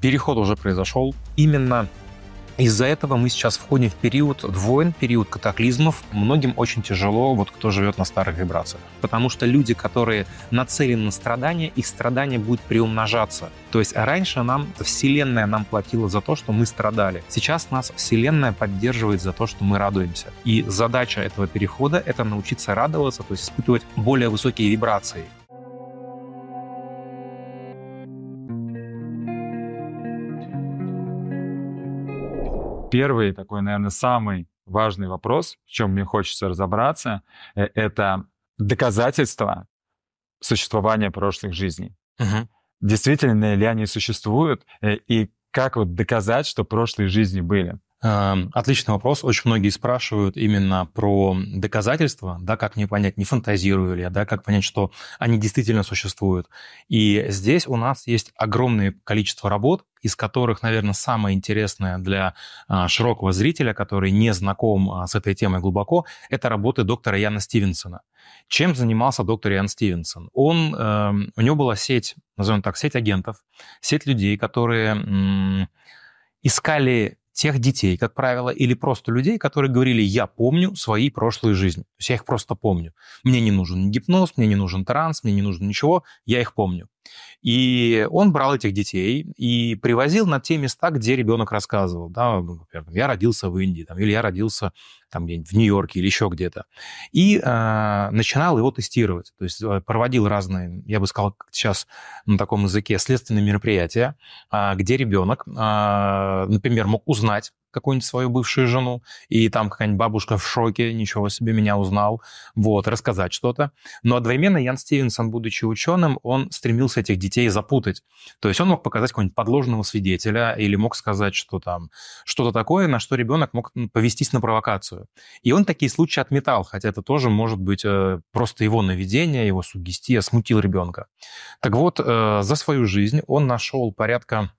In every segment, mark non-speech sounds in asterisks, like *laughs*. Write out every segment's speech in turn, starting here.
Переход уже произошел. Именно из-за этого мы сейчас входим в период войн, период катаклизмов. Многим очень тяжело, вот кто живет на старых вибрациях. Потому что люди, которые нацелены на страдания, их страдания будут приумножаться. То есть раньше нам Вселенная нам платила за то, что мы страдали. Сейчас нас Вселенная поддерживает за то, что мы радуемся. И задача этого перехода — это научиться радоваться, то есть испытывать более высокие вибрации. Первый такой, наверное, самый важный вопрос, в чем мне хочется разобраться, э, это доказательства существования прошлых жизней. Угу. Действительно ли они существуют э, и как вот доказать, что прошлые жизни были? Эм, отличный вопрос. Очень многие спрашивают именно про доказательства, да, как мне понять, не фантазирую ли я, да, как понять, что они действительно существуют. И здесь у нас есть огромное количество работ, из которых, наверное, самое интересное для а, широкого зрителя, который не знаком а, с этой темой глубоко, это работы доктора Яна Стивенсона. Чем занимался доктор Ян Стивенсон? Он, эм, у него была сеть, назовем так, сеть агентов, сеть людей, которые искали тех детей, как правило, или просто людей, которые говорили, я помню свои прошлые жизни. То есть я их просто помню. Мне не нужен гипноз, мне не нужен транс, мне не нужно ничего, я их помню. И он брал этих детей и привозил на те места, где ребенок рассказывал. Да, ну, например, я родился в Индии, там, или я родился там, в Нью-Йорке или еще где-то. И э, начинал его тестировать. То есть а, проводил разные, я бы сказал сейчас на таком языке, следственные мероприятия, э, где ребенок, э, например, мог узнать, какую-нибудь свою бывшую жену, и там какая-нибудь бабушка в шоке, ничего себе, меня узнал, вот, рассказать что-то. Но одновременно Ян Стивенсон, будучи ученым, он стремился этих детей запутать. То есть он мог показать какого-нибудь подложного свидетеля или мог сказать, что там что-то такое, на что ребенок мог повестись на провокацию. И он такие случаи отметал, хотя это тоже может быть э, просто его наведение, его сугестия смутил ребенка. Так вот, э, за свою жизнь он нашел порядка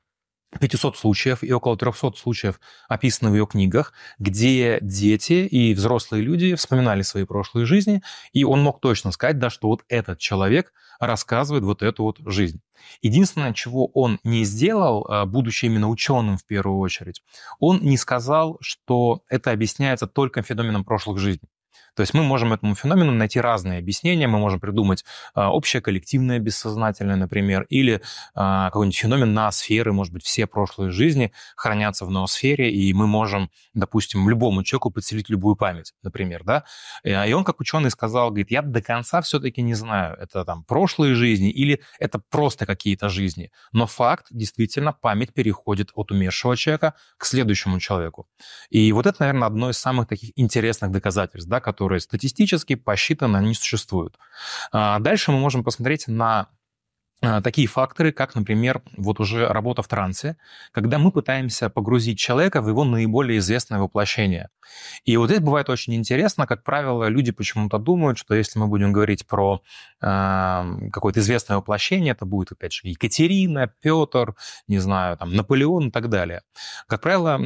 500 случаев и около 300 случаев описано в ее книгах, где дети и взрослые люди вспоминали свои прошлые жизни, и он мог точно сказать, да, что вот этот человек рассказывает вот эту вот жизнь. Единственное, чего он не сделал, а, будучи именно ученым в первую очередь, он не сказал, что это объясняется только феноменом прошлых жизней. То есть мы можем этому феномену найти разные объяснения, мы можем придумать а, общее коллективное бессознательное, например, или а, какой-нибудь феномен ноосферы, может быть, все прошлые жизни хранятся в ноосфере, и мы можем, допустим, любому человеку подселить любую память, например, да. И а, он, как ученый, сказал, говорит, я до конца все-таки не знаю, это там прошлые жизни или это просто какие-то жизни. Но факт, действительно, память переходит от умершего человека к следующему человеку. И вот это, наверное, одно из самых таких интересных доказательств, да, которые которые статистически посчитаны, они существуют. А, дальше мы можем посмотреть на а, такие факторы, как, например, вот уже работа в трансе, когда мы пытаемся погрузить человека в его наиболее известное воплощение. И вот здесь бывает очень интересно, как правило, люди почему-то думают, что если мы будем говорить про э, какое-то известное воплощение, это будет, опять же, Екатерина, Петр, не знаю, там, Наполеон и так далее. Как правило,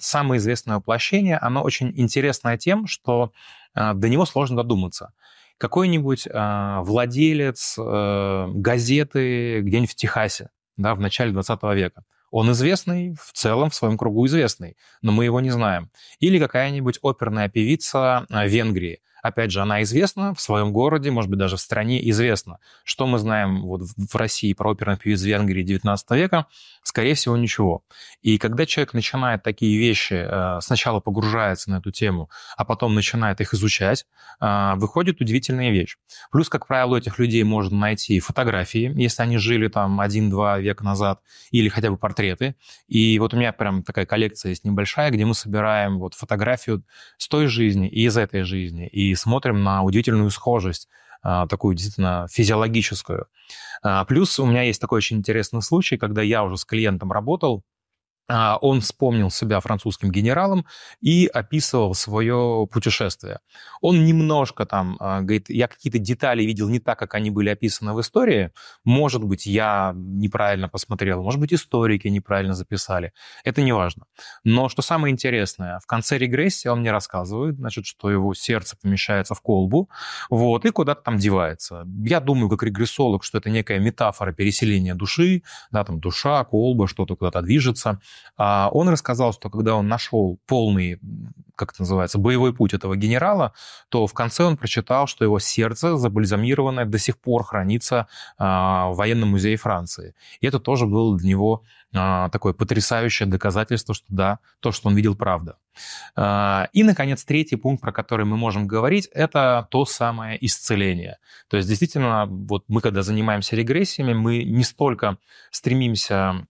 самое известное воплощение, оно очень интересное тем, что а, до него сложно додуматься. Какой-нибудь а, владелец э, газеты где-нибудь в Техасе да, в начале 20 века. Он известный, в целом в своем кругу известный, но мы его не знаем. Или какая-нибудь оперная певица э, Венгрии – Опять же, она известна в своем городе, может быть, даже в стране известна. Что мы знаем вот в России про оперных певиц Венгрии 19 века? Скорее всего, ничего. И когда человек начинает такие вещи, э, сначала погружается на эту тему, а потом начинает их изучать, э, выходит удивительная вещь. Плюс, как правило, этих людей можно найти фотографии, если они жили там один-два века назад, или хотя бы портреты. И вот у меня прям такая коллекция есть небольшая, где мы собираем вот фотографию с той жизни, и из этой жизни, и смотрим на удивительную схожесть а, такую действительно физиологическую. А, плюс у меня есть такой очень интересный случай, когда я уже с клиентом работал, а, он вспомнил себя французским генералом и описывал свое путешествие. Он немножко там а, говорит, я какие-то детали видел не так, как они были описаны в истории. Может быть, я неправильно посмотрел, может быть, историки неправильно записали. Это не важно. Но что самое интересное, в конце регрессии он мне рассказывает, значит, что его сердце помещается в колбу, вот, и куда-то там девается. Я думаю, как регрессолог, что это некая метафора переселения души, да, там душа, колба, что-то куда-то движется – а он рассказал, что когда он нашел полный, как это называется, боевой путь этого генерала, то в конце он прочитал, что его сердце забальзамированное до сих пор хранится а, в военном музее Франции. И это тоже было для него а, такое потрясающее доказательство, что да, то, что он видел, правда. И, наконец, третий пункт, про который мы можем говорить, это то самое исцеление. То есть, действительно, вот мы, когда занимаемся регрессиями, мы не столько стремимся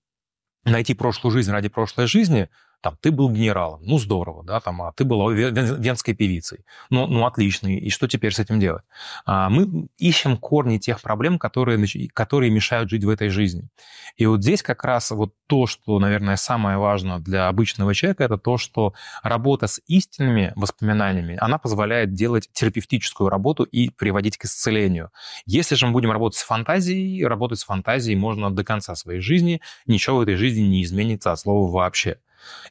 найти прошлую жизнь ради прошлой жизни, там, ты был генералом, ну, здорово, да, там, а ты была венской певицей, ну, ну, отлично, и что теперь с этим делать? А мы ищем корни тех проблем, которые, которые мешают жить в этой жизни. И вот здесь как раз вот то, что, наверное, самое важное для обычного человека, это то, что работа с истинными воспоминаниями, она позволяет делать терапевтическую работу и приводить к исцелению. Если же мы будем работать с фантазией, работать с фантазией можно до конца своей жизни, ничего в этой жизни не изменится от слова вообще.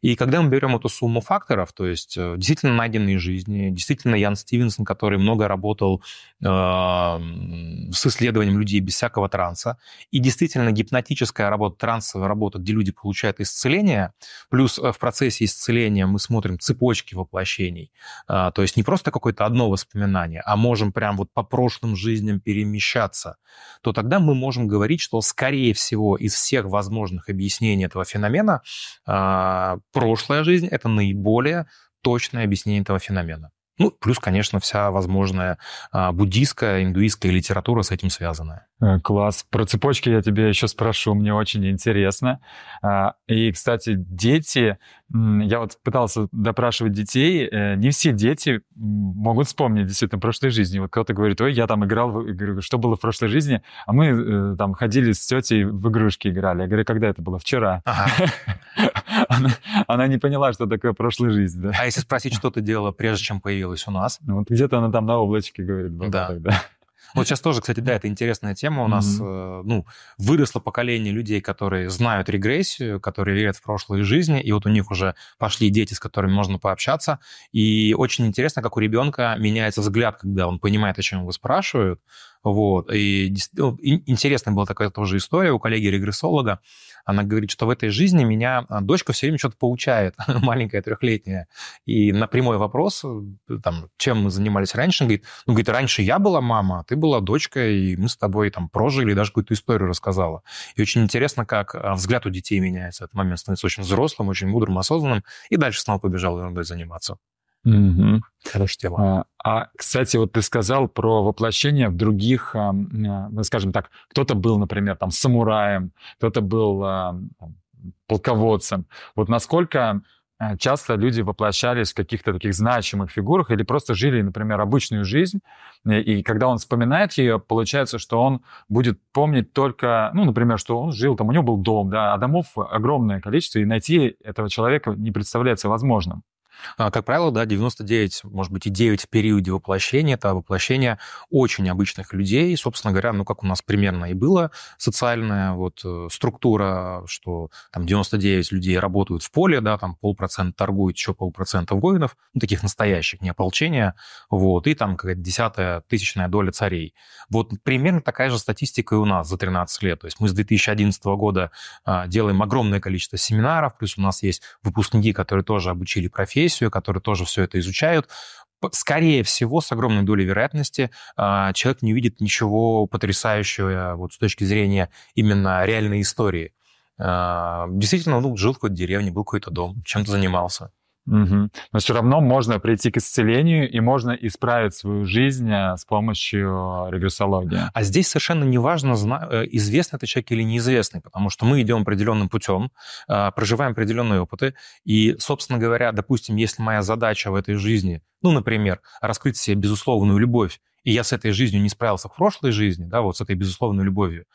И когда мы берем эту сумму факторов, то есть э, действительно найденные жизни, действительно Ян Стивенсон, который много работал э, с исследованием людей без всякого транса, и действительно гипнотическая работа, трансовая работа, где люди получают исцеление, плюс э, в процессе исцеления мы смотрим цепочки воплощений, э, то есть не просто какое-то одно воспоминание, а можем прям вот по прошлым жизням перемещаться, то тогда мы можем говорить, что, скорее всего, из всех возможных объяснений этого феномена э, а, прошлая жизнь — это наиболее точное объяснение этого феномена. Ну, плюс, конечно, вся возможная а, буддийская, индуистская литература с этим связанная. Э, класс. Про цепочки я тебе еще спрошу, мне очень интересно. А, и, кстати, дети, я вот пытался допрашивать детей, э, не все дети могут вспомнить действительно прошлой жизни. Вот кто-то говорит, ой, я там играл, что было в прошлой жизни, а мы э, там ходили с тетей в игрушки играли. Я говорю, когда это было? Вчера. *laughs* *laughs* она, она не поняла, что такое прошлая жизнь. Да. А если спросить, что ты делала, прежде чем появилась у нас? Ну, вот где-то она там на облачке говорит. Была да. Тогда. Вот сейчас тоже, кстати, да, это интересная тема. У mm-hmm. нас э, ну, выросло поколение людей, которые знают регрессию, которые верят в прошлые жизни, и вот у них уже пошли дети, с которыми можно пообщаться. И очень интересно, как у ребенка меняется взгляд, когда он понимает, о чем его спрашивают, вот. И, ну, и была такая тоже история у коллеги-регрессолога. Она говорит, что в этой жизни меня а, дочка все время что-то получает, *laughs* маленькая трехлетняя. И на прямой вопрос, э, там, чем мы занимались раньше, говорит, ну, говорит, раньше я была мама, а ты была дочка, и мы с тобой там прожили, даже какую-то историю рассказала. И очень интересно, как а, взгляд у детей меняется. Этот момент становится очень взрослым, очень мудрым, осознанным, и дальше снова побежал ерундой заниматься. Угу. Хорошая тема. А, а, кстати, вот ты сказал про воплощение в других, а, а, ну, скажем так, кто-то был, например, там самураем, кто-то был а, там, полководцем. Вот насколько часто люди воплощались в каких-то таких значимых фигурах или просто жили, например, обычную жизнь, и, э, и когда он вспоминает ее, получается, что он будет помнить только, ну, например, что он жил, там у него был дом, да, а домов огромное количество, и найти этого человека не представляется возможным. А, как правило, да, 99, может быть, и 9 в периоде воплощения, это воплощение очень обычных людей, собственно говоря, ну, как у нас примерно и было, социальная вот э, структура, что там 99 людей работают в поле, да, там полпроцент торгуют, еще полпроцента воинов, ну, таких настоящих, не ополчения, вот, и там какая-то десятая, тысячная доля царей. Вот примерно такая же статистика и у нас за 13 лет, то есть мы с 2011 года а, делаем огромное количество семинаров, плюс у нас есть выпускники, которые тоже обучили профессии, профессию, которые тоже все это изучают, скорее всего, с огромной долей вероятности, а, человек не увидит ничего потрясающего э, вот с точки зрения именно реальной истории. А, действительно, ну, жил в какой-то деревне, был какой-то дом, чем-то занимался. Угу. Но все равно можно прийти к исцелению и можно исправить свою жизнь э, с помощью э, регрессологии. А здесь совершенно неважно, э, известный это человек или неизвестный, потому что мы идем определенным путем, а, проживаем определенные опыты. И, собственно говоря, допустим, если моя задача в этой жизни, ну, например, раскрыть себе безусловную любовь, и я с этой жизнью не справился в прошлой жизни, да, вот с этой безусловной любовью,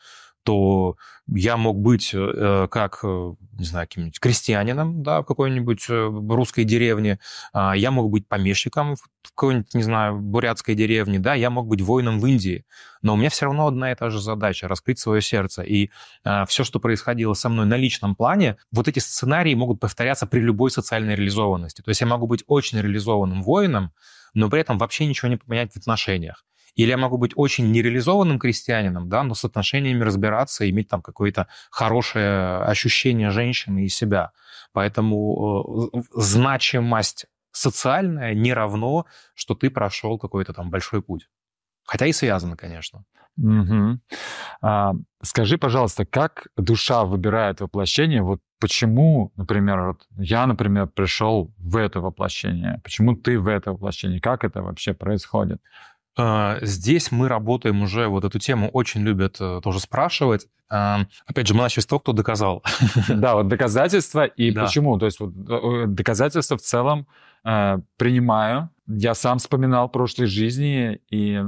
то я мог быть э, как, э, не знаю, каким-нибудь крестьянином да, в какой-нибудь э, русской деревне, а, я мог быть помещиком в какой-нибудь, не знаю, бурятской деревне, да, я мог быть воином в Индии, но у меня все равно одна и та же задача – раскрыть свое сердце. И а, все, что происходило со мной на личном плане, вот эти сценарии могут повторяться при любой социальной реализованности. То есть я могу быть очень реализованным воином, но при этом вообще ничего не поменять в отношениях. Или я могу быть очень нереализованным крестьянином, да, но с отношениями разбираться, иметь там какое-то хорошее ощущение женщины и себя. Поэтому э, значимость социальная не равно, что ты прошел какой-то там большой путь. Хотя и связано, конечно. Угу. А, скажи, пожалуйста, как душа выбирает воплощение? Вот почему, например, вот я, например, пришел в это воплощение? Почему ты в это воплощение? Как это вообще происходит? А, здесь мы работаем уже, вот эту тему очень любят э, тоже спрашивать. Опять же, мы начали с того, кто доказал. Да, вот *laughs* доказательства и да. почему. То есть вот, э, э, доказательства в целом э, принимаю. Я сам вспоминал прошлой жизни, и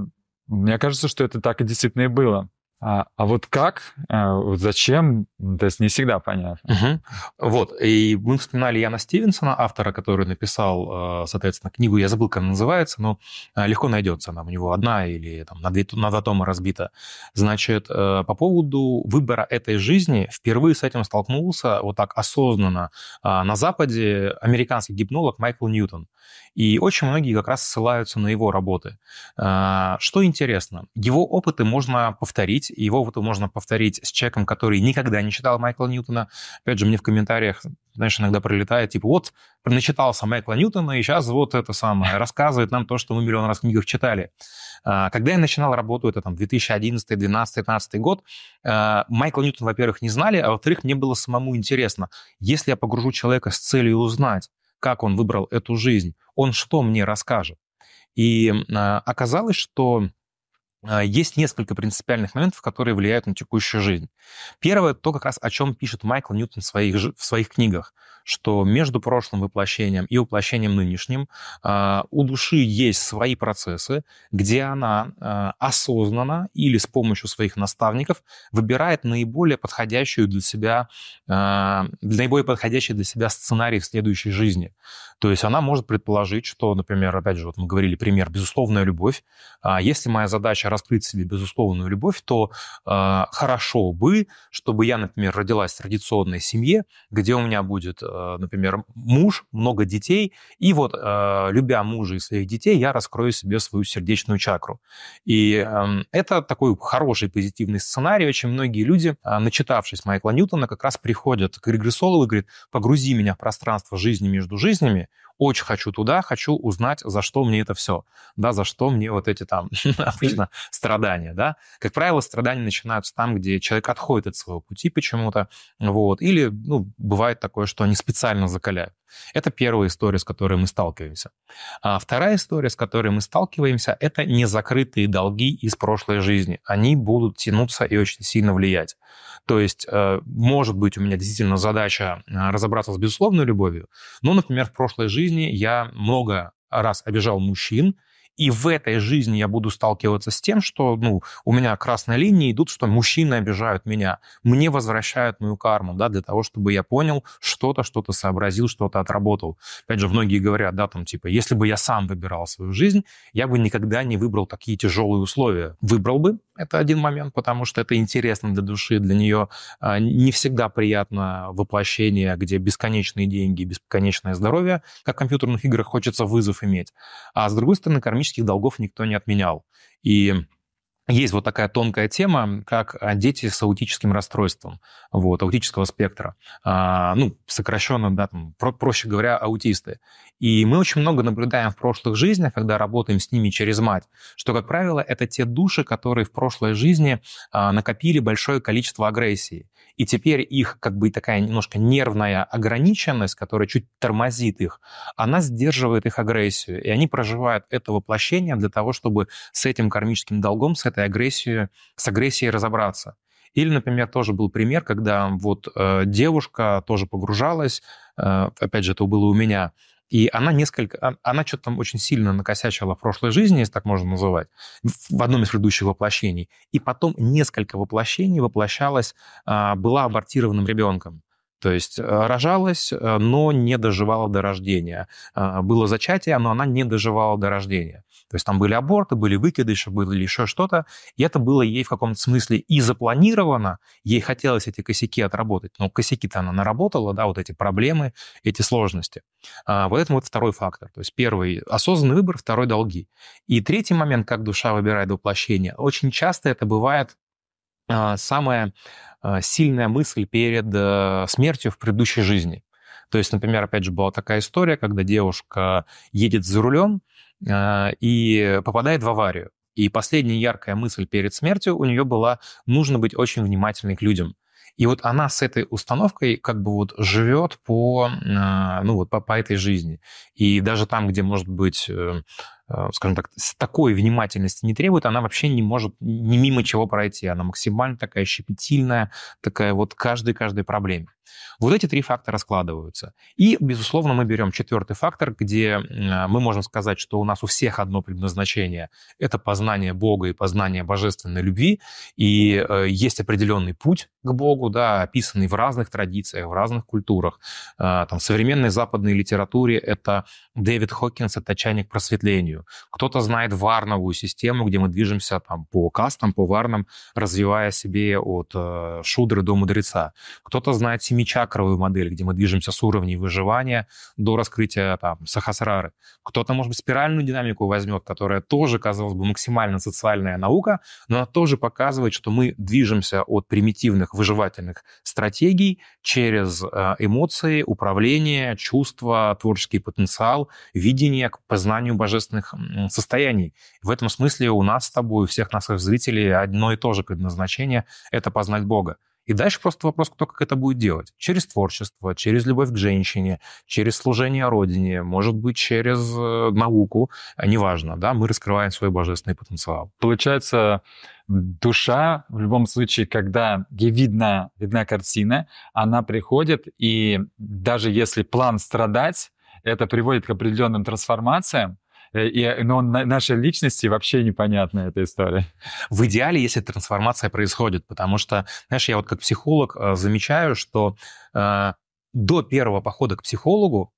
мне кажется, что это так и действительно и было. А, а вот как, а, зачем, ну, то есть не всегда понятно. Угу. Вот, и мы вспоминали Яна Стивенсона, автора, который написал, а, соответственно, книгу, я забыл, как она называется, но а, легко найдется она, у него одна или там, на, две, на два тома разбита. Значит, э, по поводу выбора этой жизни, впервые с этим столкнулся вот так осознанно на Западе американский гипнолог Майкл Ньютон. И очень многие как раз ссылаются на его работы. Что интересно, его опыты можно повторить, его вот можно повторить с человеком, который никогда не читал Майкла Ньютона. Опять же, мне в комментариях, знаешь, иногда прилетает, типа, вот, начитался Майкла Ньютона, и сейчас вот это самое, рассказывает нам то, что мы миллион раз в книгах читали. А, когда я начинал работу, это там 2011, 2012, 2013 год, а, Майкла Ньютона, во-первых, не знали, а во-вторых, мне было самому интересно, если я погружу человека с целью узнать, как он выбрал эту жизнь, он что мне расскажет? И а, оказалось, что а, есть несколько принципиальных моментов, которые влияют на текущую жизнь. Первое, то как раз о чем пишет Майкл Ньютон в своих, в своих книгах, что между прошлым воплощением и воплощением нынешним а, у души есть свои процессы, где она а, осознанно или с помощью своих наставников выбирает наиболее подходящую для себя, а, наиболее подходящий для себя сценарий в следующей жизни. То есть она может предположить, что, например, опять же, вот мы говорили пример, безусловная любовь. Если моя задача раскрыть себе безусловную любовь, то хорошо бы, чтобы я, например, родилась в традиционной семье, где у меня будет Э, например, муж, много детей, и вот, э, любя мужа и своих детей, я раскрою себе свою сердечную чакру. И эм, это такой хороший позитивный сценарий. Очень многие люди, э, начитавшись Майкла Ньютона, как раз приходят к регрессологу и говорят, погрузи меня в пространство жизни между жизнями, очень хочу туда, хочу узнать, за что мне это все, да, за что мне вот эти там *laughs* обычно страдания, да. Как правило, страдания начинаются там, где человек отходит от своего пути почему-то, вот, или, ну, бывает такое, что они специально закаляют. Это первая история, с которой мы сталкиваемся. А вторая история, с которой мы сталкиваемся, это незакрытые долги из прошлой жизни. Они будут тянуться и очень сильно влиять. То есть, э, может быть, у меня действительно задача э, разобраться с безусловной любовью. но, например, в прошлой жизни я много раз обижал мужчин, и в этой жизни я буду сталкиваться с тем, что ну, у меня красные линии идут, что мужчины обижают меня, мне возвращают мою карму, да, для того, чтобы я понял что-то, что-то сообразил, что-то отработал. Опять же, многие говорят, да, там, типа, если бы я сам выбирал свою жизнь, я бы никогда не выбрал такие тяжелые условия. Выбрал бы, это один момент, потому что это интересно для души, для нее а, не всегда приятно воплощение, где бесконечные деньги, бесконечное здоровье, как в компьютерных играх хочется вызов иметь. А с другой стороны, кармин хронических долгов никто не отменял. И есть вот такая тонкая тема, как а, дети с аутическим расстройством, вот, аутического спектра. А, ну, сокращенно, да, там, про, проще говоря, аутисты. И мы очень много наблюдаем в прошлых жизнях, когда работаем с ними через мать, что, как правило, это те души, которые в прошлой жизни а, накопили большое количество агрессии. И теперь их как бы такая немножко нервная ограниченность, которая чуть тормозит их, она сдерживает их агрессию. И они проживают это воплощение для того, чтобы с этим кармическим долгом, с этой агрессией, с агрессией разобраться. Или, например, тоже был пример, когда вот э, девушка тоже погружалась, э, опять же, это было у меня, и она несколько, а, она что-то там очень сильно накосячила в прошлой жизни, если так можно называть, в одном из предыдущих воплощений. И потом несколько воплощений воплощалась, а, была абортированным ребенком. То есть а, рожалась, а, но не доживала до рождения. А, было зачатие, но она не доживала до рождения. То есть там были аборты, были выкидыши, были еще что-то. И это было ей в каком-то смысле и запланировано. Ей хотелось эти косяки отработать. Но косяки-то она наработала, да, вот эти проблемы, эти сложности. Вот это вот второй фактор. То есть первый – осознанный выбор, второй – долги. И третий момент, как душа выбирает воплощение. Очень часто это бывает а, самая а, сильная мысль перед э, смертью в предыдущей жизни. То есть, например, опять же, была такая история, когда девушка едет за рулем а, и попадает в аварию. И последняя яркая мысль перед смертью у нее была «нужно быть очень внимательной к людям». И вот она с этой установкой как бы вот живет по, ну, вот по, по этой жизни. И даже там, где, может быть, э, Э, скажем так, с такой внимательности не требует, она вообще не может ни мимо чего пройти. Она максимально такая щепетильная, такая вот каждой-каждой проблеме. Вот эти три фактора складываются. И, безусловно, мы берем четвертый фактор, где а, мы можем сказать, что у нас у всех одно предназначение. Это познание Бога и познание божественной любви. И э, есть определенный путь к Богу, да, описанный в разных традициях, в разных культурах. А, там, в современной западной литературе это Дэвид Хокинс, это чайник просветлению. Кто-то знает варновую систему, где мы движемся там, по кастам, по варнам, развивая себе от э, шудры до мудреца. Кто-то знает семичакровую модель, где мы движемся с уровней выживания до раскрытия там, сахасрары. Кто-то, может быть, спиральную динамику возьмет, которая тоже, казалось бы, максимально социальная наука, но она тоже показывает, что мы движемся от примитивных выживательных стратегий через э, эмоции, управление, чувства, творческий потенциал, видение к познанию божественных состояний. В этом смысле у нас с тобой, у всех наших зрителей одно и то же предназначение – это познать Бога. И дальше просто вопрос, кто как это будет делать. Через творчество, через любовь к женщине, через служение родине, может быть, через э, науку, э, неважно, да, мы раскрываем свой божественный потенциал. Получается, душа, в любом случае, когда ей видна, видна картина, она приходит, и даже если план страдать, это приводит к определенным трансформациям, Э, и, э, но на, нашей личности вообще непонятна эта история. В идеале, если трансформация происходит, потому что, знаешь, я вот как психолог э, замечаю, что э, до первого похода к психологу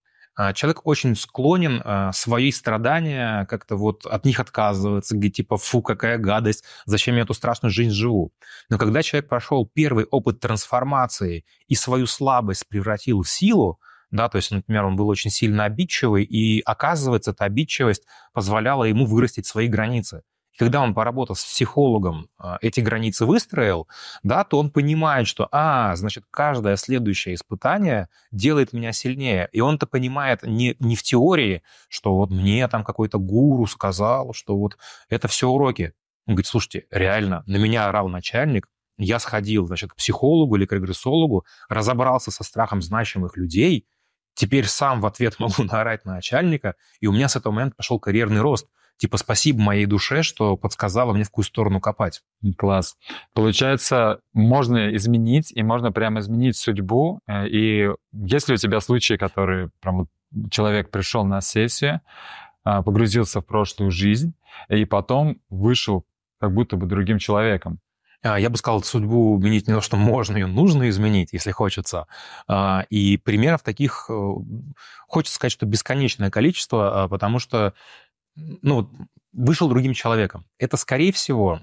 человек очень склонен свои страдания как-то вот от них отказываться, где типа, фу, какая гадость, зачем я эту страшную жизнь живу. Но когда человек прошел первый опыт трансформации и свою слабость превратил в силу, да, то есть, например, он был очень сильно обидчивый, и, оказывается, эта обидчивость позволяла ему вырастить свои границы. И когда он, поработал с психологом, а, эти границы выстроил, да, то он понимает, что, а, значит, каждое следующее испытание делает меня сильнее. И он это понимает не, не в теории, что вот мне там какой-то гуру сказал, что вот это все уроки. Он говорит, слушайте, реально, на меня орал начальник, я сходил, значит, к психологу или к регрессологу, разобрался со страхом значимых людей, теперь сам в ответ *laughs* могу наорать на начальника, и у меня с этого момента пошел карьерный рост. Типа спасибо моей душе, что подсказала мне в какую сторону копать. Класс. Получается, можно изменить, и можно прямо изменить судьбу. Э, и есть ли у тебя случаи, которые прям человек пришел на сессию, а, погрузился в прошлую жизнь, и потом вышел как будто бы другим человеком. А, я бы сказал, судьбу изменить, не то, что можно, ее нужно изменить, если хочется. А, и примеров таких, э, хочется сказать, что бесконечное количество, а, потому что ну, вышел другим человеком. Это, скорее всего,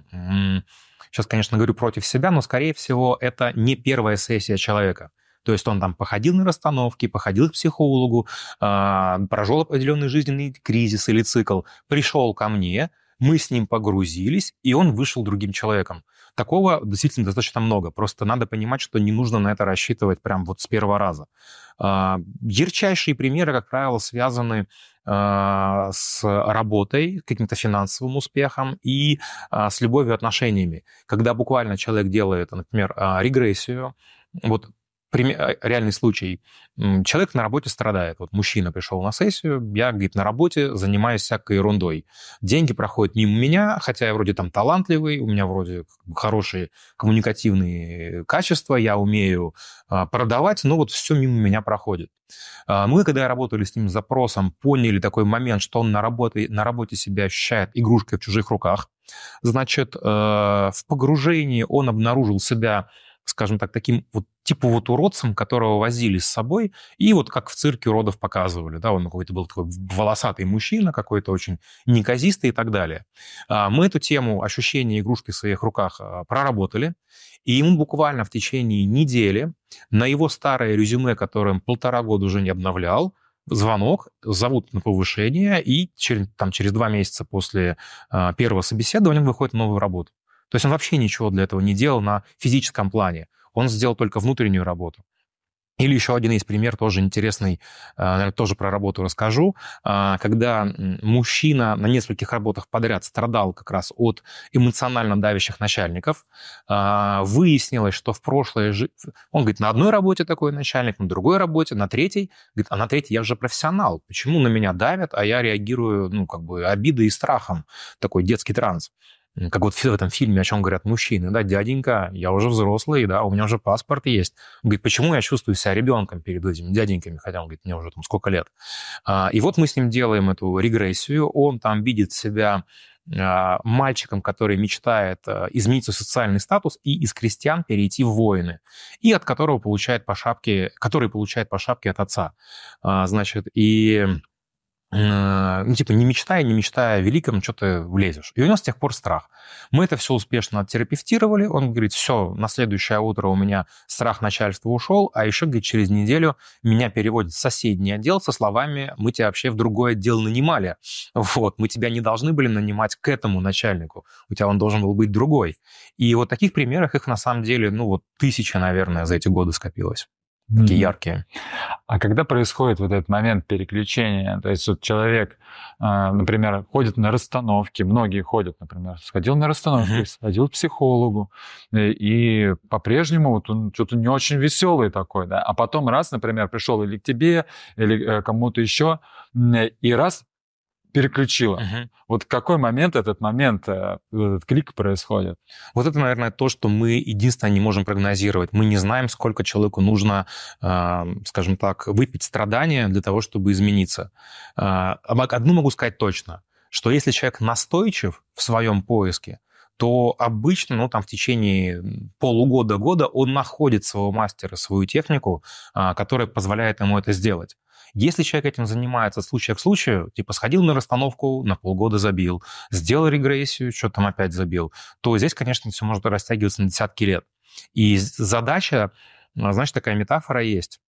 сейчас, конечно, говорю против себя, но, скорее всего, это не первая сессия человека. То есть он там походил на расстановки, походил к психологу, прожил определенный жизненный кризис или цикл, пришел ко мне, мы с ним погрузились, и он вышел другим человеком. Такого действительно достаточно много. Просто надо понимать, что не нужно на это рассчитывать прям вот с первого раза. А, ярчайшие примеры, как правило, связаны а, с работой, каким-то финансовым успехом и а, с любовью отношениями. Когда буквально человек делает, например, регрессию, вот а, реальный случай. Человек на работе страдает. Вот мужчина пришел на сессию, я, говорит, на работе занимаюсь всякой ерундой. Деньги проходят мимо меня, хотя я вроде там талантливый, у меня вроде хорошие коммуникативные качества, я умею а, продавать, но вот все мимо меня проходит. А, мы, когда работали с ним с запросом, поняли такой момент, что он на работе, на работе себя ощущает игрушкой в чужих руках. Значит, э, в погружении он обнаружил себя скажем так, таким вот типа вот уродцем, которого возили с собой, и вот как в цирке уродов показывали, да, он какой-то был такой волосатый мужчина, какой-то очень неказистый и так далее. А, мы эту тему ощущения игрушки в своих руках а, проработали, и ему буквально в течение недели на его старое резюме, которое он полтора года уже не обновлял, звонок, зовут на повышение, и через, там, через два месяца после а, первого собеседования он выходит на новую работу. То есть он вообще ничего для этого не делал на физическом плане. Он сделал только внутреннюю работу. Или еще один есть пример, тоже интересный, э, наверное, тоже про работу расскажу. Э, когда мужчина на нескольких работах подряд страдал как раз от эмоционально давящих начальников, э, выяснилось, что в прошлой жизни... Он говорит, на одной работе такой начальник, на другой работе, на третьей. Говорит, а на третьей я же профессионал. Почему на меня давят, а я реагирую, ну, как бы, обидой и страхом? Такой детский транс как вот в этом фильме, о чем говорят мужчины, да, дяденька, я уже взрослый, да, у меня уже паспорт есть. Он говорит, почему я чувствую себя ребенком перед этими дяденьками, хотя он говорит, мне уже там сколько лет. А, и вот мы с ним делаем эту регрессию, он там видит себя а, мальчиком, который мечтает а, изменить свой социальный статус и из крестьян перейти в воины, и от которого получает по шапке, который получает по шапке от отца. Значит, и Э, ну, типа, не мечтая не мечтая о великом, что ты влезешь. И у него с тех пор страх. Мы это все успешно оттерапевтировали. Он говорит, все, на следующее утро у меня страх начальства ушел, а еще, говорит, через неделю меня переводят в соседний отдел со словами, мы тебя вообще в другой отдел нанимали. Вот, мы тебя не должны были нанимать к этому начальнику. У тебя он должен был быть другой. И вот таких примерах их на самом деле, ну, вот тысяча, наверное, за эти годы скопилось такие mm-hmm. яркие. А когда происходит вот этот момент переключения, то есть вот человек, а, например, ходит на расстановки, многие ходят, например, сходил на расстановки, mm-hmm. сходил к психологу, и, э, и по-прежнему вот он что-то не очень веселый такой, да, а потом раз, например, пришел или к тебе, или э, кому-то еще, и раз переключило. Угу. Вот какой момент этот момент, э, этот клик происходит? Вот это, наверное, то, что мы единственное не можем прогнозировать. Мы не знаем, сколько человеку нужно, эм, скажем так, выпить страдания для того, чтобы измениться. Э, а одну могу сказать точно, что если человек настойчив в своем поиске, то обычно, ну, там, в течение полугода-года он находит своего мастера, свою технику, э, которая позволяет ему это сделать. Если человек этим занимается от случая к случаю, типа сходил на расстановку, на полгода забил, сделал регрессию, что там опять забил, то здесь, конечно, все может растягиваться на десятки лет. И задача, а, значит, такая метафора есть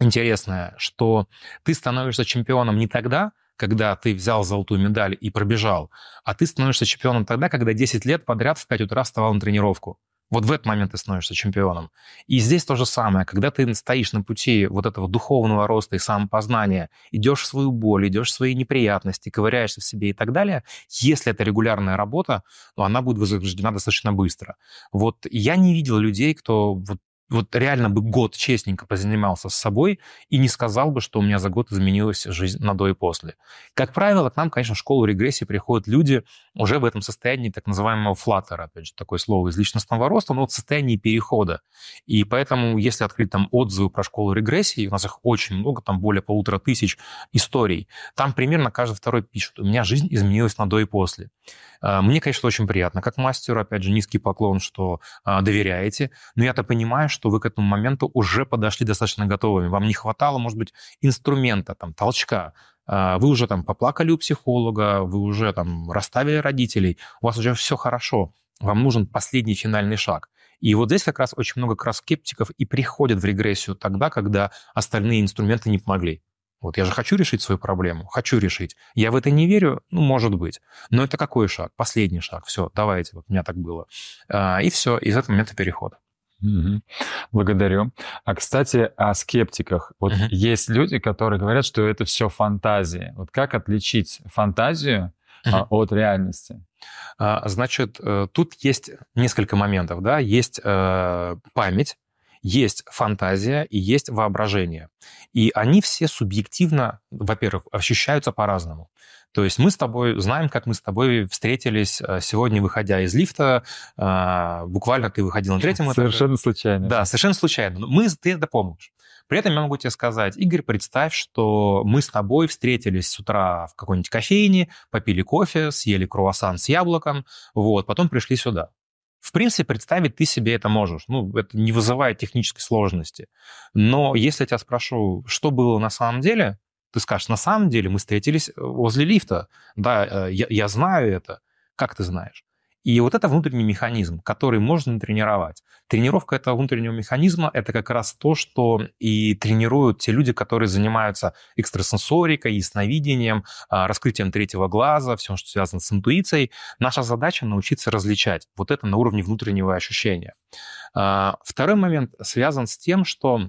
интересная, что ты становишься чемпионом не тогда, когда ты взял золотую медаль и пробежал, а ты становишься чемпионом тогда, когда 10 лет подряд в 5 утра вставал на тренировку. Вот в этот момент ты становишься чемпионом. И здесь то же самое. Когда ты стоишь на пути вот этого духовного роста и самопознания, идешь в свою боль, идешь в свои неприятности, ковыряешься в себе и так далее, если это регулярная работа, ну, она будет возрождена достаточно быстро. Вот я не видел людей, кто вот вот реально бы год честненько позанимался с собой и не сказал бы, что у меня за год изменилась жизнь на до и после. Как правило, к нам, конечно, в школу регрессии приходят люди уже в этом состоянии так называемого флаттера, опять же, такое слово из личностного роста, но вот в состоянии перехода. И поэтому, если открыть там отзывы про школу регрессии, у нас их очень много, там более полутора тысяч историй, там примерно каждый второй пишет, у меня жизнь изменилась на до и после. А, мне, конечно, очень приятно, как мастеру, опять же, низкий поклон, что а, доверяете, но я-то понимаю, что вы к этому моменту уже подошли достаточно готовыми. Вам не хватало, может быть, инструмента, там, толчка, а, вы уже там поплакали у психолога, вы уже там расставили родителей, у вас уже все хорошо, вам нужен последний финальный шаг. И вот здесь как раз очень много как раз скептиков и приходят в регрессию тогда, когда остальные инструменты не помогли. Вот я же хочу решить свою проблему, хочу решить. Я в это не верю, ну, может быть. Но это какой шаг? Последний шаг. Все, давайте, вот у меня так было. А, и все, из этого момента переход. Угу. Благодарю. А кстати, о скептиках. Вот угу. есть люди, которые говорят, что это все фантазии. Вот как отличить фантазию угу. от реальности? А, значит, э, тут есть несколько моментов, да, есть э, память, есть фантазия и есть воображение. И они все субъективно, во-первых, ощущаются по-разному. То есть мы с тобой знаем, как мы с тобой встретились э, сегодня, выходя из лифта. Э, буквально ты выходил на третьем этаже. Совершенно случайно. Да, совершенно случайно. Мы, ты это помнишь. При этом я могу тебе сказать, Игорь, представь, что мы с тобой встретились с утра в какой-нибудь кофейне, попили кофе, съели круассан с яблоком, вот, потом пришли сюда. В принципе, представить ты себе это можешь. Ну, это не вызывает технической сложности. Но если я тебя спрошу, что было на самом деле, ты скажешь, на самом деле мы встретились э, возле лифта. Да, э, я, я знаю это. Как ты знаешь? И вот это внутренний механизм, который можно тренировать. Тренировка этого внутреннего механизма – это как раз то, что и тренируют те люди, которые занимаются экстрасенсорикой, ясновидением, а, раскрытием третьего глаза, всем, что связано с интуицией. Наша задача – научиться различать. Вот это на уровне внутреннего ощущения. А, второй момент связан с тем, что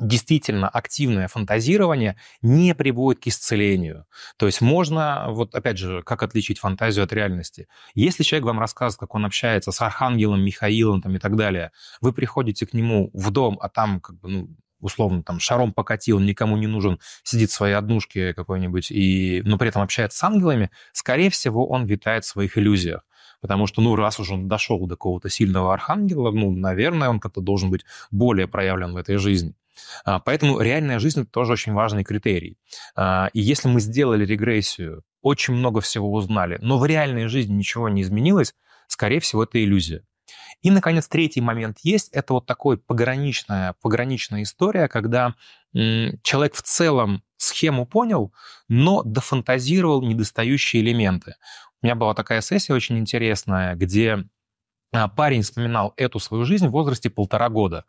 действительно активное фантазирование не приводит к исцелению. То есть можно, вот опять же, как отличить фантазию от реальности? Если человек вам рассказывает, как он общается с Архангелом, Михаилом там, и так далее, вы приходите к нему в дом, а там как бы, ну, условно, там, шаром покатил, никому не нужен, сидит в своей однушке какой-нибудь, и, но при этом общается с ангелами, скорее всего, он витает в своих иллюзиях. Потому что, ну, раз уж он дошел до какого-то сильного архангела, ну, наверное, он как-то должен быть более проявлен в этой жизни. А, поэтому реальная жизнь – это тоже очень важный критерий. А, и если мы сделали регрессию, очень много всего узнали, но в реальной жизни ничего не изменилось, скорее всего, это иллюзия. И, наконец, третий момент есть. Это вот такой пограничная, пограничная история, когда человек в целом схему понял, но дофантазировал недостающие элементы. У меня была такая сессия очень интересная, где а, парень вспоминал эту свою жизнь в возрасте полтора года.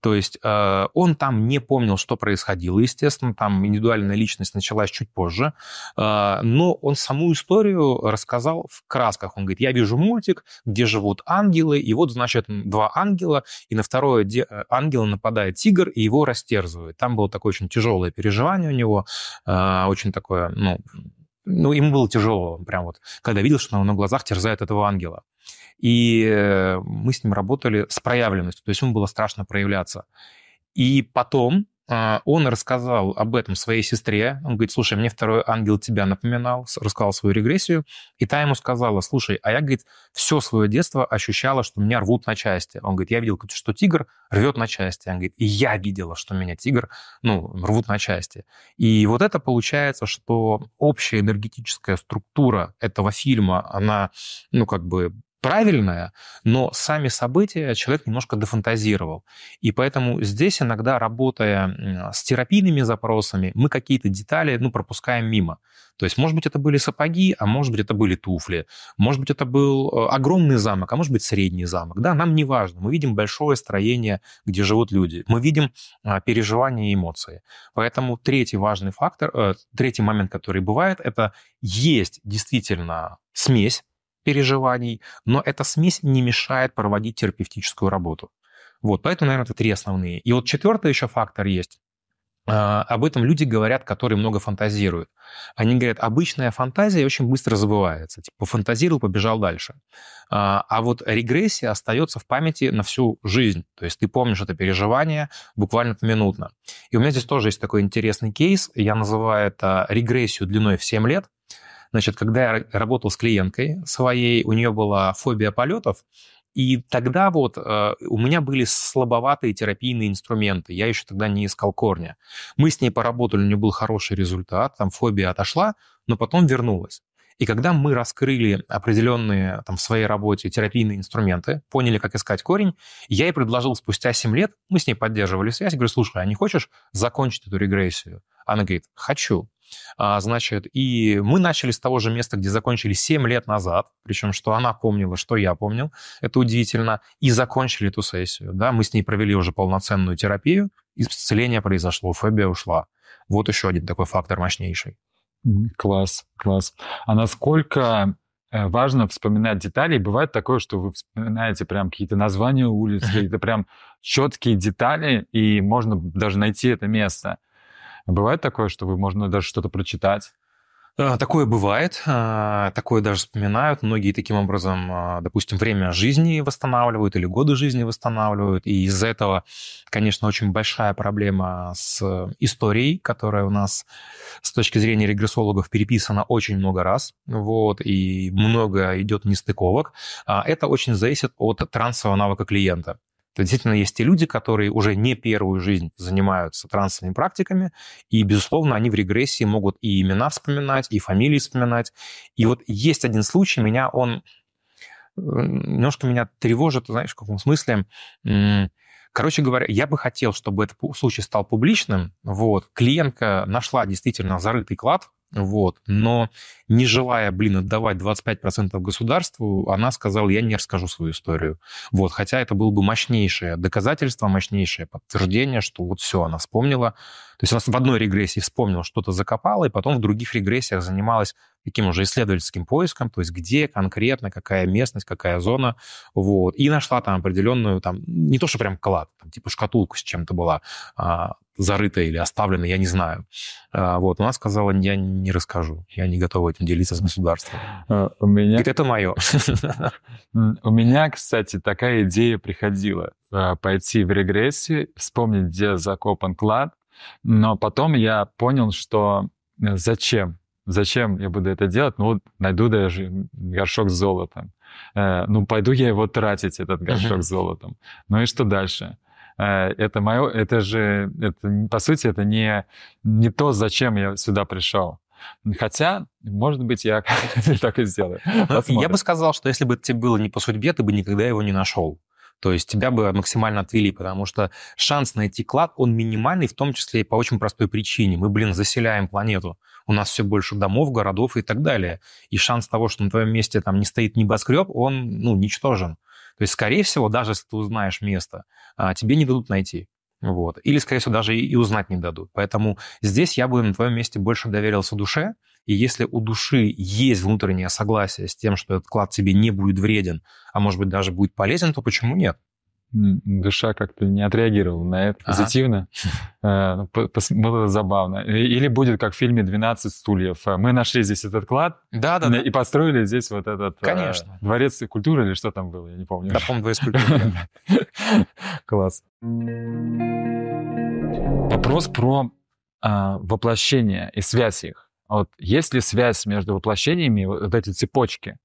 То есть э, он там не помнил, что происходило, естественно, там индивидуальная личность началась чуть позже, э, но он саму историю рассказал в красках. Он говорит, я вижу мультик, где живут ангелы, и вот, значит, два ангела, и на второе э, ангела нападает тигр, и его растерзывает. Там было такое очень тяжелое переживание у него, очень такое, ну, ну, ему было тяжело, прям вот, когда видел, что на глазах терзает этого ангела. И э, мы с ним работали с проявленностью, то есть ему было страшно проявляться. И потом а, он рассказал об этом своей сестре. Он говорит, слушай, мне второй ангел тебя напоминал, рассказал свою регрессию. И та ему сказала, слушай, а я, говорит, все свое детство ощущала, что меня рвут на части. Он говорит, я видел, что тигр рвет на части. Он говорит, и я видела, что меня тигр ну, рвут на части. И вот это получается, что общая энергетическая структура этого фильма, она, ну, как бы правильное, но сами события человек немножко дофантазировал. И поэтому здесь иногда, работая с терапийными запросами, мы какие-то детали ну, пропускаем мимо. То есть, может быть, это были сапоги, а может быть, это были туфли, может быть, это был э, огромный замок, а может быть, средний замок. Да, нам не важно. Мы видим большое строение, где живут люди. Мы видим а, переживания и эмоции. Поэтому третий важный фактор, э, третий момент, который бывает, это есть действительно смесь переживаний, но эта смесь не мешает проводить терапевтическую работу. Вот, поэтому, наверное, это три основные. И вот четвертый еще фактор есть. А, об этом люди говорят, которые много фантазируют. Они говорят, обычная фантазия очень быстро забывается. Типа, фантазировал, побежал дальше. А, а вот регрессия остается в памяти на всю жизнь. То есть ты помнишь это переживание буквально минутно. И у меня здесь тоже есть такой интересный кейс. Я называю это регрессию длиной в 7 лет. Значит, когда я работал с клиенткой своей, у нее была фобия полетов, и тогда вот э, у меня были слабоватые терапийные инструменты. Я еще тогда не искал корня. Мы с ней поработали, у нее был хороший результат, там фобия отошла, но потом вернулась. И когда мы раскрыли определенные там, в своей работе терапийные инструменты, поняли, как искать корень, я ей предложил спустя 7 лет, мы с ней поддерживали связь, говорю, слушай, а не хочешь закончить эту регрессию? Она говорит, хочу. А, значит, и мы начали с того же места, где закончили 7 лет назад, причем что она помнила, что я помнил, это удивительно, и закончили эту сессию. Да? Мы с ней провели уже полноценную терапию, исцеление произошло, фобия ушла. Вот еще один такой фактор мощнейший. Класс, класс. А насколько э, важно вспоминать детали. бывает такое, что вы вспоминаете прям какие-то названия улиц, *laughs* какие-то прям четкие детали, и можно даже найти это место. Бывает такое, что вы можно даже что-то прочитать? А, такое бывает, а, такое даже вспоминают. Многие таким образом, а, допустим, время жизни восстанавливают или годы жизни восстанавливают. И из-за этого, конечно, очень большая проблема с э, историей, которая у нас с точки зрения регрессологов переписана очень много раз. Вот, и много идет нестыковок. Это очень зависит от трансового навыка клиента. То действительно есть те люди, которые уже не первую жизнь занимаются трансовыми практиками, и, безусловно, они в регрессии могут и имена вспоминать, и фамилии вспоминать. И вот есть один случай, меня он э, немножко меня тревожит, знаешь, в каком смысле. Короче говоря, я бы хотел, чтобы этот случай стал публичным. Вот. Клиентка нашла действительно зарытый клад, вот. Но не желая, блин, отдавать 25% государству, она сказала, я не расскажу свою историю. Вот. Хотя это было бы мощнейшее доказательство, мощнейшее подтверждение, что вот все, она вспомнила. То есть она в одной регрессии вспомнила, что-то закопала, и потом в других регрессиях занималась таким уже исследовательским поиском, то есть где конкретно, какая местность, какая зона, вот, и нашла там определенную, там, не то, что прям клад, там, типа шкатулку с чем-то была, а, зарыто или оставлено, я не знаю. А, вот, она сказала, я не расскажу, я не готова этим делиться с государством. А, у меня... Говорит, это мое. У меня, кстати, такая идея приходила. А, пойти в регрессию, вспомнить, где закопан клад, но потом я понял, что э, зачем? Зачем я буду это делать? Ну, найду даже горшок с золотом. Э, ну, пойду я его тратить, этот горшок с золотом. Ну и что дальше? Э, это мое, это же, это, по сути, это не, не то, зачем я сюда пришел. Хотя, может быть, я *laughs* так и сделаю. Посмотрим. Ну, я бы сказал, что если бы тебе было не по судьбе, ты бы никогда его не нашел. То есть тебя бы максимально отвели, потому что шанс найти клад, он минимальный, в том числе и по очень простой причине. Мы, блин, заселяем планету. У нас все больше домов, городов и так далее. И шанс того, что на твоем месте там не стоит небоскреб, он, ну, ничтожен. То есть, скорее всего, даже если ты узнаешь место, а, тебе не дадут найти. Вот. Или, скорее всего, даже и узнать не дадут. Поэтому здесь я бы на твоем месте больше доверился душе. И если у души есть внутреннее согласие с тем, что этот клад тебе не будет вреден, а может быть даже будет полезен, то почему нет? душа как-то не отреагировала на это позитивно. Ага. *laughs* Было э, ну, забавно. Э, или будет, как в фильме «12 стульев». Э, Мы нашли здесь этот клад да, да, и да. построили здесь вот этот Конечно. дворец культуры или что там было, я не помню. Да, помню, дворец культуры. *laughs* Класс. Вопрос про э, воплощение и связь их. Вот есть ли связь между воплощениями, вот эти цепочки?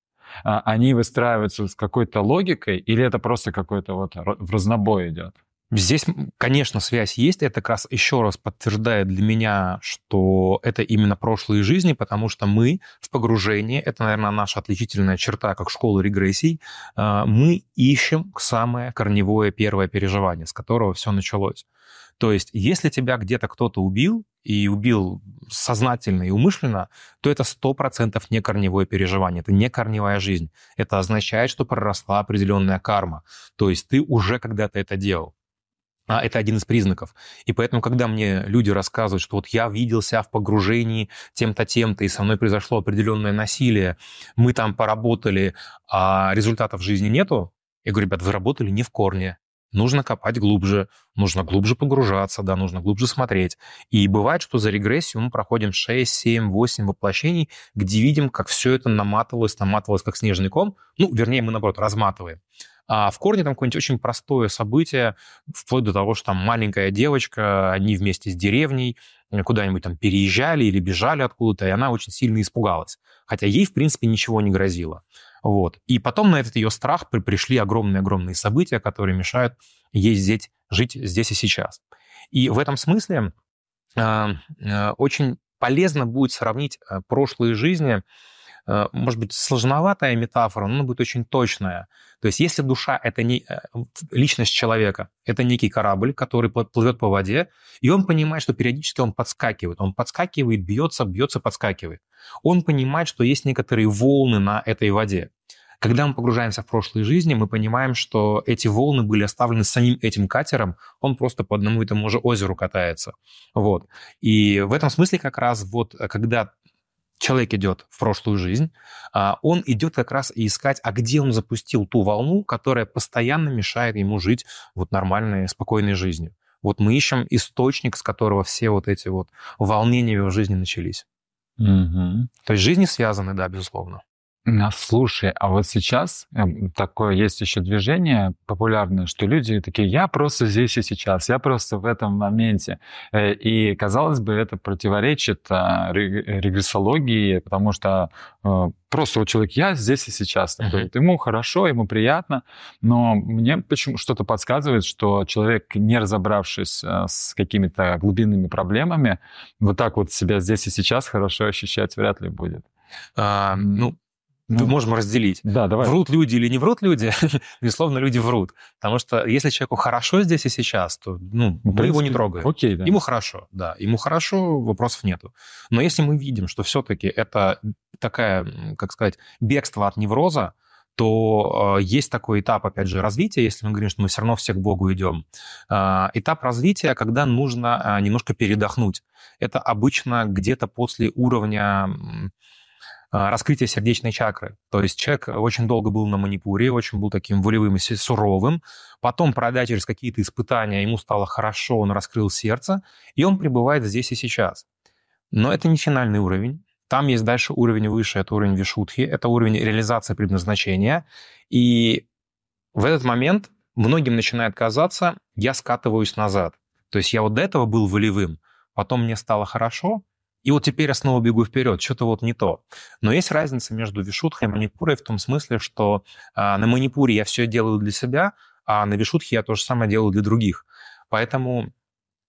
А, они выстраиваются с какой-то логикой, или это просто какой-то вот в разнобой идет? Здесь, конечно, связь есть. Это как раз еще раз подтверждает для меня, что это именно прошлые жизни, потому что мы в погружении, это, наверное, наша отличительная черта, как школы регрессий, а, мы ищем самое корневое первое переживание, с которого все началось. То есть, если тебя где-то кто-то убил, и убил сознательно и умышленно, то это 100% не корневое переживание, это не корневая жизнь. Это означает, что проросла определенная карма. То есть ты уже когда-то это делал. А это один из признаков. И поэтому, когда мне люди рассказывают, что вот я видел себя в погружении тем-то, тем-то, и со мной произошло определенное насилие, мы там поработали, а результатов в жизни нету, я говорю, ребят, вы работали не в корне, нужно копать глубже, нужно глубже погружаться, да, нужно глубже смотреть. И бывает, что за регрессию мы проходим 6, 7, 8 воплощений, где видим, как все это наматывалось, наматывалось как снежный ком. Ну, вернее, мы, наоборот, разматываем. А в корне там какое-нибудь очень простое событие, вплоть до того, что там маленькая девочка, они вместе с деревней э, куда-нибудь там переезжали или бежали откуда-то, и она очень сильно испугалась. Хотя ей, в принципе, ничего не грозило. Вот. И потом на этот ее страх при пришли огромные-огромные события, которые мешают ей здесь, жить здесь и сейчас. И в этом смысле э, очень полезно будет сравнить э, прошлые жизни Э, может быть, сложноватая метафора, но она будет очень точная. То есть если душа – это не э, личность человека, это некий корабль, который плывет по воде, и он понимает, что периодически он подскакивает. Он подскакивает, бьется, бьется, подскакивает. Он понимает, что есть некоторые волны на этой воде. Когда мы погружаемся в прошлые жизни, мы понимаем, что эти волны были оставлены самим этим катером, он просто по одному и тому же озеру катается. Вот. И в этом смысле как раз вот, э, когда человек идет в прошлую жизнь, а, он идет как раз и искать, а где он запустил ту волну, которая постоянно мешает ему жить вот нормальной, спокойной жизнью. Вот мы ищем источник, с которого все вот эти вот волнения в его жизни начались. Угу. То есть жизни связаны, да, безусловно. А, слушай, а вот сейчас эм, такое есть еще движение популярное, что люди такие, я просто здесь и сейчас, я просто в этом моменте. Э, и, казалось бы, это противоречит а, регрессологии, потому что э, просто вот человек, я здесь и сейчас. Uh-huh. ему хорошо, ему приятно, но мне почему что-то подсказывает, что человек, не разобравшись э, с какими-то глубинными проблемами, вот так вот себя здесь и сейчас хорошо ощущать вряд ли будет. А, ну, ну, можем разделить. Да, давай. Врут люди или не врут люди? *laughs* Безусловно, люди врут. Потому что если человеку хорошо здесь и сейчас, то ну, мы его не трогаем. Окей, да. Ему хорошо, да. Ему хорошо, вопросов нету. Но если мы видим, что все-таки это такая, как сказать, бегство от невроза, то э, есть такой этап, опять же, развития, если мы говорим, что мы все равно все к Богу идем. Э, а, этап развития, когда нужно э, немножко передохнуть. Это обычно где-то после уровня а, раскрытие сердечной чакры. То есть человек очень долго был на манипуре, очень был таким волевым и суровым. Потом, пройдя через какие-то испытания, ему стало хорошо, он раскрыл сердце, и он пребывает здесь и сейчас. Но это не финальный уровень. Там есть дальше уровень выше, это уровень вишудхи, это уровень реализации предназначения. И в этот момент многим начинает казаться, я скатываюсь назад. То есть я вот до этого был волевым, потом мне стало хорошо, и вот теперь я снова бегу вперед, что-то вот не то. Но есть разница между Вишутхой и Манипурой в том смысле, что э, на Манипуре я все делаю для себя, а на Вишутхе я то же самое делаю для других. Поэтому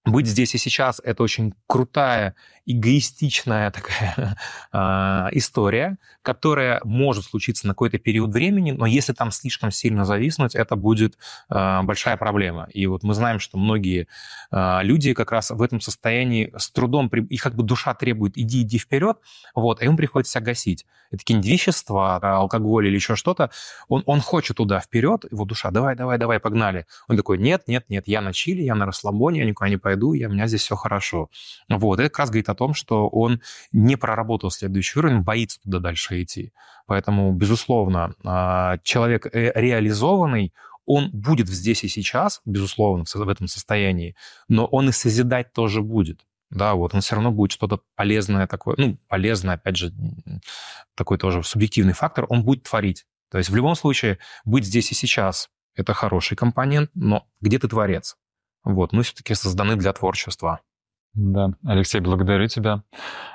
быть здесь и сейчас — это очень крутая эгоистичная такая *laughs* а, история, которая может случиться на какой-то период времени, но если там слишком сильно зависнуть, это будет а, большая проблема. И вот мы знаем, что многие а, люди как раз в этом состоянии с трудом, и как бы душа требует «иди, иди вперед», вот, а ему приходится гасить. Это какие-нибудь вещества, алкоголь или еще что-то, он, он хочет туда вперед, его душа «давай, давай, давай, погнали». Он такой «нет, нет, нет, я на чили, я на расслабоне, я никуда не пойду, я, у меня здесь все хорошо». Вот, это как раз говорит о том, что он не проработал следующий уровень, боится туда дальше идти. Поэтому, безусловно, а, человек э, реализованный, он будет здесь и сейчас, безусловно, в этом состоянии, но он и созидать тоже будет. Да, вот он все равно будет что-то полезное такое, ну, полезное, опять же, такой тоже субъективный фактор, он будет творить. То есть в любом случае быть здесь и сейчас – это хороший компонент, но где ты творец? Вот, мы все-таки созданы для творчества. Да, Алексей, благодарю тебя.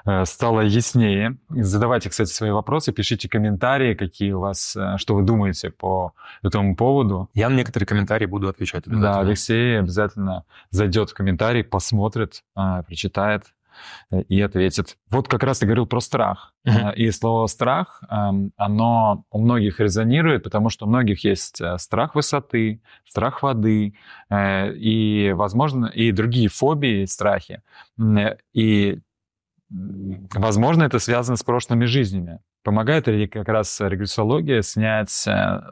Э, стало яснее. Задавайте, кстати, свои вопросы, пишите комментарии, какие у вас, э, что вы думаете по этому поводу. Я на некоторые комментарии буду отвечать. Да, Алексей обязательно зайдет в комментарий, посмотрит, э, прочитает, Э, и ответит. Вот как раз ты говорил про страх. Uh-huh. И слово страх, эм, оно у многих резонирует, потому что у многих есть э, страх высоты, страх воды и, возможно, и другие фобии, страхи. И, возможно, это связано с прошлыми жизнями. Помогает ли как раз регрессология снять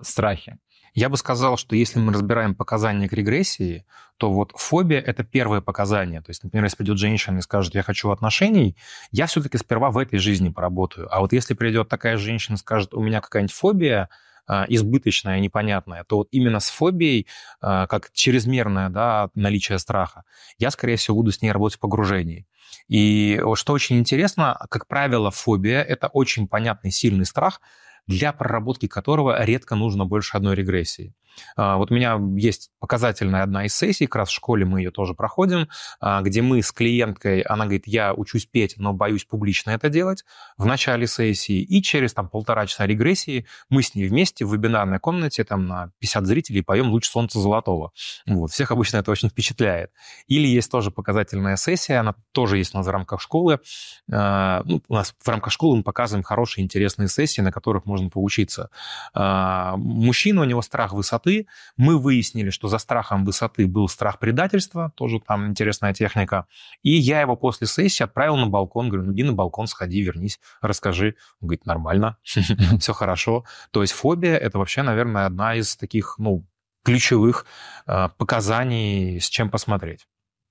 страхи? Я бы сказал, что если мы разбираем показания к регрессии, то вот фобия — это первое показание. То есть, например, если придет женщина и скажет, я хочу отношений, я все-таки сперва в этой жизни поработаю. А вот если придет такая женщина и скажет, у меня какая-нибудь фобия, а, избыточная, непонятная, то вот именно с фобией, а, как чрезмерное да, наличие страха, я, скорее всего, буду с ней работать в погружении. И что очень интересно, как правило, фобия – это очень понятный, сильный страх, для проработки которого редко нужно больше одной регрессии. А, вот у меня есть показательная одна из сессий, как раз в школе мы ее тоже проходим, а, где мы с клиенткой, она говорит, я учусь петь, но боюсь публично это делать, в начале сессии и через там полтора часа регрессии мы с ней вместе в вебинарной комнате там на 50 зрителей поем «Луч солнца золотого». Вот. Всех обычно это очень впечатляет. Или есть тоже показательная сессия, она тоже есть у нас в рамках школы. А, ну, у нас в рамках школы мы показываем хорошие, интересные сессии, на которых можно поучиться. Мужчина, у него страх высоты, высоты. Мы выяснили, что за страхом высоты был страх предательства, тоже там интересная техника. И я его после сессии отправил на балкон, говорю, ну иди на балкон, сходи, вернись, расскажи. Он говорит, нормально, *laughs* все хорошо. То есть фобия — это вообще, наверное, одна из таких, ну, ключевых а, показаний, с чем посмотреть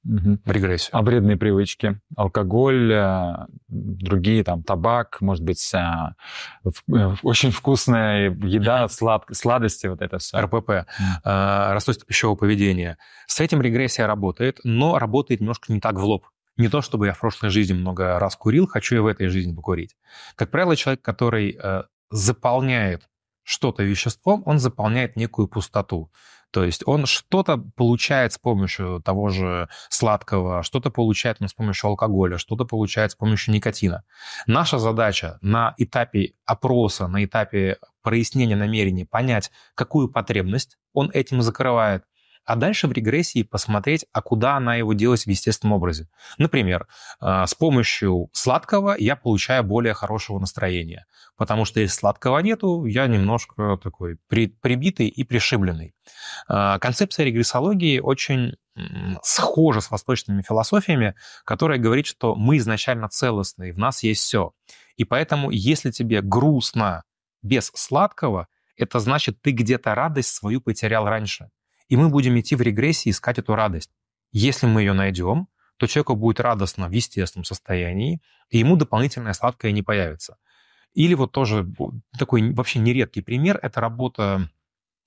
угу. в регрессию. А вредные привычки? Алкоголь, э, другие там, табак, может быть, э, э, очень вкусная еда, *laughs* слад, сладости, вот это все. РПП, mm. А, расстройство пищевого поведения. С этим регрессия работает, но работает немножко не так в лоб. Не то, чтобы я в прошлой жизни много раз курил, хочу и в этой жизни покурить. Как правило, человек, который заполняет что-то веществом, он заполняет некую пустоту. То есть он что-то получает с помощью того же сладкого, что-то получает он с помощью алкоголя, что-то получает с помощью никотина. Наша задача на этапе опроса, на этапе прояснения намерений понять, какую потребность он этим закрывает, а дальше в регрессии посмотреть, а куда она его делась в естественном образе. Например, а, с помощью сладкого я получаю более хорошего настроения, потому что если сладкого нету, я немножко такой при, прибитый и пришибленный. А, концепция регрессологии очень схожа с восточными философиями, которая говорит, что мы изначально целостны, в нас есть все. И поэтому, если тебе грустно без сладкого, это значит, ты где-то радость свою потерял раньше и мы будем идти в регрессии искать эту радость. Если мы ее найдем, то человеку будет радостно в естественном состоянии, и ему дополнительное сладкое не появится. Или вот тоже такой вообще нередкий пример – это работа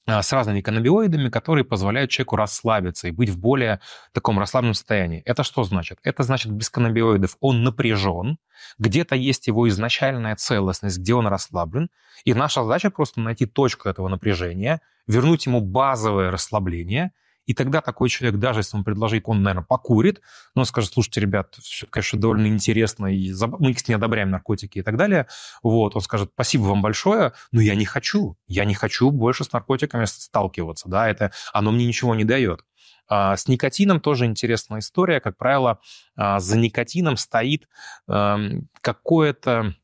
а, с разными каннабиоидами, которые позволяют человеку расслабиться и быть в более таком расслабленном состоянии. Это что значит? Это значит, без каннабиоидов он напряжен, где-то есть его изначальная целостность, где он расслаблен, и наша задача просто найти точку этого напряжения, вернуть ему базовое расслабление – и тогда такой человек, даже если он предложит, он, наверное, покурит, но он скажет, слушайте, ребят, все, конечно, довольно интересно, и заб... мы не одобряем наркотики и так далее. Вот, он скажет, спасибо вам большое, но я не хочу, я не хочу больше с наркотиками сталкиваться, да, это, оно мне ничего не дает. А с никотином тоже интересная история. Как правило, а, за никотином стоит эм, какое-то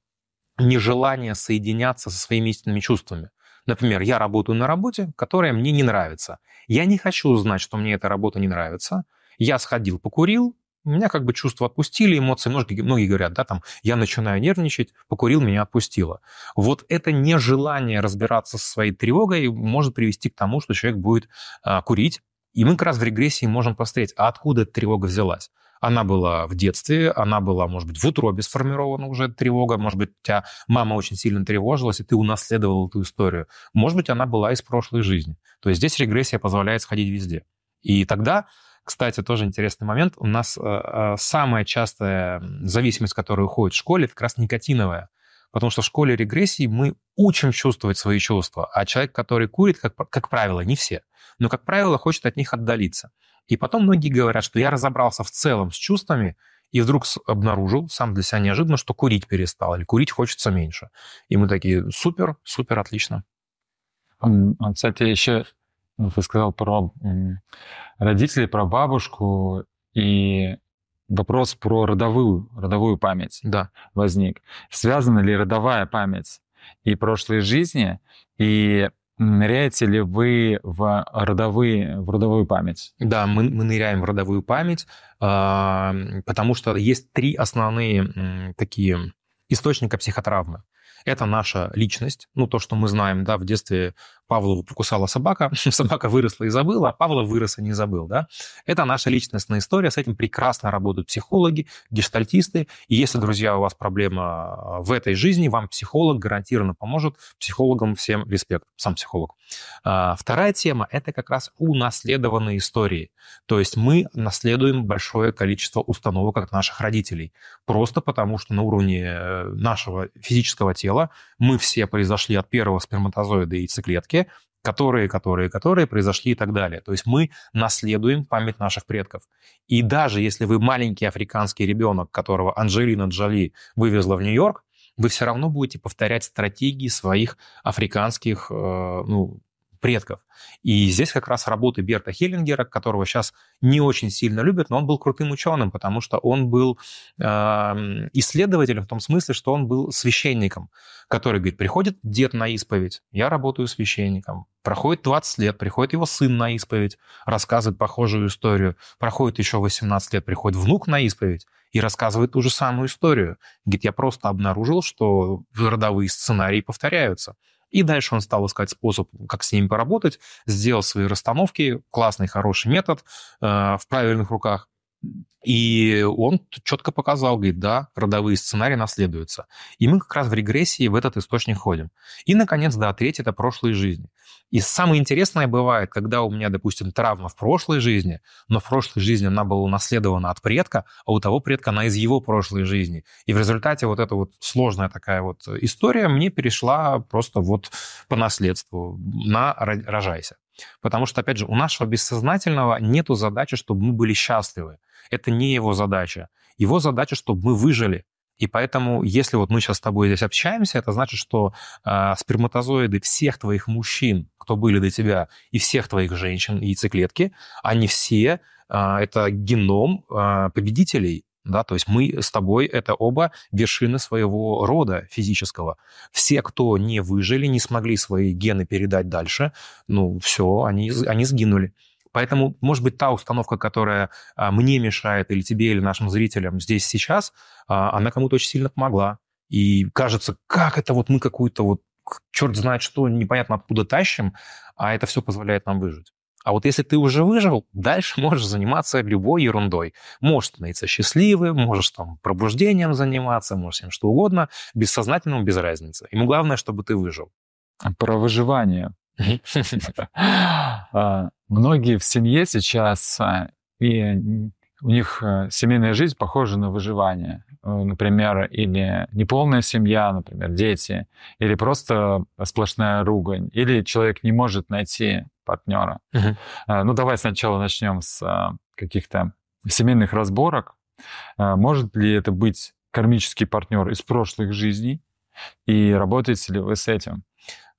нежелание соединяться со своими истинными чувствами. Например, я работаю на работе, которая мне не нравится. Я не хочу знать, что мне эта работа не нравится. Я сходил, покурил, меня как бы чувства отпустили, эмоции, многие, многие говорят, да, там, я начинаю нервничать, покурил, меня отпустило. Вот это нежелание разбираться со своей тревогой может привести к тому, что человек будет а, курить, и мы как раз в регрессии можем посмотреть, а откуда эта тревога взялась. Она была в детстве, она была, может быть, в утробе сформирована уже тревога, может быть, у тебя мама очень сильно тревожилась, и ты унаследовал эту историю. Может быть, она была из прошлой жизни. То есть здесь регрессия позволяет сходить везде. И тогда кстати, тоже интересный момент. У нас э, э самая частая зависимость, которая уходит в школе, это как раз никотиновая. Потому что в школе регрессии мы учим чувствовать свои чувства, а человек, который курит, как, как правило, не все, но, как правило, хочет от них отдалиться. И потом многие говорят, что я разобрался в целом с чувствами, и вдруг обнаружил сам для себя неожиданно, что курить перестал, или курить хочется меньше. И мы такие, супер, супер, отлично. А, а, кстати, еще ну, ты сказал про родителей, про бабушку, и вопрос про родовую, родовую память да. возник. Связана ли родовая память и прошлой жизни, и Ныряете ли вы в, родовые, в родовую память? Да, мы, мы ныряем в родовую память, а, потому что есть три основные такие источника психотравмы. Это наша личность, ну, то, что мы знаем, да, в детстве Павлову покусала собака, *laughs* собака выросла и забыла, а Павлов вырос и не забыл, да. Это наша личностная история, с этим прекрасно работают психологи, гештальтисты, и если, друзья, у вас проблема а, в этой жизни, вам психолог гарантированно поможет, психологам всем респект, сам психолог. А, вторая тема – это как раз унаследованные истории, то есть мы наследуем большое количество установок от наших родителей, просто потому что на уровне э, нашего физического тела тела, мы все произошли от первого сперматозоида и яйцеклетки, которые, которые, которые произошли и так далее. То есть мы наследуем память наших предков. И даже если вы маленький африканский ребенок, которого Анджелина Джоли вывезла в Нью-Йорк, вы все равно будете повторять стратегии своих африканских э, ну, предков. И здесь как раз работы Берта Хеллингера, которого сейчас не очень сильно любят, но он был крутым ученым, потому что он был э, исследователем в том смысле, что он был священником, который говорит, приходит дед на исповедь, я работаю священником. Проходит 20 лет, приходит его сын на исповедь, рассказывает похожую историю. Проходит еще 18 лет, приходит внук на исповедь и рассказывает ту же самую историю. Говорит, я просто обнаружил, что родовые сценарии повторяются. И дальше он стал искать способ, как с ними поработать, сделал свои расстановки, классный, хороший метод э, в правильных руках, и он четко показал, говорит, да, родовые сценарии наследуются. И мы как раз в регрессии в этот источник ходим. И, наконец, да, третье – это прошлые жизни. И самое интересное бывает, когда у меня, допустим, травма в прошлой жизни, но в прошлой жизни она была унаследована от предка, а у того предка она из его прошлой жизни. И в результате вот эта вот сложная такая вот история мне перешла просто вот по наследству на «рожайся». Потому что, опять же, у нашего бессознательного нет задачи, чтобы мы были счастливы. Это не его задача. Его задача, чтобы мы выжили. И поэтому, если вот мы сейчас с тобой здесь общаемся, это значит, что э, сперматозоиды всех твоих мужчин, кто были до тебя, и всех твоих женщин, яйцеклетки, они все э, это геном э, победителей. Да, то есть мы с тобой это оба вершины своего рода физического. Все, кто не выжили, не смогли свои гены передать дальше, ну все, они, они сгинули. Поэтому, может быть, та установка, которая а, мне мешает, или тебе, или нашим зрителям здесь сейчас, а, она кому-то очень сильно помогла. И кажется, как это вот мы какую-то вот черт знает что, непонятно откуда тащим, а это все позволяет нам выжить. А вот если ты уже выжил, дальше *laughs* можешь заниматься любой ерундой. Можешь становиться счастливым, можешь там пробуждением заниматься, можешь всем что угодно, бессознательным, без разницы. Ему главное, чтобы ты выжил. Про выживание. *laughs* А, многие в семье сейчас, а, и у них э, семейная жизнь похожа на выживание. Э, например, или неполная семья, например, дети, или просто сплошная ругань, или человек не может найти партнера. Uh-huh. Э, ну, давай сначала начнем с э, каких-то семейных разборок. Э, может ли это быть кармический партнер из прошлых жизней? И работаете ли вы с этим?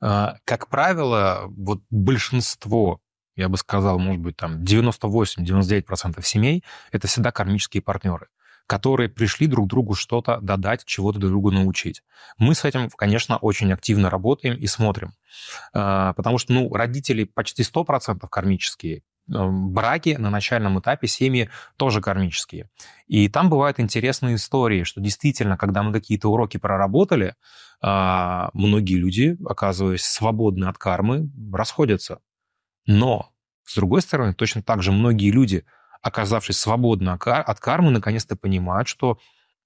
Как правило, вот большинство, я бы сказал, может быть, там 98-99% семей, это всегда кармические партнеры которые пришли друг другу что-то додать, чего-то друг другу научить. Мы с этим, конечно, очень активно работаем и смотрим. А, потому что, ну, родители почти 100% кармические, э, браки на начальном этапе, семьи тоже кармические. И там бывают интересные истории, что действительно, когда мы какие-то уроки проработали, а, многие люди, оказываясь свободны от кармы, расходятся. Но, с другой стороны, точно так же многие люди – оказавшись свободно от кармы, наконец-то понимают, что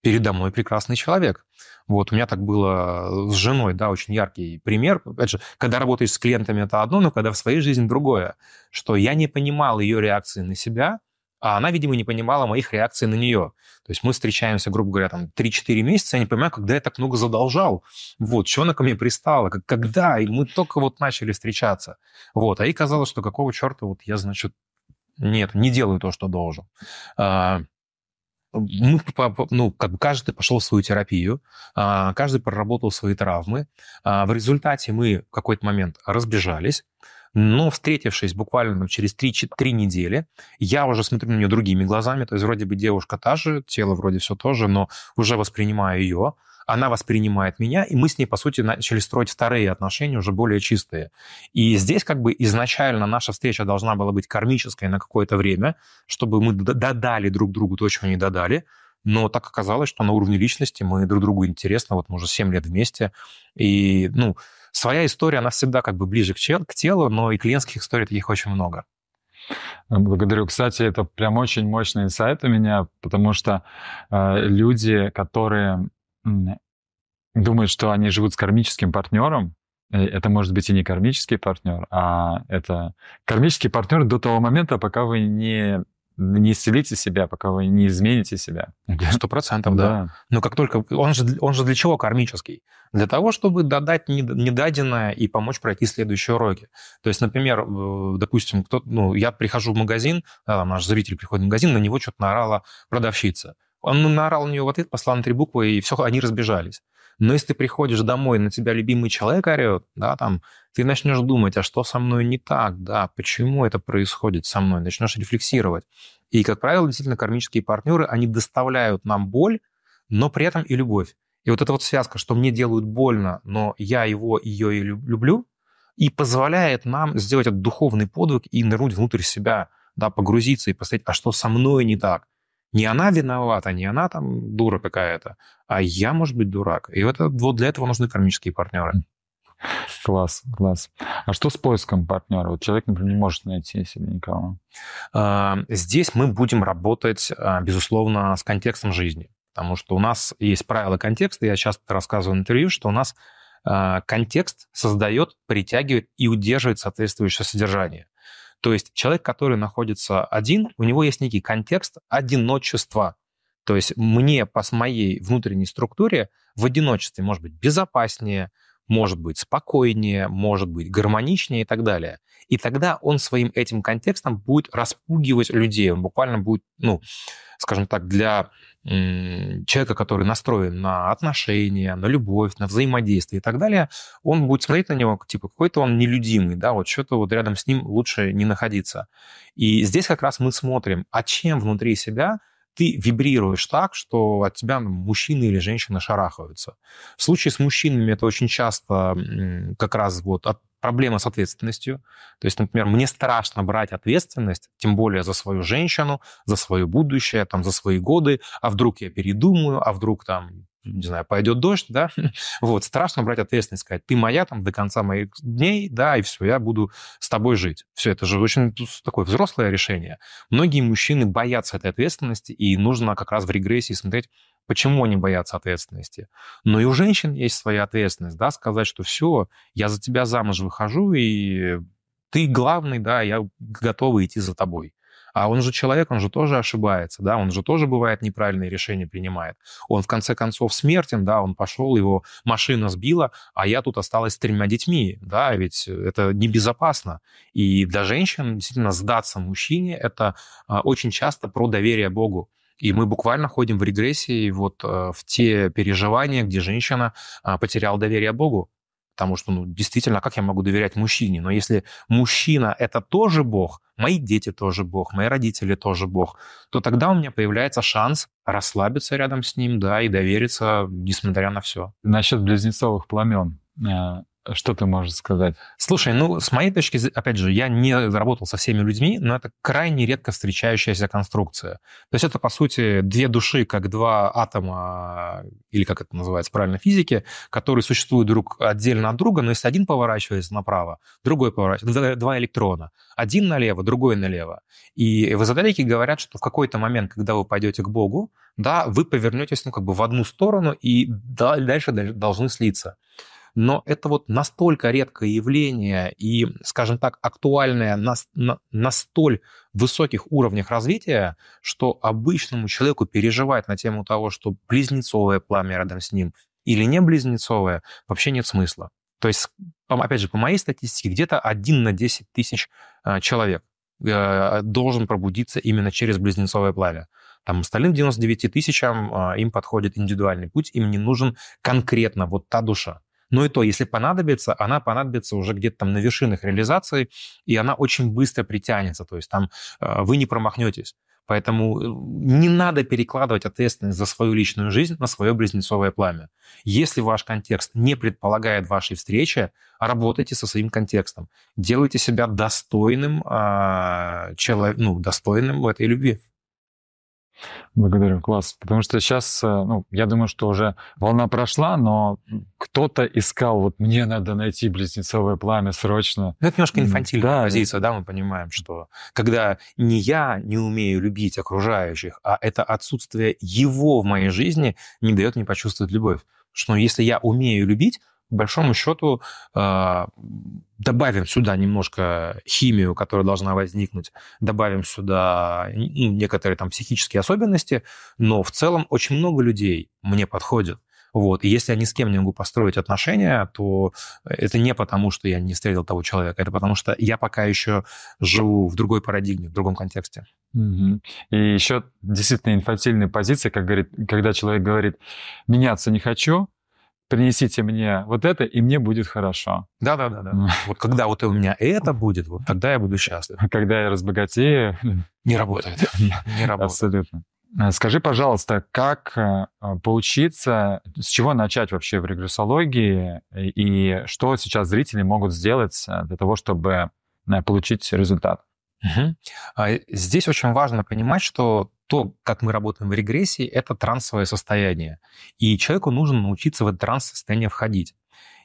передо мной прекрасный человек. Вот у меня так было э, с женой, да, очень яркий пример. Опять же, когда работаешь с клиентами, это одно, но когда в своей жизни другое, что я не понимал ее реакции на себя, а она, видимо, не понимала моих реакций на нее. То есть мы встречаемся, грубо говоря, там 3-4 месяца, я не понимаю, когда я так много задолжал. Вот, что она ко мне пристала, как, когда, и мы только вот начали встречаться. Вот, а ей казалось, что какого черта вот я, значит, нет, не делаю то, что должен. А, мы, ну, как бы каждый пошел в свою терапию, а, каждый проработал свои травмы. А, в результате мы в какой-то момент разбежались, но встретившись буквально через 3-4 недели, я уже смотрю на нее другими глазами, то есть вроде бы девушка та же, тело вроде все то же, но уже воспринимаю ее, она воспринимает меня, и мы с ней, по сути, начали строить вторые отношения, уже более чистые. И здесь как бы изначально наша встреча должна была быть кармической на какое-то время, чтобы мы додали друг другу то, чего не додали, но так оказалось, что на уровне личности мы друг другу интересны, вот мы уже 7 лет вместе, и, ну, своя история, она всегда как бы ближе к, чел, к телу, но и клиентских историй таких очень много. Благодарю. Кстати, это прям очень мощный инсайт у меня, потому что э, люди, которые думают, что они живут с кармическим партнером, э, это может быть и не кармический партнер, а это кармический партнер до того момента, пока вы не не исцелите себя, пока вы не измените себя. Сто процентов, да. да. Но как только... Он же, он же для чего кармический? Для того, чтобы додать недаденное и помочь пройти следующие уроки. То есть, например, допустим, кто, ну, я прихожу в магазин, наш зритель приходит в магазин, на него что-то наорала продавщица. Он ну, наорал на нее в ответ, послал на три буквы, и все, они разбежались. Но если ты приходишь домой, на тебя любимый человек орет, да, там, ты начнешь думать, а что со мной не так, да, почему это происходит со мной, начнешь рефлексировать. И, как правило, действительно, кармические партнеры, они доставляют нам боль, но при этом и любовь. И вот эта вот связка, что мне делают больно, но я его, ее и люблю, и позволяет нам сделать этот духовный подвиг и нырнуть внутрь себя, да, погрузиться и посмотреть, а что со мной не так, не она виновата, не она там дура какая-то, а я, может быть, дурак. И вот, вот для этого нужны кармические партнеры. Класс, класс. А что с поиском партнера? Вот человек, например, не может найти себе никого. А, здесь мы будем работать, а, безусловно, с контекстом жизни. Потому что у нас есть правила контекста. Я часто рассказываю в интервью, что у нас а, контекст создает, притягивает и удерживает соответствующее содержание. То есть человек, который находится один, у него есть некий контекст одиночества. То есть мне по моей внутренней структуре в одиночестве может быть безопаснее, может быть спокойнее, может быть гармоничнее и так далее. И тогда он своим этим контекстом будет распугивать людей. Он буквально будет, ну, скажем так, для человека, который настроен на отношения, на любовь, на взаимодействие и так далее, он будет смотреть на него, типа, какой-то он нелюдимый, да, вот что-то вот рядом с ним лучше не находиться. И здесь как раз мы смотрим, а чем внутри себя – ты вибрируешь так, что от тебя ну, мужчины или женщины шарахаются. В случае с мужчинами это очень часто как раз вот от проблема с ответственностью. То есть, например, мне страшно брать ответственность, тем более за свою женщину, за свое будущее, там, за свои годы, а вдруг я передумаю, а вдруг там не знаю, пойдет дождь, да, *laughs* вот, страшно брать ответственность, сказать, ты моя там до конца моих дней, да, и все, я буду с тобой жить. Все, это же очень такое взрослое решение. Многие мужчины боятся этой ответственности, и нужно как раз в регрессии смотреть, Почему они боятся ответственности? Но и у женщин есть своя ответственность, да, сказать, что все, я за тебя замуж выхожу, и ты главный, да, я готова идти за тобой. А он же человек, он же тоже ошибается, да, он же тоже бывает неправильные решения принимает. Он в конце концов смертен, да, он пошел, его машина сбила, а я тут осталась с тремя детьми, да, ведь это небезопасно. И для женщин действительно сдаться мужчине это а, очень часто про доверие Богу. И мы буквально ходим в регрессии вот э, в те переживания, где женщина а, потеряла доверие Богу. Потому что, ну, действительно, как я могу доверять мужчине? Но если мужчина – это тоже Бог, мои дети тоже Бог, мои родители тоже Бог, то тогда у меня появляется шанс расслабиться рядом с ним, да, и довериться, несмотря на все. Насчет близнецовых пламен. Э, что ты можешь сказать? Слушай, ну, с моей точки зрения, опять же, я не работал со всеми людьми, но это крайне редко встречающаяся конструкция. То есть это, по сути, две души, как два атома, или как это называется правильно в физике, которые существуют друг отдельно от друга, но если один поворачивается направо, другой поворачивается, два электрона, один налево, другой налево. И в эзотерике говорят, что в какой-то момент, когда вы пойдете к Богу, да, вы повернетесь, ну, как бы в одну сторону и дальше должны слиться но это вот настолько редкое явление и, скажем так, актуальное на, на, на столь высоких уровнях развития, что обычному человеку переживать на тему того, что близнецовое пламя рядом с ним или не близнецовое, вообще нет смысла. То есть, опять же, по моей статистике, где-то 1 на 10 тысяч а, человек э, должен пробудиться именно через близнецовое пламя. Там остальным 99 тысячам а, им подходит индивидуальный путь, им не нужен конкретно вот та душа. Но ну и то, если понадобится, она понадобится уже где-то там на вершинах реализации, и она очень быстро притянется, то есть там а, вы не промахнетесь. Поэтому э, не надо перекладывать ответственность за свою личную жизнь на свое близнецовое пламя. Если ваш контекст не предполагает вашей встречи, работайте со своим контекстом. Делайте себя достойным, э, а, человек, ну, достойным в этой любви. Благодарю, класс. Потому что сейчас, э, ну, я думаю, что уже волна прошла, но кто-то искал, вот мне надо найти близнецовое пламя срочно. Ну, это немножко инфантильная да, позиция, да, мы понимаем, что когда не я не умею любить окружающих, а это отсутствие его в моей жизни не дает мне почувствовать любовь. Что если я умею любить, большому счету э, добавим сюда немножко химию, которая должна возникнуть, добавим сюда ну, некоторые там психические особенности, но в целом очень много людей мне подходит. Вот. И если я ни с кем не могу построить отношения, то это не потому, что я не встретил того человека, это потому, что я пока еще живу в другой парадигме, в другом контексте. Угу. И еще действительно инфантильная позиция, как говорит, когда человек говорит, меняться не хочу, принесите мне вот это, и мне будет хорошо. Да-да-да. да. Вот когда вот у меня это будет, вот тогда я буду счастлив. Когда я разбогатею... Не работает. *laughs* Не работает. Абсолютно. Э, скажи, пожалуйста, как э, э, поучиться, с чего начать вообще в регрессологии, и что сейчас зрители могут сделать для того, чтобы получить результат? Угу. Здесь очень важно понимать, что то, как мы работаем в регрессии, это трансовое состояние. И человеку нужно научиться в это транс-состояние входить.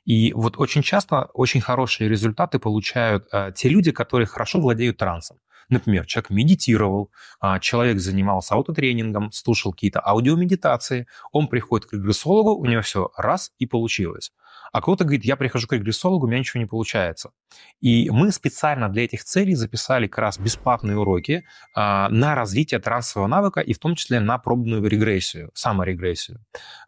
И вот очень часто очень хорошие результаты получают а, те люди, которые хорошо владеют трансом. Например, человек медитировал, а, человек занимался аутотренингом, слушал какие-то аудиомедитации, он приходит к регрессологу, у него все раз и получилось. А кто-то говорит, я прихожу к регрессологу, у меня ничего не получается. И мы специально для этих целей записали как раз бесплатные уроки а, на развитие трансового навыка и в том числе на пробную регрессию, саморегрессию.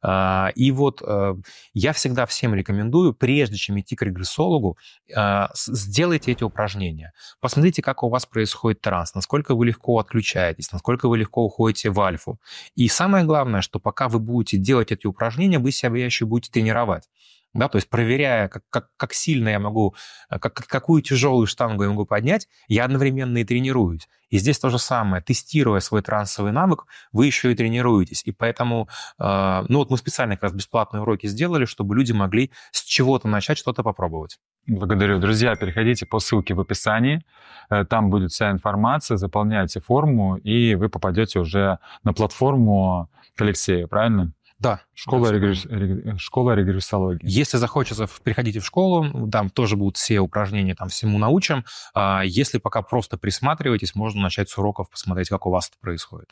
А, и вот а, я всегда всем рекомендую, прежде чем идти к регрессологу, а, сделайте эти упражнения. Посмотрите, как у вас происходит транс, насколько вы легко отключаетесь, насколько вы легко уходите в альфу. И самое главное, что пока вы будете делать эти упражнения, вы себя еще будете тренировать да, то есть проверяя, как, как, как сильно я могу, э, как, какую тяжелую штангу я могу поднять, я одновременно и тренируюсь. И здесь то же самое, тестируя свой трансовый навык, вы еще и тренируетесь. И поэтому, э, ну вот мы специально как раз бесплатные уроки сделали, чтобы люди могли с чего-то начать, что-то попробовать. Благодарю. Друзья, переходите по ссылке в описании. Э, там будет вся информация, заполняйте форму, и вы попадете уже на платформу к Алексею, правильно? Да. Школа, регресс... Э, школа регрессологии. Если захочется, приходите в школу, там тоже будут все упражнения, там всему научим. А если пока просто присматриваетесь, можно начать с уроков, посмотреть, как у вас это происходит.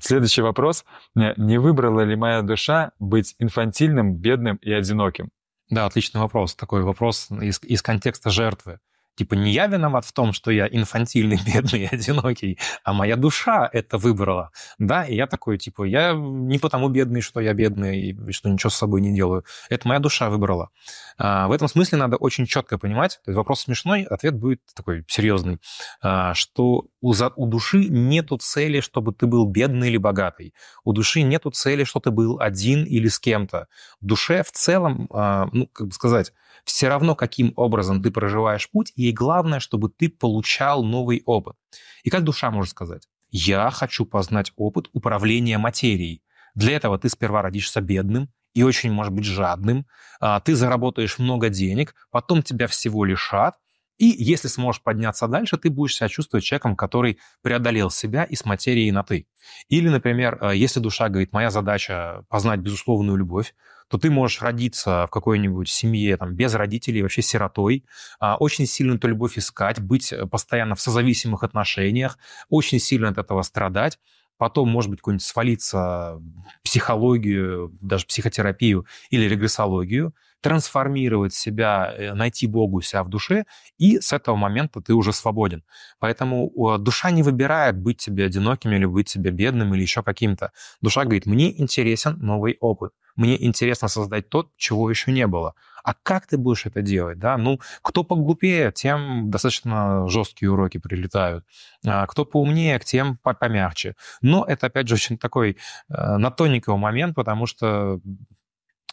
Следующий вопрос. Э, не выбрала ли моя душа быть инфантильным, бедным и одиноким? Да, отличный вопрос. Такой вопрос из, из контекста жертвы. Типа не я виноват в том, что я инфантильный, *laughs* бедный, одинокий, а моя душа это выбрала. Да, и я такой, типа, я не потому бедный, что я бедный и что ничего с собой не делаю. Это моя душа выбрала. А, в этом смысле надо очень четко понимать, то есть вопрос смешной, ответ будет такой серьезный, а, что у, за, у души нету цели, чтобы ты был бедный или богатый. У души нету цели, что ты был один или с кем-то. В душе в целом, а, ну, как бы сказать, все равно, каким образом ты проживаешь путь, и главное, чтобы ты получал новый опыт. И как душа может сказать? Я хочу познать опыт управления материей. Для этого ты сперва родишься бедным, и очень, может быть, жадным, а ты заработаешь много денег, потом тебя всего лишат, и если сможешь подняться дальше, ты будешь себя чувствовать человеком, который преодолел себя и с материей на «ты». Или, например, э, если душа говорит, моя задача познать безусловную любовь, то ты можешь родиться в какой-нибудь семье там, без родителей, вообще сиротой, а, очень сильно эту любовь искать, быть э, постоянно в созависимых отношениях, очень сильно от этого страдать, потом, может быть, какую-нибудь свалиться психологию, даже психотерапию или регрессологию, трансформировать себя, э, найти Богу себя в душе, и с этого момента ты уже свободен. Поэтому душа не выбирает быть тебе одиноким или быть тебе бедным или еще каким-то. Душа говорит, мне интересен новый опыт, мне интересно создать то, чего еще не было. А как ты будешь это делать, да? Ну, кто поглупее, тем достаточно жесткие уроки прилетают. А кто поумнее, тем помягче. Но это, опять же, очень такой э, на тоненького момент, потому что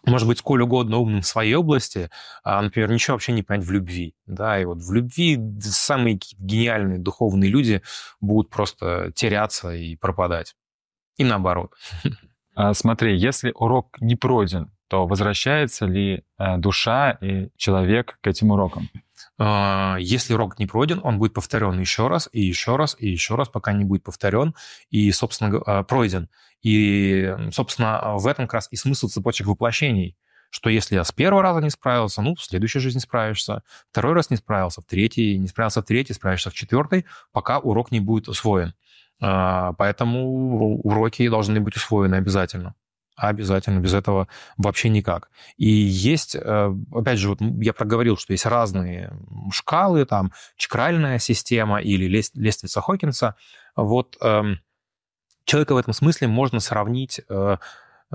может быть, сколь угодно умным в своей области, а, например, ничего вообще не понять в любви. Да, и вот в любви самые гениальные духовные люди будут просто теряться и пропадать. И наоборот. *laughs* А, смотри, если урок не пройден, то возвращается ли э, душа и человек к этим урокам? А, если урок не пройден, он будет повторен еще раз, и еще раз, и еще раз, пока не будет повторен и, собственно, а, пройден. И, собственно, в этом как раз и смысл цепочек воплощений что если я с первого раза не справился, ну, в следующей жизни справишься, второй раз не справился, в третий не справился, в третий справишься, в четвертый, пока урок не будет усвоен. А, поэтому уроки должны быть усвоены обязательно. Обязательно, без этого вообще никак. И есть, э, опять же, вот я проговорил, что есть разные шкалы, там, чакральная система или лестница Хокинса. Вот эм, человека в этом смысле можно сравнить э,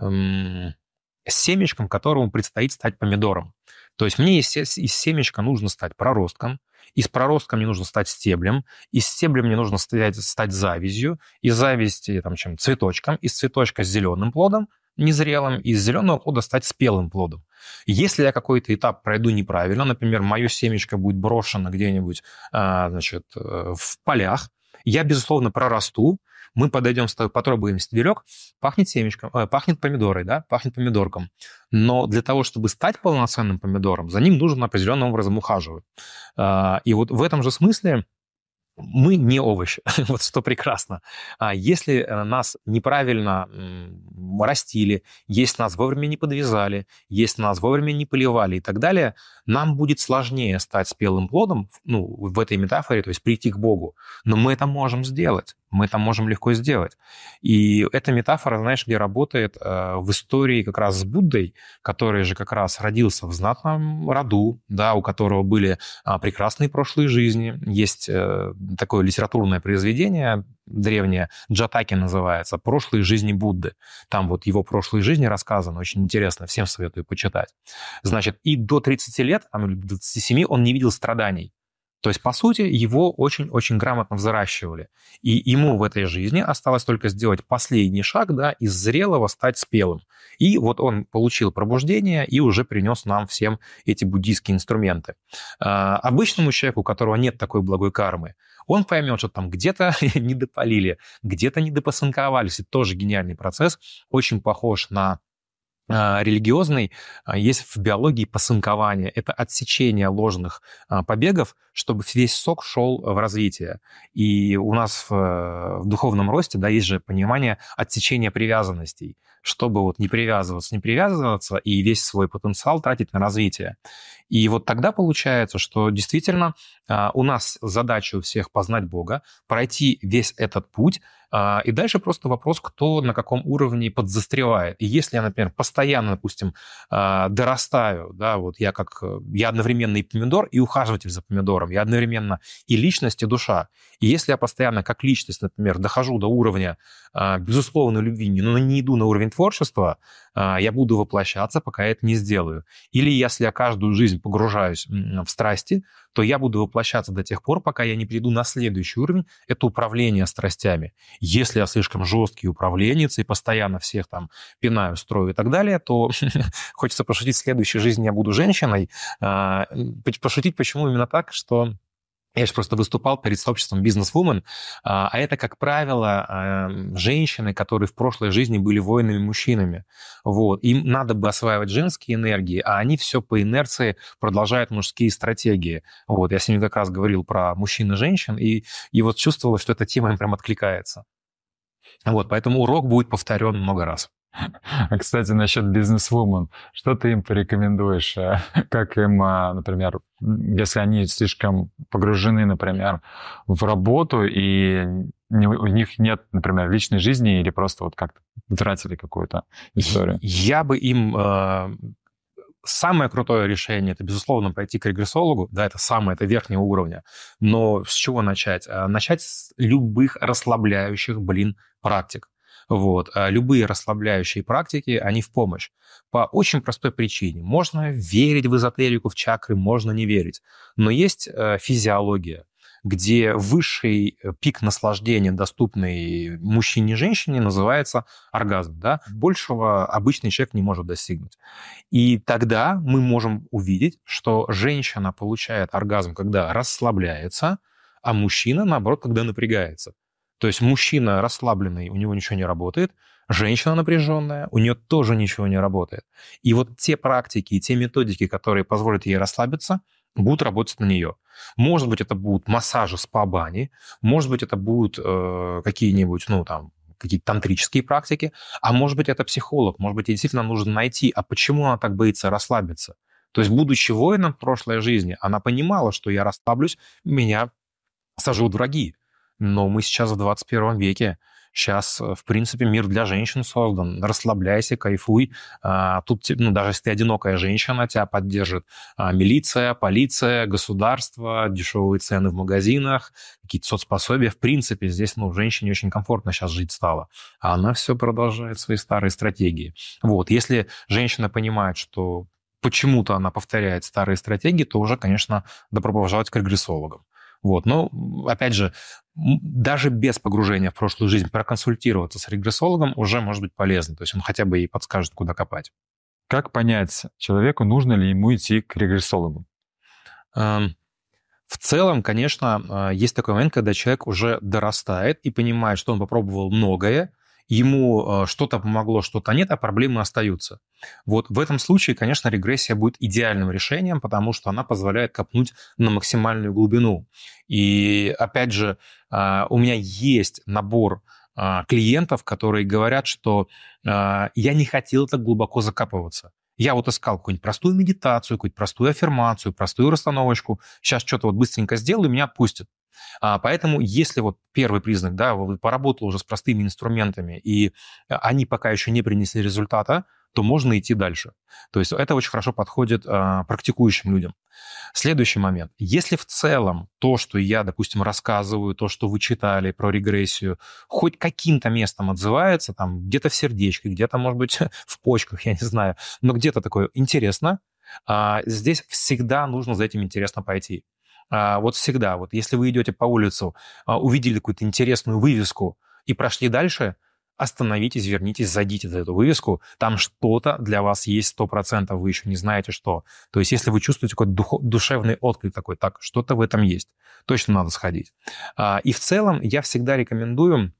эм, с семечком, которому предстоит стать помидором. То есть мне из, из семечка нужно стать проростком, из проростка мне нужно стать стеблем, из стебля мне нужно стать, стать завязью, из зависти там, чем, цветочком, из цветочка с зеленым плодом, незрелым, из зеленого плода стать спелым плодом. Если я какой-то этап пройду неправильно, например, мое семечко будет брошено где-нибудь а, значит, э, в полях, я, безусловно, прорасту, мы подойдем, потрогаем стебелек, пахнет семечком, э, пахнет помидорой, да, пахнет помидорком. Но для того, чтобы стать полноценным помидором, за ним нужно определенным образом ухаживать. Э, и вот в этом же смысле мы не овощи, *laughs* вот что прекрасно. А Если э, нас неправильно растили, если нас вовремя не подвязали, если нас вовремя не поливали и так далее, нам будет сложнее стать спелым плодом, ну, в этой метафоре, то есть прийти к Богу. Но мы это можем сделать, мы это можем легко сделать. И эта метафора, знаешь, где работает э, в истории как раз с Буддой, который же как раз родился в знатном роду, да, у которого были а, прекрасные прошлые жизни, есть э, такое литературное произведение древнее, Джатаки называется, «Прошлые жизни Будды». Там вот его прошлые жизни рассказаны, очень интересно, всем советую почитать. Значит, и до 30 лет, там, ну, до 27, он не видел страданий. То есть, по сути, его очень-очень грамотно взращивали. И ему в этой жизни осталось только сделать последний шаг, да, из зрелого стать спелым. И вот он получил пробуждение и уже принес нам всем эти буддийские инструменты. А, обычному человеку, у которого нет такой благой кармы, он поймет, что там где-то *laughs* не допалили, где-то не допосанковались. Это тоже гениальный процесс, очень похож на а, религиозный а, есть в биологии посынкование. Это отсечение ложных а, побегов, чтобы весь сок шел в развитие. И у нас в, э, в духовном росте да, есть же понимание отсечения привязанностей, чтобы вот не привязываться, не привязываться и весь свой потенциал тратить на развитие. И вот тогда получается, что действительно у нас задача у всех познать Бога, пройти весь этот путь, а, и дальше просто вопрос, кто на каком уровне подзастревает. И если я, например, постоянно, допустим, а, дорастаю, да, вот я как, э, я одновременно и помидор, и ухаживатель за помидором, я одновременно и личность, и душа. И если я постоянно как личность, например, дохожу до уровня а, безусловной любви, но ну, не иду на уровень творчества, я буду воплощаться, пока я это не сделаю. Или если я каждую жизнь погружаюсь в страсти, то я буду воплощаться до тех пор, пока я не перейду на следующий уровень, это управление страстями. Если я слишком жесткий управленец и постоянно всех там пинаю, строю и так далее, то *laughs* хочется пошутить, в следующей жизни я буду женщиной. А, пошутить почему именно так, что я же просто выступал перед сообществом бизнес-вумен, а, а это, как правило, а, женщины, которые в прошлой жизни были воинами-мужчинами. Вот. Им надо бы осваивать женские энергии, а они все по инерции продолжают мужские стратегии. Вот. Я сегодня как раз говорил про мужчин и женщин, и, и вот чувствовалось, что эта тема им прям откликается. Вот, поэтому урок будет повторен много раз. А, кстати, насчет бизнес-вумен. Что ты им порекомендуешь? Э, как им, э, например, если они слишком погружены, например, в работу, и у них нет, например, личной жизни или просто вот как-то тратили какую-то историю? Я бы им э, самое крутое решение это, безусловно, пойти к регрессологу. Да, это самое, это верхнее уровня. Но с чего начать? Начать с любых расслабляющих, блин, практик. Вот. А любые расслабляющие практики, они в помощь. По очень простой причине. Можно верить в эзотерику, в чакры, можно не верить. Но есть э, физиология, где высший э, пик наслаждения, доступный мужчине и женщине, называется оргазм. Да? Большего обычный человек не может достигнуть. И тогда мы можем увидеть, что женщина получает оргазм, когда расслабляется, а мужчина, наоборот, когда напрягается. То есть мужчина расслабленный, у него ничего не работает, женщина напряженная, у нее тоже ничего не работает. И вот те практики и те методики, которые позволят ей расслабиться, будут работать на нее. Может быть, это будут массажи, спа-бани, может быть, это будут э, какие-нибудь, ну, там, какие-то тантрические практики, а может быть, это психолог, может быть, ей действительно нужно найти, а почему она так боится расслабиться. То есть, будучи воином в прошлой жизни, она понимала, что я расслаблюсь, меня сажут враги. Но мы сейчас в 21 веке. Сейчас, э, в принципе, мир для женщин создан. Расслабляйся, кайфуй. А, тут, ну, даже если ты одинокая женщина, тебя поддержит а, милиция, полиция, государство, дешевые цены в магазинах, какие-то соцпособия. В принципе, здесь, ну, женщине очень комфортно сейчас жить стало. А она все продолжает свои старые стратегии. Вот, если женщина понимает, что почему-то она повторяет старые стратегии, то уже, конечно, добро пожаловать к регрессологам. Вот. Но, опять же, даже без погружения в прошлую жизнь проконсультироваться с регрессологом уже может быть полезно. То есть он хотя бы и подскажет, куда копать. Как понять человеку, нужно ли ему идти к регрессологу? Эм, в целом, конечно, а, есть такой момент, когда человек уже дорастает и понимает, что он попробовал многое, ему э, что-то помогло, что-то нет, а проблемы остаются. Вот в этом случае, конечно, регрессия будет идеальным решением, потому что она позволяет копнуть на максимальную глубину. И опять же, а, у меня есть набор а, клиентов, которые говорят, что а, я не хотел так глубоко закапываться. Я вот искал какую-нибудь простую медитацию, какую-нибудь простую аффирмацию, простую расстановочку. Сейчас что-то вот быстренько сделаю, меня отпустят. А, поэтому если вот первый признак, да, вы поработали уже с простыми инструментами, и а, они пока еще не принесли результата, то можно идти дальше. То есть это очень хорошо подходит а, практикующим людям. Следующий момент. Если в целом то, что я, допустим, рассказываю, то, что вы читали про регрессию, хоть каким-то местом отзывается, там где-то в сердечке, где-то, может быть, *laughs* в почках, я не знаю, но где-то такое интересно, а, здесь всегда нужно за этим интересно пойти. А, вот всегда, вот если вы идете по улице, а, увидели какую-то интересную вывеску и прошли дальше, остановитесь, вернитесь, зайдите за эту вывеску, там что-то для вас есть сто процентов, вы еще не знаете что. То есть если вы чувствуете какой-то дух, душевный отклик такой, так, что-то в этом есть, точно надо сходить. А, и в целом я всегда рекомендую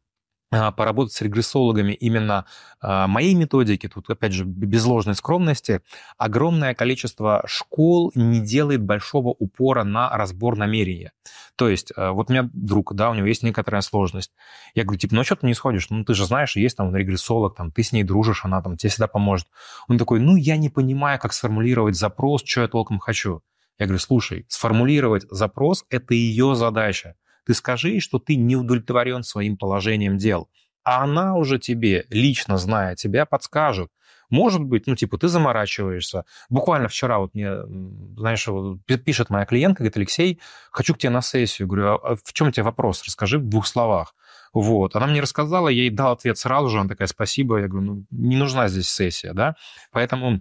а, поработать с регрессологами именно а, моей методики, тут, опять же, без ложной скромности, огромное количество школ не делает большого упора на разбор намерения. То есть, а, вот у меня друг, да, у него есть некоторая сложность. Я говорю, типа, ну что ты не сходишь? Ну ты же знаешь, есть там регрессолог, там, ты с ней дружишь, она там тебе всегда поможет. Он такой, ну я не понимаю, как сформулировать запрос, что я толком хочу. Я говорю, слушай, сформулировать запрос – это ее задача. Ты скажи ей, что ты не удовлетворен своим положением дел. А она уже тебе, лично зная тебя, подскажет. Может быть, ну, типа, ты заморачиваешься. Буквально вчера вот мне, знаешь, вот пишет моя клиентка, говорит, Алексей, хочу к тебе на сессию. Говорю, а, а в чем тебе вопрос? Расскажи в двух словах. Вот. Она мне рассказала, я ей дал ответ сразу же, она такая, спасибо. Я говорю, ну, не нужна здесь сессия, да? Поэтому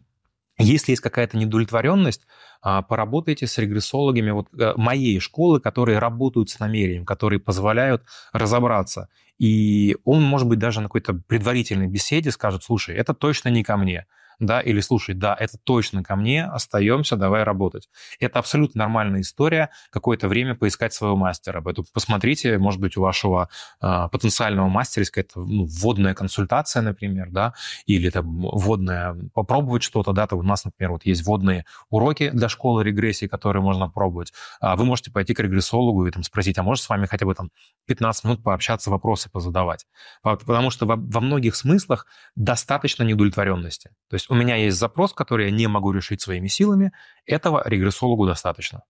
если есть какая-то недовлетворенность, а, поработайте с регрессологами вот э, моей школы, которые работают с намерением, которые позволяют разобраться. И он, может быть, даже на какой-то предварительной беседе скажет, слушай, это точно не ко мне да, или слушай, да, это точно ко мне, остаемся, давай работать. Это абсолютно нормальная история, какое-то время поискать своего мастера. Поэтому посмотрите, может быть, у вашего э, потенциального мастера есть какая-то ну, вводная консультация, например, да, или там вводная попробовать что-то, да, то у нас, например, вот есть вводные уроки для школы регрессии, которые можно пробовать. А вы можете пойти к регрессологу и там спросить, а может с вами хотя бы там 15 минут пообщаться, вопросы позадавать? Потому что во, во многих смыслах достаточно неудовлетворенности. То есть есть у меня есть запрос, который я не могу решить своими силами. Этого регрессологу достаточно.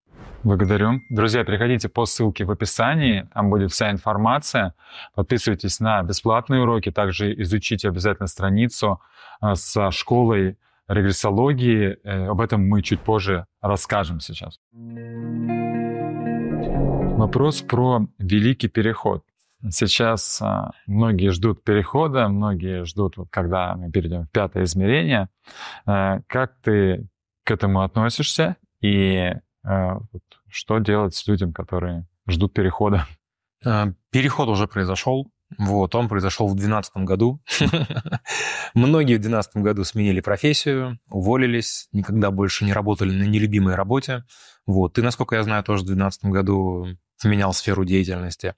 Благодарю. Друзья, переходите по ссылке в описании, там будет вся информация. Подписывайтесь на бесплатные уроки, также изучите обязательно страницу э, со школой регрессологии. Э, об этом мы чуть позже расскажем сейчас. Вопрос про Великий Переход. Сейчас а, многие ждут перехода, многие ждут, когда мы перейдем в пятое измерение. Э, как ты к этому относишься и а, что делать с людям, которые ждут перехода? Э, переход уже произошел. Вот, он произошел в 2012 году. *laughs* Многие в 2012 году сменили профессию, уволились, никогда больше не работали на нелюбимой работе. Вот, ты, насколько я знаю, тоже в 2012 году менял сферу деятельности.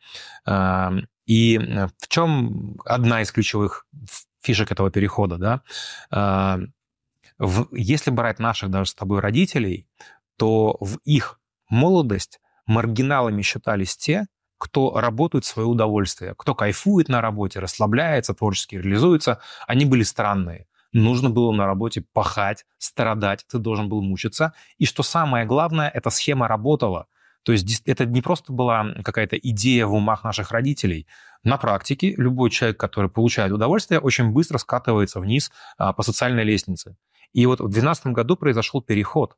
И э, в чем одна из ключевых фишек этого перехода, да? если брать наших даже с тобой родителей, то в их молодость маргиналами считались те, кто работает в свое удовольствие, кто кайфует на работе, расслабляется, творчески реализуется, они были странные. Нужно было на работе пахать, страдать, ты должен был мучиться. И что самое главное, эта схема работала. То есть это не просто была какая-то идея в умах наших родителей. На практике любой человек, который получает удовольствие, очень быстро скатывается вниз а, по социальной лестнице. И вот в 2012 году произошел переход.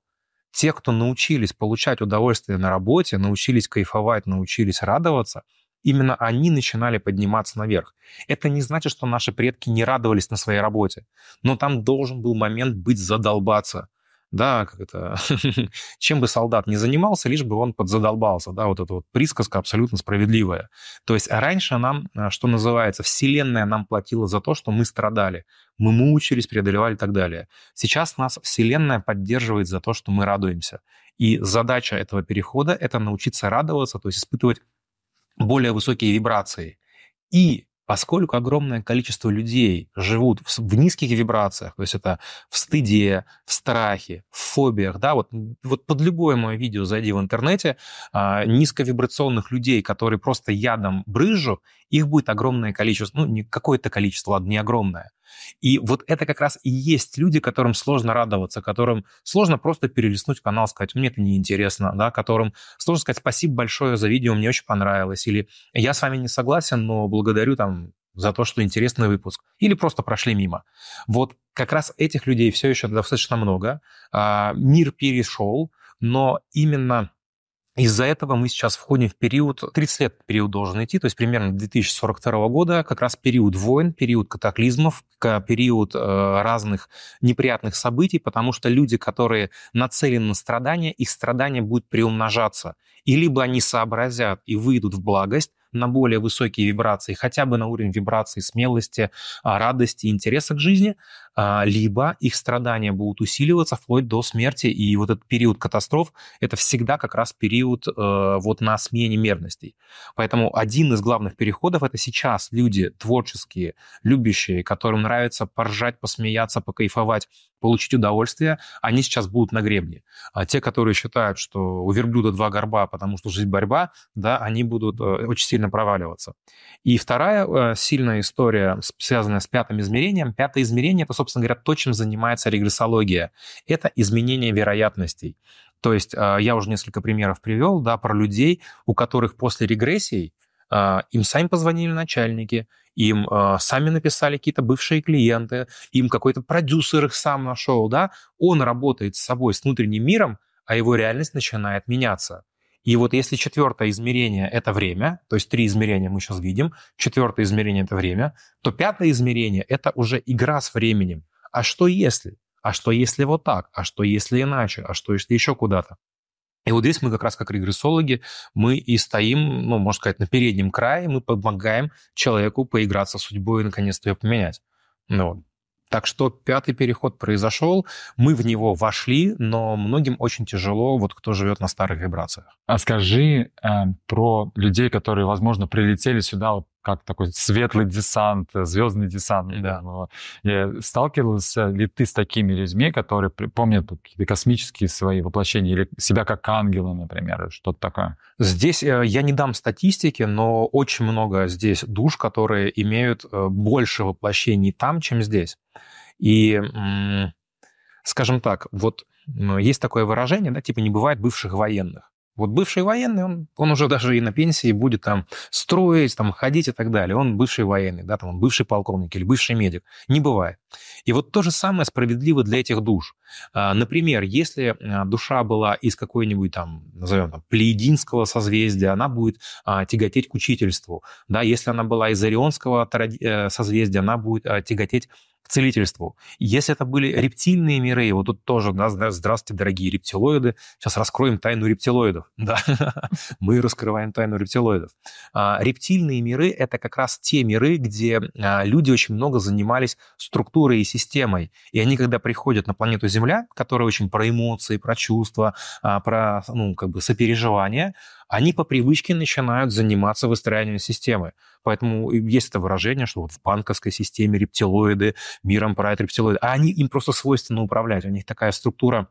Те, кто научились получать удовольствие на работе, научились кайфовать, научились радоваться, именно они начинали подниматься наверх. Это не значит, что наши предки не радовались на своей работе, но там должен был момент быть задолбаться, да, как это, *laughs* чем бы солдат не занимался, лишь бы он подзадолбался, да, вот эта вот присказка абсолютно справедливая. То есть раньше нам, э, что называется, вселенная нам платила за то, что мы страдали, мы мучились, преодолевали и так далее. Сейчас нас вселенная поддерживает за то, что мы радуемся. И задача этого перехода – это научиться радоваться, то есть испытывать более высокие вибрации. И Поскольку огромное количество людей живут в, в низких вибрациях, то есть это в стыде, в страхе, в фобиях, да, вот, вот под любое мое видео зайди в интернете, а, низковибрационных людей, которые просто ядом брызжут, их будет огромное количество, ну, не какое-то количество, ладно, не огромное. И вот это как раз и есть люди, которым сложно радоваться, которым сложно просто перелистнуть канал, сказать, мне это неинтересно, да, которым сложно сказать, спасибо большое за видео, мне очень понравилось, или я с вами не согласен, но благодарю там за то, что интересный выпуск, или просто прошли мимо. Вот как раз этих людей все еще достаточно много. А, мир перешел, но именно из-за этого мы сейчас входим в период, 30 лет период должен идти, то есть примерно 2042 года как раз период войн, период катаклизмов, период э, разных неприятных событий, потому что люди, которые нацелены на страдания, их страдания будут приумножаться. И либо они сообразят и выйдут в благость, на более высокие вибрации, хотя бы на уровень вибрации смелости, а, радости, интереса к жизни, а, либо их страдания будут усиливаться вплоть до смерти, и вот этот период катастроф – это всегда как раз период э, вот на смене мерностей. Поэтому один из главных переходов – это сейчас люди творческие, любящие, которым нравится поржать, посмеяться, покайфовать, получить удовольствие, они сейчас будут на гребне. А те, которые считают, что у верблюда два горба, потому что жизнь борьба, да, они будут э, очень сильно проваливаться. И вторая э, сильная история, связанная с пятым измерением. Пятое измерение – это, собственно, собственно говоря, то, чем занимается регрессология. Это изменение вероятностей. То есть а, я уже несколько примеров привел, да, про людей, у которых после регрессий а, им сами позвонили начальники, им а, сами написали какие-то бывшие клиенты, им какой-то продюсер их сам нашел, да, он работает с собой, с внутренним миром, а его реальность начинает меняться. И вот если четвертое измерение – это время, то есть три измерения мы сейчас видим, четвертое измерение – это время, то пятое измерение – это уже игра с временем. А что если? А что если вот так? А что если иначе? А что если еще куда-то? И вот здесь мы как раз как регрессологи, мы и стоим, ну, можно сказать, на переднем крае, мы помогаем человеку поиграться с судьбой и, наконец-то, ее поменять. Ну, вот. Так что пятый переход произошел, мы в него вошли, но многим очень тяжело, вот кто живет на старых вибрациях. А скажи э, про людей, которые, возможно, прилетели сюда вот как такой светлый десант, э, звездный десант. Да. Я сталкивался ли ты с такими людьми, которые помнят какие-то космические свои воплощения или себя как ангелы, например, что-то такое? Здесь э, я не дам статистики, но очень много здесь душ, которые имеют э, больше воплощений там, чем здесь. И, скажем так, вот ну, есть такое выражение, да, типа не бывает бывших военных. Вот бывший военный, он, он уже даже и на пенсии будет там строить, там ходить и так далее. Он бывший военный, да, там он бывший полковник или бывший медик. Не бывает. И вот то же самое справедливо для этих душ. А, например, если а, душа была из какой-нибудь там, назовем там, плеядинского созвездия, она будет а, тяготеть к учительству. Да, если она была из орионского э, созвездия, она будет тяготеть к целительству. Если это были рептильные миры, вот тут тоже, да, здравствуйте, дорогие рептилоиды, сейчас раскроем тайну рептилоидов. *laughs* Да? Мы раскрываем тайну рептилоидов. Рептильные миры – это как раз те миры, где люди очень много занимались структурой культурой и системой. И они, когда приходят на планету Земля, которая очень про эмоции, про чувства, а, про ну, как бы сопереживание, они по привычке начинают заниматься выстраиванием системы. Поэтому есть это выражение, что вот в банковской системе рептилоиды, миром правят рептилоиды. А они, им просто свойственно управлять. У них такая структура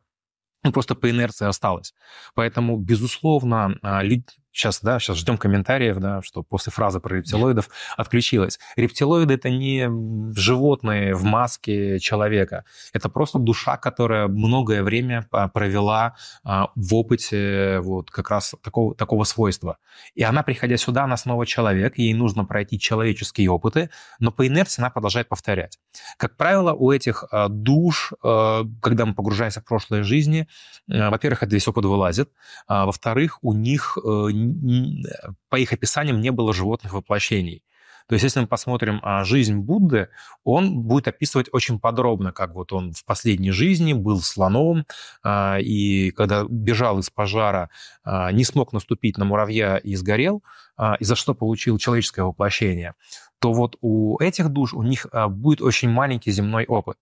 ну, просто по инерции осталась Поэтому, безусловно, а, сейчас, да, сейчас ждем комментариев, да, что после фразы про рептилоидов отключилась. Рептилоиды это не животные в маске человека, это просто душа, которая многое время а, провела а, в опыте вот как раз такого, такого свойства. И она, приходя сюда, она снова человек, ей нужно пройти человеческие опыты, но по инерции она продолжает повторять. Как правило, у этих а, душ, когда мы погружаемся в прошлые жизни, во-первых, это весь опыт вылазит, во-вторых, у них э, по их описаниям не было животных воплощений. То есть, если мы посмотрим а, жизнь Будды, он будет описывать очень подробно, как вот он в последней жизни был слоном, а, и когда бежал из пожара, а, не смог наступить на муравья и сгорел, а, и за что получил человеческое воплощение, то вот у этих душ, у них а, будет очень маленький земной опыт.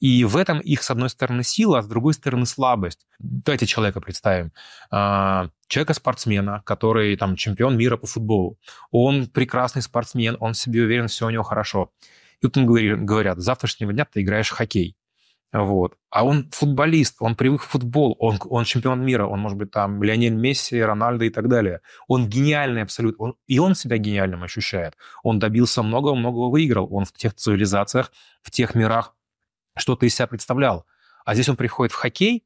И в этом их, с одной стороны, сила, а с другой стороны, слабость. Давайте человека представим. А, Человека-спортсмена, который там чемпион мира по футболу. Он прекрасный спортсмен, он в себе уверен, все у него хорошо. И тут им говорят, с завтрашнего дня ты играешь в хоккей. Вот. А он футболист, он привык к футболу, он, он чемпион мира, он, может быть, там, Леонель Месси, Рональдо и так далее. Он гениальный абсолютно, он, и он себя гениальным ощущает. Он добился многого много выиграл. Он в тех цивилизациях, в тех мирах что-то из себя представлял. А здесь он приходит в хоккей,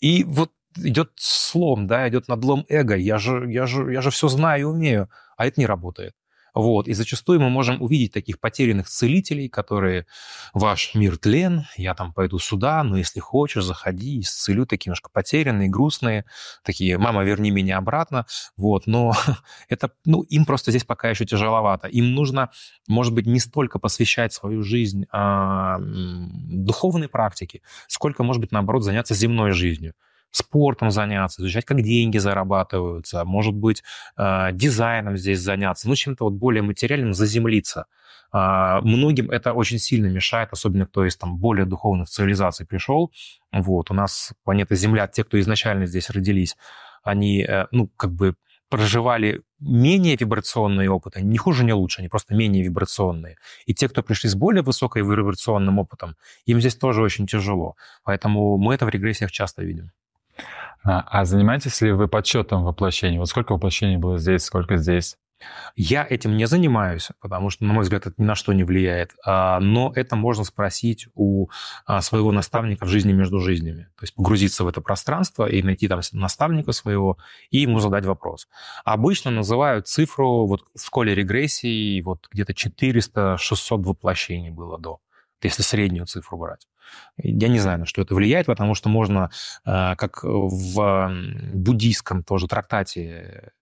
и вот идет слом, да, идет надлом эго. Я же, я же, я же все знаю и умею, а это не работает. Вот. И зачастую мы можем увидеть таких потерянных целителей, которые ваш мир тлен, я там пойду сюда, но если хочешь, заходи, исцелю, такие немножко потерянные, грустные, такие, мама, верни меня обратно, вот, но *laughs* это, ну, им просто здесь пока еще тяжеловато. Им нужно, может быть, не столько посвящать свою жизнь а, духовной практике, сколько, может быть, наоборот, заняться земной жизнью спортом заняться, изучать, как деньги зарабатываются, а может быть, а, дизайном здесь заняться, ну, чем-то вот более материальным заземлиться. А, многим это очень сильно мешает, особенно кто из там более духовных цивилизаций пришел. Вот, у нас планета Земля, те, кто изначально здесь родились, они, э, ну, как бы проживали менее вибрационные опыты, не хуже, не лучше, они просто менее вибрационные. И те, кто пришли с более высокой вибрационным опытом, им здесь тоже очень тяжело. Поэтому мы это в регрессиях часто видим. А, а занимаетесь ли вы подсчетом воплощений? Вот сколько воплощений было здесь, сколько здесь? Я этим не занимаюсь, потому что, на мой взгляд, это ни на что не влияет. А, но это можно спросить у а, своего наставника в жизни между жизнями. То есть погрузиться в это пространство и найти там наставника своего и ему задать вопрос. Обычно называют цифру, вот в школе регрессии вот где-то 400-600 воплощений было до если среднюю цифру брать. Я не знаю, на что это влияет, потому что можно, э, как в буддийском тоже трактате,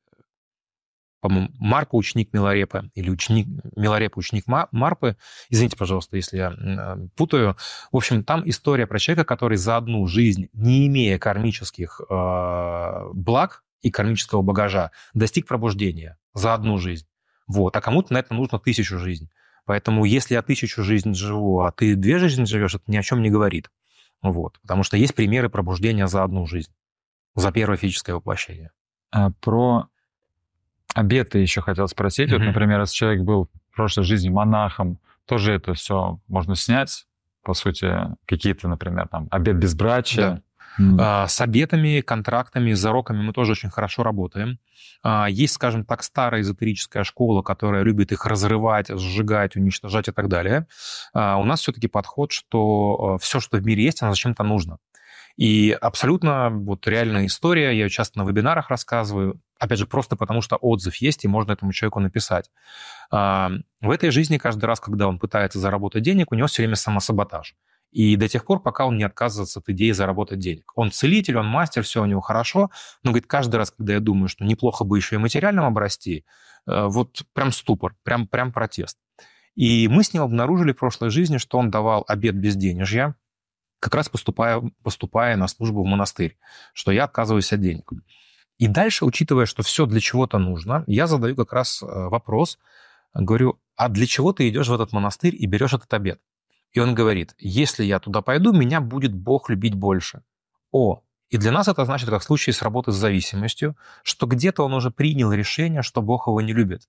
по-моему, Марпа ученик Милорепа, или ученик Милорепа ученик Марпы, извините, пожалуйста, если я э, путаю. В общем, там история про человека, который за одну жизнь, не имея кармических э, благ и кармического багажа, достиг пробуждения за одну жизнь. Вот. А кому-то на это нужно тысячу жизней. Поэтому если я тысячу жизней живу, а ты две жизни живешь, это ни о чем не говорит. Вот. Потому что есть примеры пробуждения за одну жизнь, за первое физическое воплощение. А про обеты еще хотел спросить. Mm-hmm. Вот, например, если человек был в прошлой жизни монахом, тоже это все можно снять, по сути, какие-то, например, там, обед безбрачия. Да а, с обетами, контрактами, зароками мы тоже очень хорошо работаем. А, есть, скажем так, старая эзотерическая школа, которая любит их разрывать, сжигать, уничтожать и так далее. А, у нас все-таки подход, что все, что в мире есть, оно зачем-то нужно. И абсолютно вот реальная история, я ее часто на вебинарах рассказываю, опять же, просто потому что отзыв есть, и можно этому человеку написать. В этой жизни каждый раз, когда он пытается заработать денег, у него все время самосаботаж. И до тех пор, пока он не отказывается от идеи заработать денег. Он целитель, он мастер, все у него хорошо. Но, говорит, каждый раз, когда я думаю, что неплохо бы еще и материальным обрасти, э, вот прям ступор, прям, прям протест. И мы с ним обнаружили в прошлой жизни, что он давал обед без денежья, как раз поступая, поступая на службу в монастырь, что я отказываюсь от денег. И дальше, учитывая, что все для чего-то нужно, я задаю как раз э, вопрос, говорю, а для чего ты идешь в этот монастырь и берешь этот обед? И он говорит, если я туда пойду, меня будет Бог любить больше. О, и для нас это значит, как в случае с работой с зависимостью, что где-то он уже принял решение, что Бог его не любит.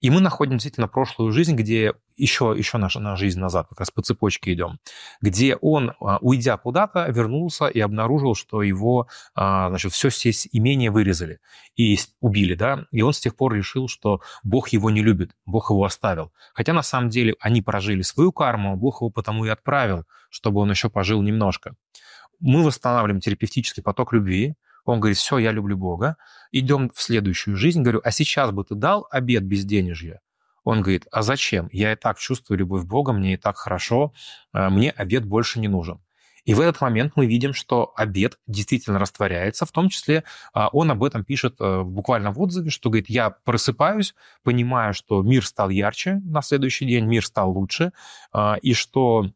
И мы находим действительно прошлую жизнь, где еще, еще наша, на жизнь назад, как раз по цепочке идем, где он, а, уйдя куда-то, вернулся и обнаружил, что его, а, значит, все здесь имение вырезали и убили, да, и он с тех пор решил, что Бог его не любит, Бог его оставил. Хотя на самом деле они прожили свою карму, а Бог его потому и отправил, чтобы он еще пожил немножко мы восстанавливаем терапевтический поток любви. Он говорит, все, я люблю Бога. Идем в следующую жизнь. Говорю, а сейчас бы ты дал обед безденежья? Он говорит, а зачем? Я и так чувствую любовь Бога, мне и так хорошо, а, мне обед больше не нужен. И в этот момент мы видим, что обед действительно растворяется, в том числе а, он об этом пишет э, буквально в отзыве, что говорит, я просыпаюсь, понимаю, что мир стал ярче на следующий день, мир стал лучше, а, и что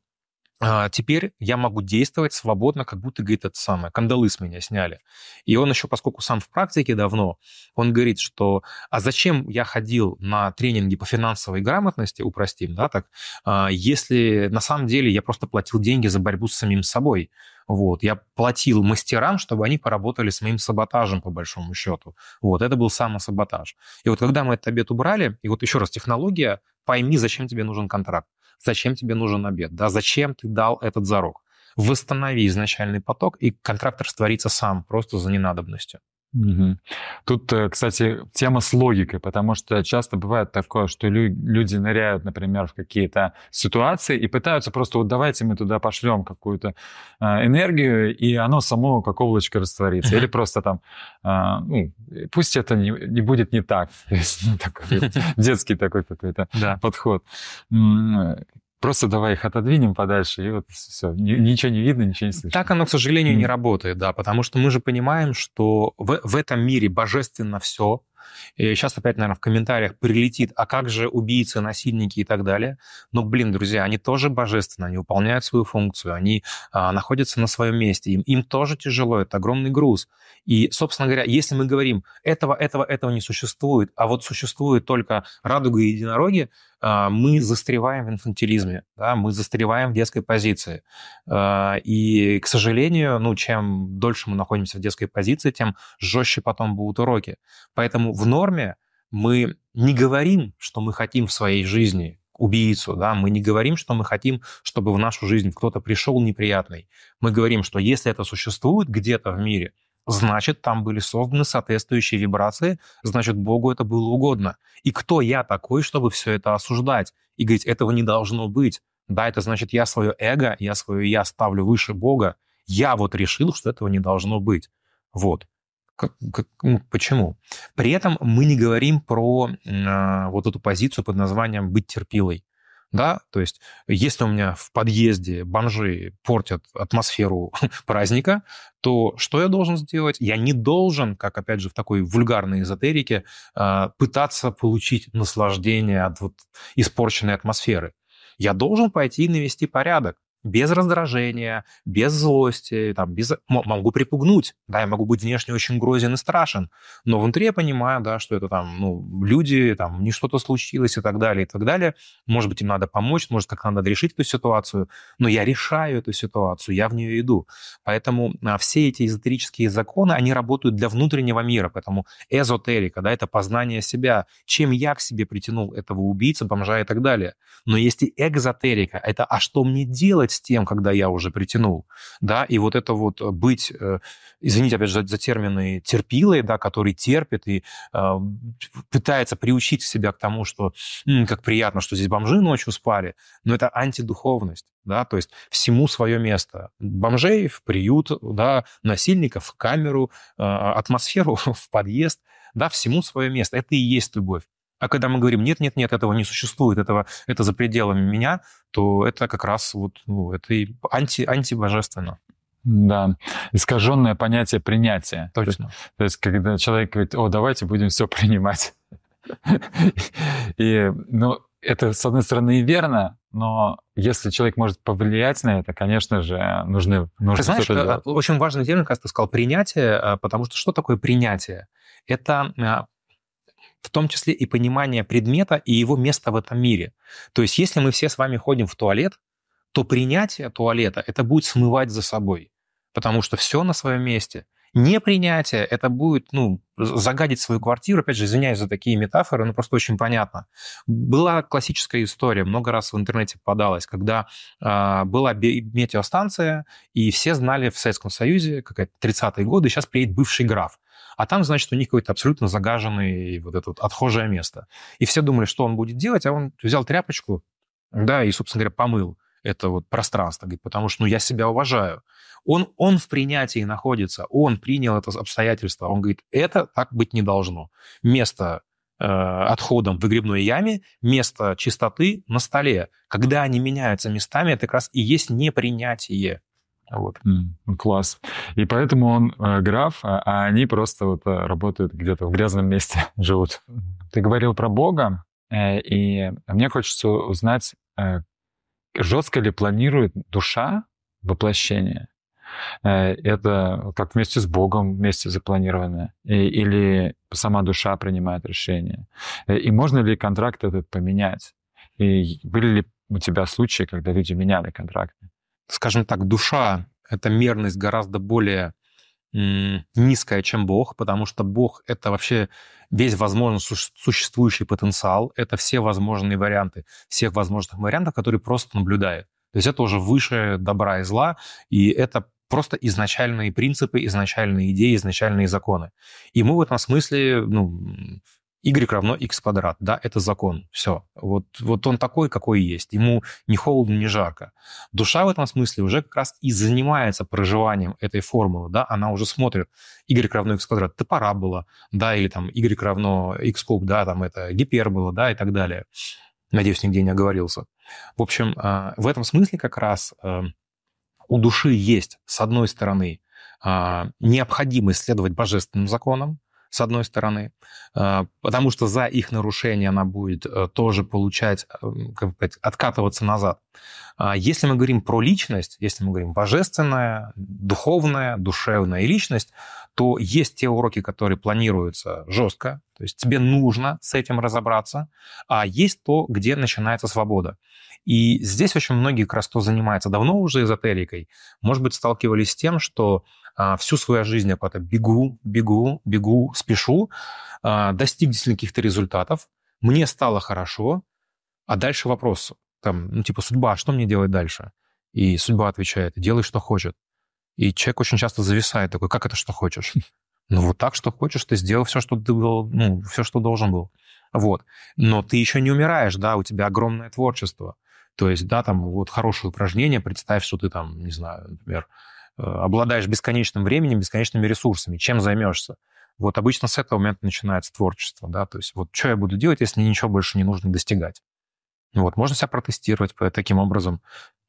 а теперь я могу действовать свободно, как будто, говорит, это самое, кандалы с меня сняли. И он еще, поскольку сам в практике давно, он говорит, что а зачем я ходил на тренинги по финансовой грамотности, упростим, да, так, а, если на самом деле я просто платил деньги за борьбу с самим собой. Вот. Я платил мастерам, чтобы они поработали с моим саботажем, по большому счету. Вот. Это был самосаботаж. И вот когда мы этот обед убрали, и вот еще раз, технология, пойми, зачем тебе нужен контракт зачем тебе нужен обед, да, зачем ты дал этот зарок. Восстанови изначальный поток, и контракт растворится сам, просто за ненадобностью. Тут, э, кстати, тема с логикой, потому что часто бывает такое, что люди ныряют, например, в какие-то ситуации и пытаются просто вот давайте мы туда пошлем какую-то а, энергию, и оно само как облачко растворится. Или просто там, а, ну, пусть это не, не будет не так. *laughs* То есть, ну, такой *laughs* детский такой какой-то подход. Просто давай их отодвинем подальше, и вот все, ничего не видно, ничего не слышно. Так оно, к сожалению, не работает, да, потому что мы же понимаем, что в, в этом мире божественно все, и сейчас опять, наверное, в комментариях прилетит, а как же убийцы, насильники и так далее. Но, блин, друзья, они тоже божественны, они выполняют свою функцию, они а, находятся на своем месте, им, им тоже тяжело, это огромный груз. И, собственно говоря, если мы говорим, этого, этого, этого не существует, а вот существует только радуга и единороги, а, мы застреваем в инфантилизме, да, мы застреваем в детской позиции. А, и, к сожалению, ну, чем дольше мы находимся в детской позиции, тем жестче потом будут уроки. Поэтому в норме мы не говорим, что мы хотим в своей жизни убийцу, да, мы не говорим, что мы хотим, чтобы в нашу жизнь кто-то пришел неприятный. Мы говорим, что если это существует где-то в мире – значит, там были созданы соответствующие вибрации, значит, Богу это было угодно. И кто я такой, чтобы все это осуждать и говорить, этого не должно быть? Да, это значит, я свое эго, я свое я ставлю выше Бога. Я вот решил, что этого не должно быть. Вот. Как, как, ну, почему? При этом мы не говорим про э, вот эту позицию под названием «быть терпилой» да, то есть если у меня в подъезде бомжи портят атмосферу *laughs* праздника, то что я должен сделать? Я не должен, как, опять же, в такой вульгарной эзотерике, а, пытаться получить наслаждение от вот испорченной атмосферы. Я должен пойти и навести порядок без раздражения, без злости, там, без... могу припугнуть, да, я могу быть внешне очень грозен и страшен, но внутри я понимаю, да, что это там, ну, люди, там, не что-то случилось и так далее, и так далее. Может быть, им надо помочь, может, как надо решить эту ситуацию, но я решаю эту ситуацию, я в нее иду. Поэтому а, все эти эзотерические законы, они работают для внутреннего мира, поэтому эзотерика, да, это познание себя, чем я к себе притянул этого убийца, бомжа и так далее. Но есть и экзотерика, это а что мне делать с тем, когда я уже притянул, да, и вот это вот э, быть, э, извините, опять же, за, термины терпилой, да, который терпит и э, пытается приучить себя к тому, что м, как приятно, что здесь бомжи ночью спали, но это антидуховность, да, то есть всему свое место. Бомжей в приют, да, насильников в камеру, э, атмосферу *laughs* в подъезд, да, всему свое место. Это и есть любовь. А когда мы говорим, нет, нет, нет, этого не существует, этого, это за пределами меня, то это как раз вот, ну, это и анти, антибожественно. Да, искаженное понятие принятия. Точно. То, то есть, когда человек говорит, о, давайте будем все принимать. *laughs* И, ну, это, с одной стороны, и верно, но если человек может повлиять на это, конечно же, нужны, нужно ты знаешь, что э, делать. Очень важный термин, как ты сказал, принятие, э, потому что что такое принятие? Это э, в том числе и понимание предмета и его места в этом мире. То есть если мы все с вами ходим в туалет, то принятие туалета это будет смывать за собой, потому что все на своем месте. Непринятие это будет, ну, загадить свою квартиру, опять же, извиняюсь за такие метафоры, но просто очень понятно. Была классическая история, много раз в интернете попадалась, когда э, была метеостанция, и все знали в Советском Союзе, какая-то 30-е годы, сейчас приедет бывший граф. А там, значит, у них какое-то абсолютно загаженное вот это вот отхожее место. И все думали, что он будет делать, а он взял тряпочку, да, и, собственно говоря, помыл это вот пространство, говорит, потому что, ну, я себя уважаю. Он, он в принятии находится, он принял это обстоятельство, он говорит, это так быть не должно. Место э, отходом в выгребной яме, место чистоты на столе. Когда они меняются местами, это как раз и есть непринятие. Вот. Mm. Класс. И поэтому он э, граф, а, а они просто вот э, работают где-то в грязном месте, *laughs* живут. Ты говорил про Бога, э, и мне хочется узнать, э, жестко ли планирует душа воплощение? Э, это как вместе с Богом вместе запланированное, и, или сама душа принимает решение. Э, и можно ли контракт этот поменять? И были ли у тебя случаи, когда люди меняли контракты? скажем так, душа — это мерность гораздо более низкая, чем Бог, потому что Бог — это вообще весь возможный существующий потенциал, это все возможные варианты, всех возможных вариантов, которые просто наблюдают. То есть это уже выше добра и зла, и это просто изначальные принципы, изначальные идеи, изначальные законы. И мы в этом смысле ну, y равно x квадрат, да, это закон, все. Вот, вот он такой, какой есть, ему не холодно, не жарко. Душа в этом смысле уже как раз и занимается проживанием этой формулы, да, она уже смотрит y равно x квадрат, это парабола, да, или там y равно x куб, да, там это гипербола, да, и так далее. Надеюсь, нигде не оговорился. В общем, а, в этом смысле как раз а, у души есть, с одной стороны, а, необходимость следовать божественным законам, с одной стороны, э, потому что за их нарушение она будет э, тоже получать, э, как сказать, откатываться назад. А если мы говорим про личность, если мы говорим божественная, духовная, душевная и личность, то есть те уроки, которые планируются жестко, то есть тебе нужно с этим разобраться, а есть то, где начинается свобода. И здесь очень многие как раз кто занимается давно уже эзотерикой, может быть, сталкивались с тем, что а, всю свою жизнь я куда-то бегу, бегу, бегу, спешу, а, достиг действительно каких-то результатов, мне стало хорошо, а дальше вопрос, там, ну, типа, судьба, а что мне делать дальше? И судьба отвечает, делай, что хочет. И человек очень часто зависает такой, как это, что хочешь? *laughs* Ну, вот так, что хочешь, ты сделал все, что ты был, ну, все, что должен был. Вот. Но ты еще не умираешь, да, у тебя огромное творчество. То есть, да, там вот хорошее упражнение, представь, что ты там, не знаю, например, Э, обладаешь бесконечным временем, бесконечными ресурсами, чем займешься. Вот обычно с этого момента начинается творчество, да, то есть вот что я буду делать, если ничего больше не нужно достигать. Вот, можно себя протестировать таким образом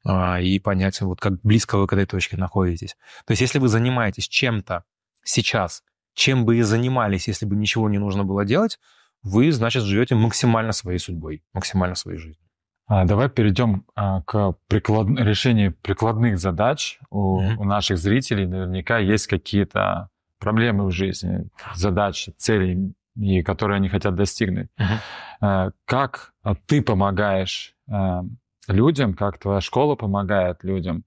а, и понять, вот как близко вы к этой точке находитесь. То есть если вы занимаетесь чем-то сейчас, чем бы и занимались, если бы ничего не нужно было делать, вы, значит, живете максимально своей судьбой, максимально своей жизнью. А, давай перейдем а, к приклад... решению прикладных задач. У, mm-hmm. у наших зрителей наверняка есть какие-то проблемы в жизни, задачи, цели, и которые они хотят достигнуть. Mm-hmm. Как ты помогаешь людям, как твоя школа помогает людям,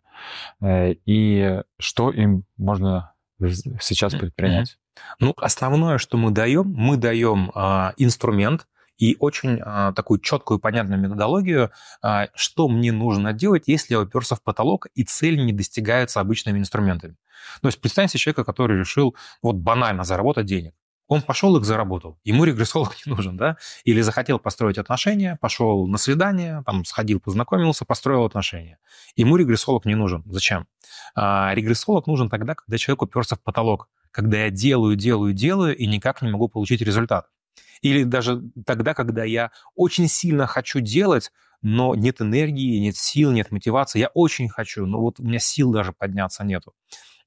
э, и что им можно сейчас предпринять? Mm-hmm. Ну, основное, что мы даем, мы даем э, инструмент, и очень а, такую четкую, понятную методологию, а, что мне нужно делать, если я уперся в потолок, и цель не достигается обычными инструментами. То есть представьте себе человека, который решил вот банально заработать денег. Он пошел их заработал, ему регрессолог не нужен, да? Или захотел построить отношения, пошел на свидание, там сходил, познакомился, построил отношения. Ему регрессолог не нужен. Зачем? А, регрессолог нужен тогда, когда человек уперся в потолок, когда я делаю, делаю, делаю и никак не могу получить результат. Или даже тогда, когда я очень сильно хочу делать, но нет энергии, нет сил, нет мотивации. Я очень хочу, но вот у меня сил даже подняться нету.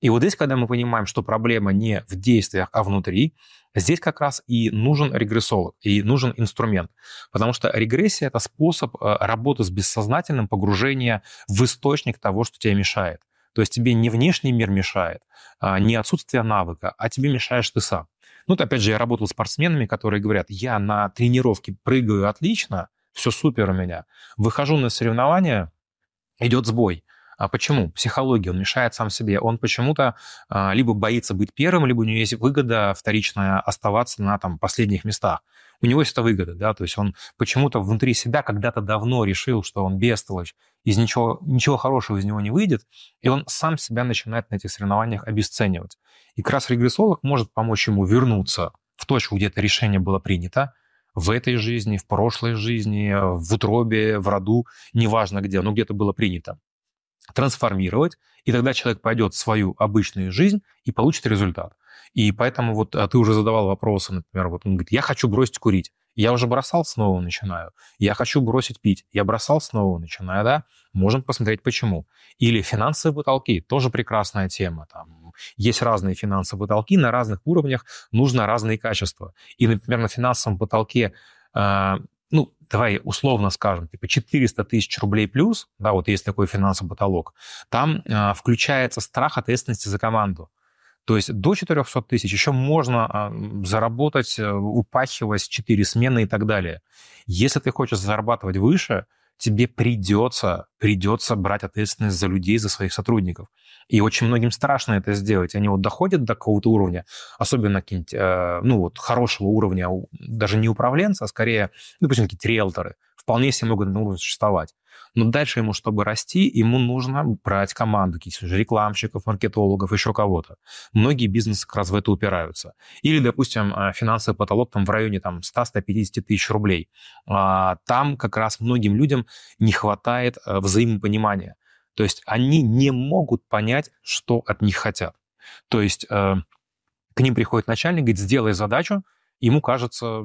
И вот здесь, когда мы понимаем, что проблема не в действиях, а внутри, здесь как раз и нужен регрессолог, и нужен инструмент. Потому что регрессия – это способ э, работы с бессознательным, погружения в источник того, что тебе мешает. То есть тебе не внешний мир мешает, а не отсутствие навыка, а тебе мешаешь ты сам. Ну, опять же, я работал с спортсменами, которые говорят, я на тренировке прыгаю отлично, все супер у меня. Выхожу на соревнования, идет сбой. А почему? Психология, он мешает сам себе. Он почему-то а, либо боится быть первым, либо у него есть выгода вторичная оставаться на там, последних местах. У него есть эта выгода, да, то есть он почему-то внутри себя когда-то давно решил, что он бестолочь, из ничего, ничего хорошего из него не выйдет, и он сам себя начинает на этих соревнованиях обесценивать. И как раз регрессолог может помочь ему вернуться в точку, где это решение было принято, в этой жизни, в прошлой жизни, в утробе, в роду, неважно где, но где-то было принято трансформировать, и тогда человек пойдет в свою обычную жизнь и получит результат. И поэтому вот а, ты уже задавал вопросы, например, вот он говорит, я хочу бросить курить. Я уже бросал, снова начинаю. Я хочу бросить пить. Я бросал, снова начинаю, да? Можем посмотреть, почему. Или финансовые потолки, тоже прекрасная тема. Там есть разные финансовые потолки, на разных уровнях нужно разные качества. И, например, на финансовом потолке а, ну, давай условно скажем, типа 400 тысяч рублей плюс, да, вот есть такой финансовый потолок, там э, включается страх ответственности за команду. То есть до 400 тысяч еще можно а, заработать, э, упахиваясь 4 смены и так далее. Если ты хочешь зарабатывать выше, тебе придется, придется брать ответственность за людей, за своих сотрудников. И очень многим страшно это сделать. Они вот доходят до какого-то уровня, особенно какие-нибудь, э, ну вот, хорошего уровня, даже не управленца, а скорее, ну, допустим, какие-то риэлторы, вполне себе могут на уровне существовать. Но дальше ему, чтобы расти, ему нужно брать команду, каких-то же рекламщиков, маркетологов, еще кого-то. Многие бизнесы как раз в это упираются. Или, допустим, а, финансовый потолок там в районе там, 100-150 тысяч рублей. А, там как раз многим людям не хватает э, взаимопонимания. То есть они не могут понять, что от них хотят. То есть э, к ним приходит начальник, говорит, сделай задачу, ему кажется,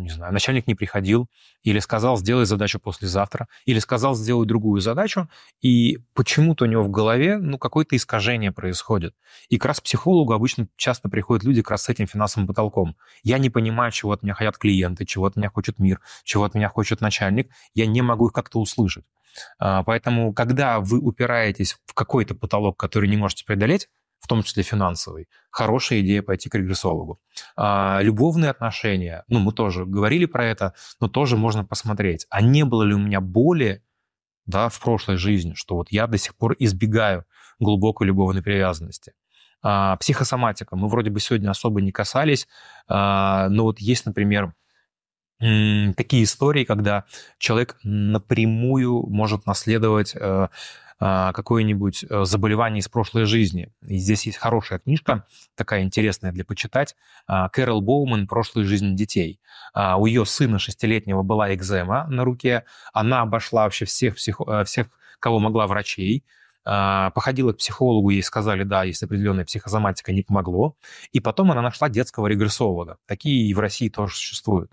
не знаю, начальник не приходил, или сказал, сделай задачу послезавтра, или сказал, сделай другую задачу, и почему-то у него в голове, ну, какое-то искажение происходит. И как раз психологу обычно часто приходят люди как раз с этим финансовым потолком. Я не понимаю, чего от меня хотят клиенты, чего от меня хочет мир, чего от меня хочет начальник, я не могу их как-то услышать. А, поэтому, когда вы упираетесь в какой-то потолок, который не можете преодолеть, в том числе финансовый. Хорошая идея пойти к регрессологу. А, любовные отношения, ну, мы тоже говорили про это, но тоже можно посмотреть, а не было ли у меня боли да, в прошлой жизни, что вот я до сих пор избегаю глубокой любовной привязанности. А, психосоматика. Мы вроде бы сегодня особо не касались, а, но вот есть, например, такие истории, когда человек напрямую может наследовать э, а, какое-нибудь э, заболевание из прошлой жизни. И здесь есть хорошая книжка, такая интересная для почитать, а, Кэрол Боуман «Прошлые жизни детей». А, у ее сына шестилетнего была экзема на руке, она обошла вообще всех, всех, э, всех кого могла врачей, а, походила к психологу, ей сказали, да, есть определенная психозоматика, не помогло. И потом она нашла детского регрессолога. Такие и в России тоже существуют.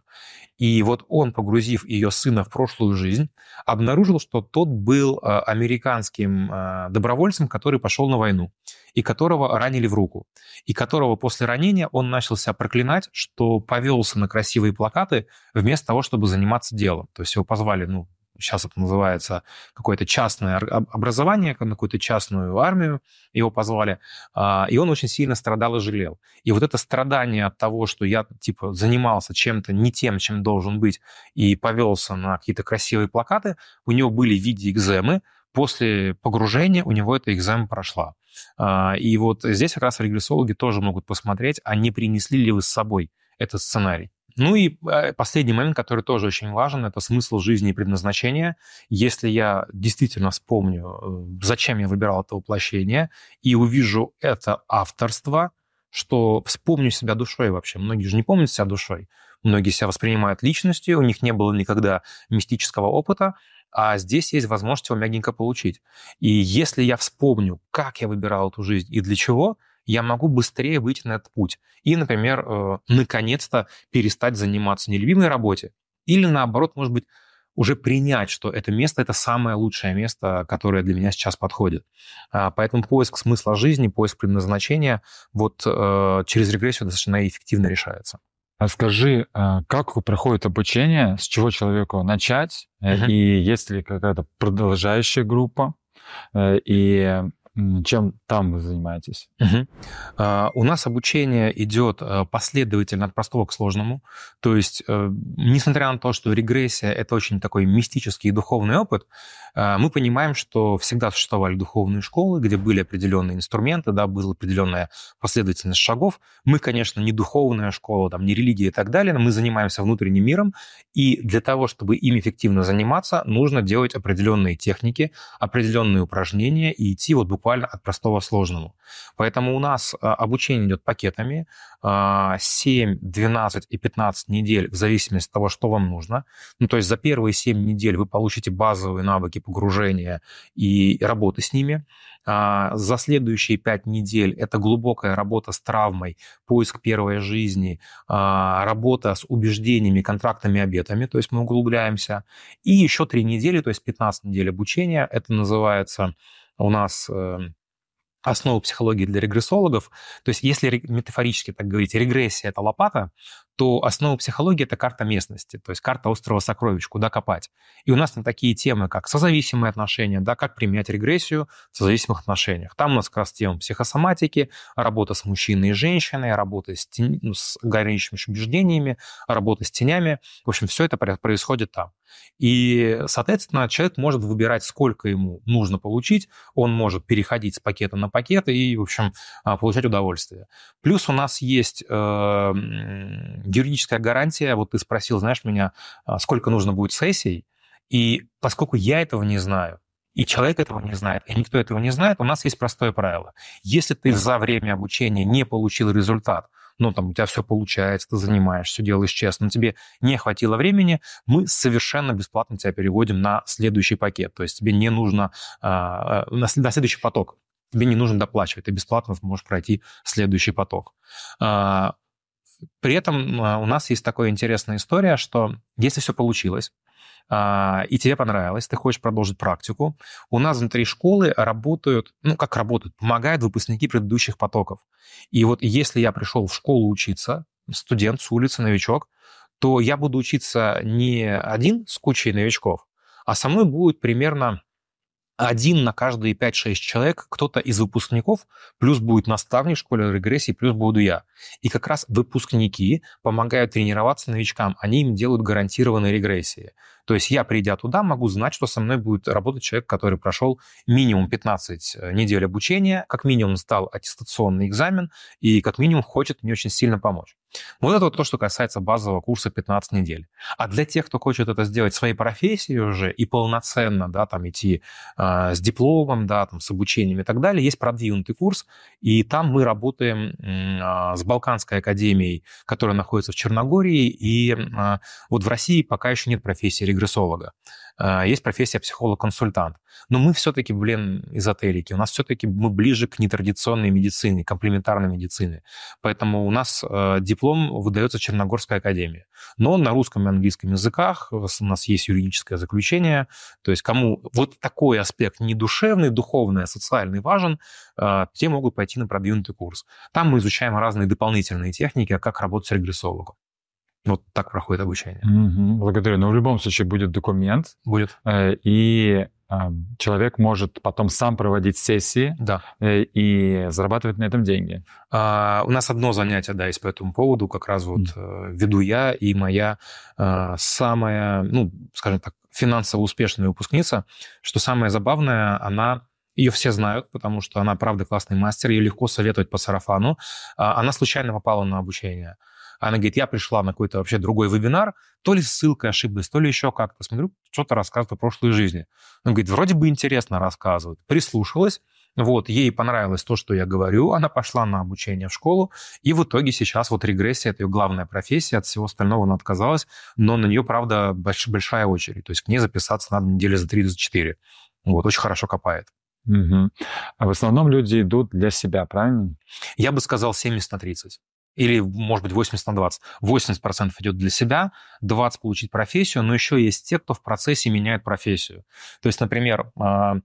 И вот он, погрузив ее сына в прошлую жизнь, обнаружил, что тот был а, американским а, добровольцем, который пошел на войну, и которого ранили в руку, и которого после ранения он начал себя проклинать, что повелся на красивые плакаты вместо того, чтобы заниматься делом. То есть его позвали ну, сейчас это называется, какое-то частное образование, на какую-то частную армию его позвали, а, и он очень сильно страдал и жалел. И вот это страдание от того, что я, типа, занимался чем-то не тем, чем должен быть, и повелся на какие-то красивые плакаты, у него были в виде экземы, после погружения у него эта экзамен прошла. А, и вот здесь как раз регрессологи тоже могут посмотреть, а не принесли ли вы с собой этот сценарий. Ну и э, последний момент, который тоже очень важен, это смысл жизни и предназначение. Если я действительно вспомню, э, зачем я выбирал это воплощение, и увижу это авторство, что вспомню себя душой вообще. Многие же не помнят себя душой. Многие себя воспринимают личностью, у них не было никогда мистического опыта, а здесь есть возможность его мягенько получить. И если я вспомню, как я выбирал эту жизнь и для чего – я могу быстрее выйти на этот путь и, например, э, наконец-то перестать заниматься нелюбимой работе. Или наоборот, может быть, уже принять, что это место – это самое лучшее место, которое для меня сейчас подходит. А, поэтому поиск смысла жизни, поиск предназначения вот э, через регрессию достаточно эффективно решается. А скажи, а, как проходит обучение, с чего человеку начать, угу. и есть ли какая-то продолжающая группа, э, и чем там вы занимаетесь? Угу. у нас обучение идет э, последовательно от простого к сложному. То есть, э, несмотря на то, что регрессия это очень такой мистический и духовный опыт, а, мы понимаем, что всегда существовали духовные школы, где были определенные инструменты, да, была определенная последовательность шагов. Мы, конечно, не духовная школа, там, не религия и так далее, но мы занимаемся внутренним миром, и для того, чтобы им эффективно заниматься, нужно делать определенные техники, определенные упражнения и идти вот буквально буквально от простого к сложному. Поэтому у нас а, обучение идет пакетами 7, а, 12 и 15 недель в зависимости от того, что вам нужно. Ну, то есть за первые 7 недель вы получите базовые навыки погружения и работы с ними. А, за следующие 5 недель это глубокая работа с травмой, поиск первой жизни, работа с убеждениями, контрактами, обетами, то есть мы углубляемся. И еще 3 недели, то есть 15 недель обучения, это называется у нас эм, основу психологии для регрессологов. То есть если метафорически так говорить, регрессия – это лопата, то основа психологии – это карта местности, то есть карта острова сокровищ, куда копать. И у нас на такие темы, как созависимые отношения, да, как применять регрессию в созависимых отношениях. Там у нас как раз тема психосоматики, работа с мужчиной и женщиной, работа с, тень, ну, с ограничивающими убеждениями, работа с тенями. В общем, все это происходит там. И, соответственно, человек может выбирать, сколько ему нужно получить, он может переходить с пакета на пакет и, в общем, а, получать удовольствие. Плюс у нас есть э, юридическая гарантия. Вот ты спросил, знаешь, меня, а, сколько нужно будет сессий. И поскольку я этого не знаю, и человек этого не знает, и никто этого не знает, у нас есть простое правило. Если ты за время обучения не получил результат – ну, там, у тебя все получается, ты занимаешь, все делаешь честно, тебе не хватило времени, мы совершенно бесплатно тебя переводим на следующий пакет. То есть тебе не нужно, а, а, на следующий поток тебе не нужно доплачивать, ты бесплатно можешь пройти следующий поток. А, при этом а, у нас есть такая интересная история, что если все получилось, а, и тебе понравилось, ты хочешь продолжить практику, у нас внутри школы работают, ну, как работают, помогают выпускники предыдущих потоков. И вот если я пришел в школу учиться, студент с улицы, новичок, то я буду учиться не один с кучей новичков, а со мной будет примерно один на каждые 5-6 человек кто-то из выпускников, плюс будет наставник в школе регрессии, плюс буду я. И как раз выпускники помогают тренироваться новичкам, они им делают гарантированные регрессии. То есть я, придя туда, могу знать, что со мной будет работать человек, который прошел минимум 15 э, недель обучения, как минимум сдал аттестационный экзамен и как минимум хочет мне очень сильно помочь. Ну, вот это вот то, что касается базового курса 15 недель. А для тех, кто хочет это сделать своей профессией уже и полноценно, да, там идти э, с дипломом, да, там с обучением и так далее, есть продвинутый курс, и там мы работаем э, с Балканской академией, которая находится в Черногории, и э, вот в России пока еще нет профессии регрессолога. А, есть профессия психолог-консультант. Но мы все-таки, блин, эзотерики. У нас все-таки мы ближе к нетрадиционной медицине, комплементарной медицине. Поэтому у нас а, диплом выдается Черногорской академия. Но на русском и английском языках у нас есть юридическое заключение. То есть кому вот такой аспект не душевный, духовный, а социальный важен, а, те могут пойти на продвинутый курс. Там мы изучаем разные дополнительные техники, как работать с регрессологом. Ну, вот так проходит обучение. Угу, благодарю. Но в любом случае будет документ. Будет. Э, и э, человек может потом сам проводить сессии да. э, и зарабатывать на этом деньги. А, у нас одно занятие, да, есть по этому поводу. Как раз вот mm. веду я и моя э, самая, ну, скажем так, финансово успешная выпускница. Что самое забавное, она ее все знают, потому что она, правда, классный мастер, ее легко советовать по сарафану. А, она случайно попала на обучение. Uh она говорит, я пришла на какой-то вообще другой вебинар, то ли ссылкой ошиблась, то ли еще как-то. Смотрю, что-то рассказывает о прошлой жизни. Он ну, говорит, вроде бы интересно рассказывает. Прислушалась, вот, ей понравилось то, что я говорю, она пошла на обучение в школу, и в итоге сейчас вот регрессия, это ее главная профессия, от всего остального она отказалась, но на нее, правда, больш, большая очередь, то есть к ней записаться надо недели за 3-4. Вот, очень хорошо копает. Угу. А в основном люди идут для себя, правильно? Я бы сказал 70 на 30 или, может быть, 80 на 20. 80% идет для себя, 20% получить профессию, но еще есть те, кто в процессе меняет профессию. То есть, например, а,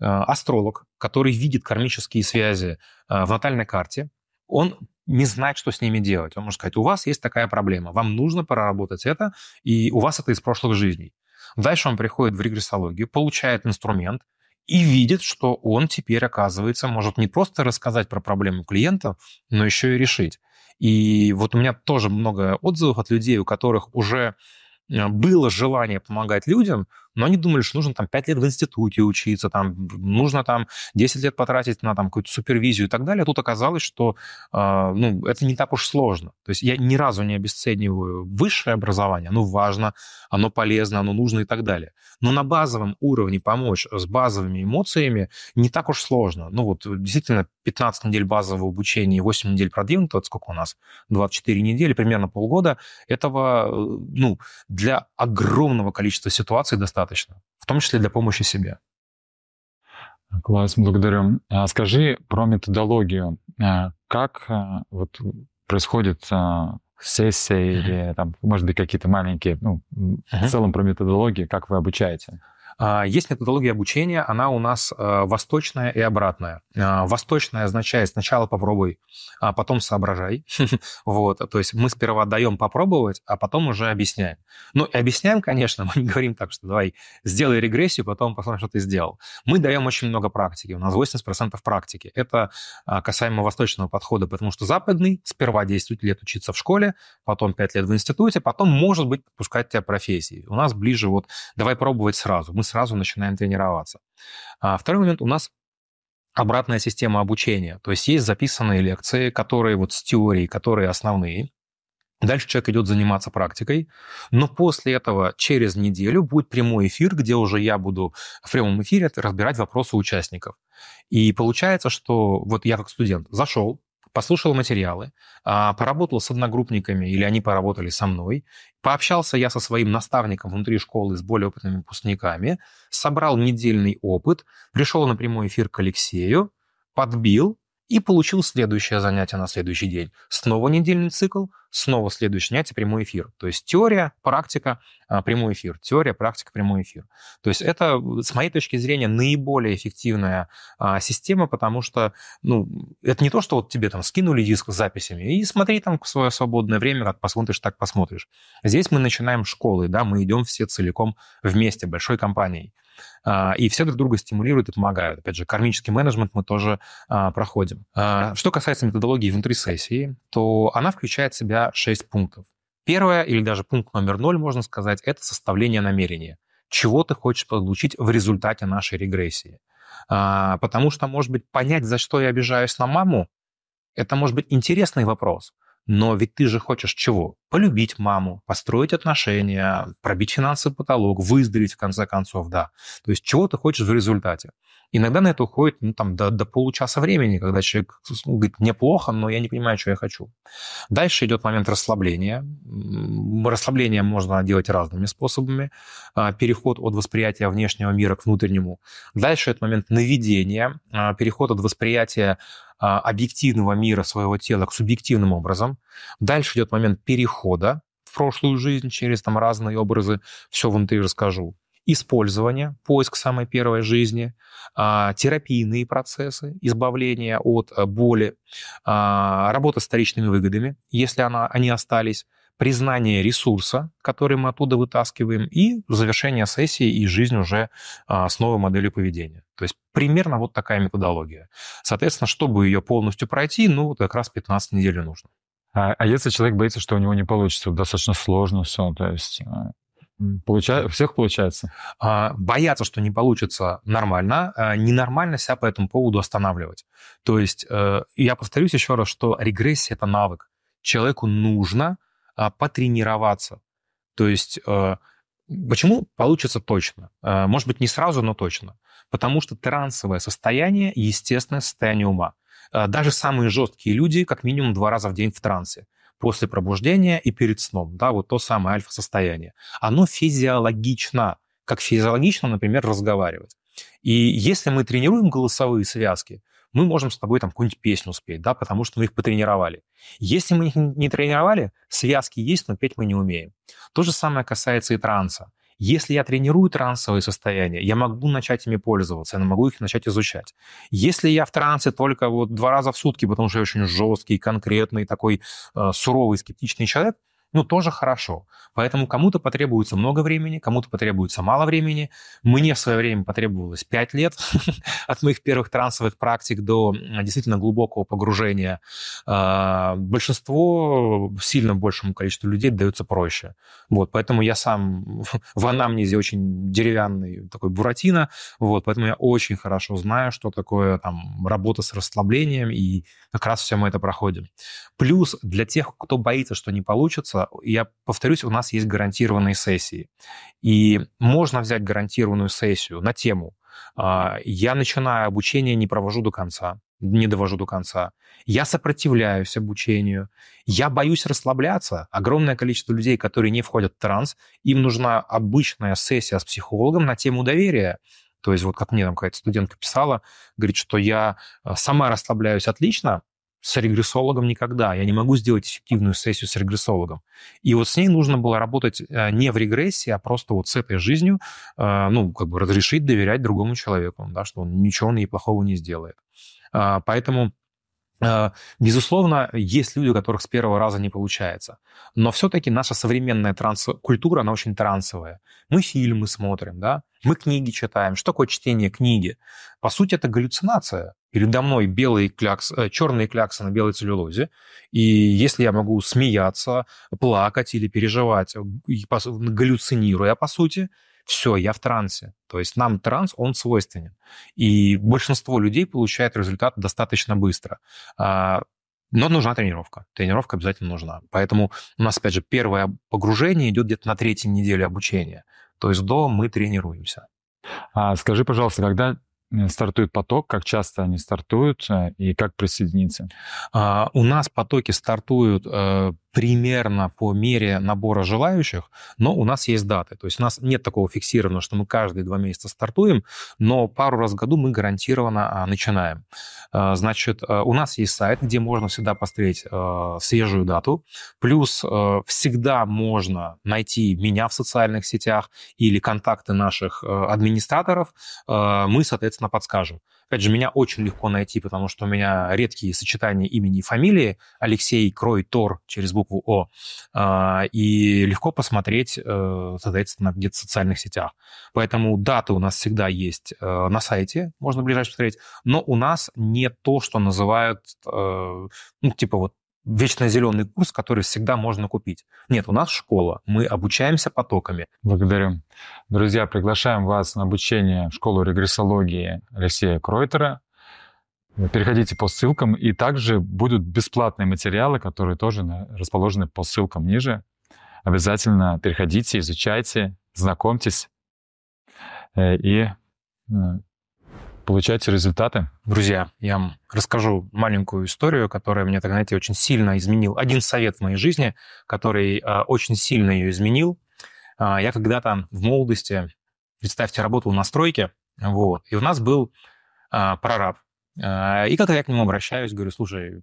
а, астролог, который видит кармические связи а, в натальной карте, он не знает, что с ними делать. Он может сказать, у вас есть такая проблема, вам нужно проработать это, и у вас это из прошлых жизней. Дальше он приходит в регрессологию, получает инструмент, и видит, что он теперь, оказывается, может не просто рассказать про проблему клиента, но еще и решить. И вот у меня тоже много отзывов от людей, у которых уже э, было желание помогать людям, но они думали, что нужно там 5 лет в институте учиться, там нужно там 10 лет потратить на там какую-то супервизию и так далее. тут оказалось, что э, ну, это не так уж сложно. То есть я ни разу не обесцениваю высшее образование, оно важно, оно полезно, оно нужно и так далее. Но на базовом уровне помочь с базовыми эмоциями не так уж сложно. Ну вот действительно 15 недель базового обучения и 8 недель продвинутого, это сколько у нас, 24 недели, примерно полгода, этого э, ну, для огромного количества ситуаций достаточно достаточно, в том числе для помощи себе. Класс, благодарю. А скажи про методологию. А как а, вот происходит сессия или там, может быть, какие-то маленькие, ну, uh-huh. в целом про методологию, как вы обучаете? А, есть методология обучения, она у нас э, восточная и обратная. А, восточная означает сначала попробуй, а потом соображай. *laughs* вот, то есть мы сперва даем попробовать, а потом уже объясняем. Ну и объясняем, конечно, *laughs* мы не говорим так, что давай сделай регрессию, потом посмотрим, что ты сделал. Мы даем очень много практики, у нас 80% практики. Это а, касаемо восточного подхода, потому что западный сперва 10 лет учиться в школе, потом 5 лет в институте, потом, может быть, пускать тебя профессии. У нас ближе вот давай пробовать сразу. Мы сразу начинаем тренироваться. А второй момент, у нас обратная система обучения. То есть есть записанные лекции, которые вот с теорией, которые основные. Дальше человек идет заниматься практикой, но после этого через неделю будет прямой эфир, где уже я буду в прямом эфире разбирать вопросы участников. И получается, что вот я как студент зашел, послушал материалы, а, поработал с одногруппниками, или они поработали со мной, пообщался я со своим наставником внутри школы с более опытными выпускниками, собрал недельный опыт, пришел на прямой эфир к Алексею, подбил, и получил следующее занятие на следующий день. Снова недельный цикл, снова следующее занятие, прямой эфир. То есть теория, практика, а, прямой эфир. Теория, практика, прямой эфир. То есть это, с моей точки зрения, наиболее эффективная а, система, потому что ну, это не то, что вот тебе там скинули диск с записями и смотри там свое свободное время, как посмотришь, так посмотришь. Здесь мы начинаем школы, да, мы идем все целиком вместе, большой компанией. А, и все друг друга стимулируют и помогают. Опять же, кармический менеджмент мы тоже а, проходим. А, что касается методологии внутри сессии, то она включает в себя шесть пунктов. Первое, или даже пункт номер ноль, можно сказать, это составление намерения. Чего ты хочешь получить в результате нашей регрессии. Потому что, может быть, понять, за что я обижаюсь на маму, это может быть интересный вопрос – но ведь ты же хочешь чего? Полюбить маму, построить отношения, пробить финансовый потолок, выздороветь в конце концов, да. То есть чего ты хочешь в результате? Иногда на это уходит ну, там, до, до получаса времени, когда человек говорит, мне плохо, но я не понимаю, что я хочу. Дальше идет момент расслабления. Расслабление можно делать разными способами. А, переход от восприятия внешнего мира к внутреннему. Дальше этот момент наведения, а, переход от восприятия а, объективного мира своего тела к субъективным образом. Дальше идет момент перехода в прошлую жизнь через там разные образы, все внутри расскажу. Использование, поиск самой первой жизни, а, терапийные процессы, избавление от э, боли, а, работа с вторичными выгодами, если она, они остались, признание ресурса, который мы оттуда вытаскиваем, и завершение сессии и жизнь уже а, с новой моделью поведения. То есть примерно вот такая методология. Соответственно, чтобы ее полностью пройти, ну, как раз 15 недель нужно. А, а если человек боится, что у него не получится, достаточно сложно все, то есть а, Получа... Всех получается? А, Боятся, что не получится, нормально. Ненормально себя по этому поводу останавливать. То есть э, я повторюсь еще раз, что регрессия – это навык. Человеку нужно а, потренироваться. То есть э, почему получится точно? Э, может быть, не сразу, но точно. Потому что трансовое состояние – естественное состояние ума. Э, даже самые жесткие люди как минимум два раза в день в трансе после пробуждения и перед сном, да, вот то самое альфа-состояние. Оно физиологично, как физиологично, например, разговаривать. И если мы тренируем голосовые связки, мы можем с тобой там какую-нибудь песню спеть, да, потому что мы их потренировали. Если мы их не тренировали, связки есть, но петь мы не умеем. То же самое касается и транса. Если я тренирую трансовые состояния, я могу начать ими пользоваться, я могу их начать изучать. Если я в трансе только вот два раза в сутки, потому что я очень жесткий, конкретный, такой э, суровый, скептичный человек, ну, тоже хорошо. Поэтому кому-то потребуется много времени, кому-то потребуется мало времени. Мне в свое время потребовалось 5 лет *laughs* от моих первых трансовых практик до действительно глубокого погружения. А, большинство, сильно большему количеству людей дается проще. Вот, поэтому я сам *laughs* в анамнезе очень деревянный такой буратино, вот, поэтому я очень хорошо знаю, что такое там работа с расслаблением, и как раз все мы это проходим. Плюс для тех, кто боится, что не получится, а, я повторюсь, у нас есть гарантированные сессии. И можно взять гарантированную сессию на тему. А, я начинаю обучение, не провожу до конца, не довожу до конца. Я сопротивляюсь обучению. Я боюсь расслабляться. Огромное количество людей, которые не входят в транс, им нужна обычная сессия с психологом на тему доверия. То есть вот как мне там какая-то студентка писала, говорит, что я а, сама расслабляюсь отлично, с регрессологом никогда. Я не могу сделать эффективную сессию с регрессологом. И вот с ней нужно было работать э, не в регрессии, а просто вот с этой жизнью, э, ну, как бы разрешить доверять другому человеку, да, что он ничего он ей плохого не сделает. А, поэтому э, Безусловно, есть люди, у которых с первого раза не получается. Но все-таки наша современная транс... культура, она очень трансовая. Мы фильмы смотрим, да? мы книги читаем. Что такое чтение книги? По сути, это галлюцинация передо мной белый клякс, э, черные кляксы на белой целлюлозе, и если я могу смеяться, плакать или переживать, э, галлюцинируя, по сути, все, я в трансе. То есть нам транс, он свойственен. И большинство людей получает результат достаточно быстро. А, но нужна тренировка. Тренировка обязательно нужна. Поэтому у нас, опять же, первое погружение идет где-то на третьей неделе обучения. То есть до мы тренируемся. А скажи, пожалуйста, когда Э, стартует поток, как часто они стартуют э, и как присоединиться? А, у нас потоки стартуют э, примерно по мере набора желающих, но у нас есть даты. То есть у нас нет такого фиксированного, что мы каждые два месяца стартуем, но пару раз в году мы гарантированно а, начинаем. А, значит, а, у нас есть сайт, где можно всегда посмотреть свежую дату, плюс всегда можно найти меня в социальных сетях или контакты наших администраторов, мы, соответственно, подскажем. Опять же, меня очень легко найти, потому что у меня редкие сочетания имени и фамилии. Алексей Крой Тор через букву О. А, и легко посмотреть, э, соответственно, где-то в социальных сетях. Поэтому даты у нас всегда есть э, на сайте, можно ближайше посмотреть, но у нас не то, что называют, э, ну, типа вот вечно зеленый курс, который всегда можно купить. Нет, у нас школа, мы обучаемся потоками. Благодарю. Друзья, приглашаем вас на обучение в школу регрессологии Алексея Кройтера. Переходите по ссылкам, и также будут бесплатные материалы, которые тоже расположены по ссылкам ниже. Обязательно переходите, изучайте, знакомьтесь э, и э, получать результаты. Друзья, я вам расскажу маленькую историю, которая меня, так знаете, очень сильно изменил. Один совет в моей жизни, который э, очень сильно ее изменил. Э, я когда-то в молодости, представьте, работал на стройке, вот, и у нас был э, прораб. Э, и как я к нему обращаюсь, говорю, слушай,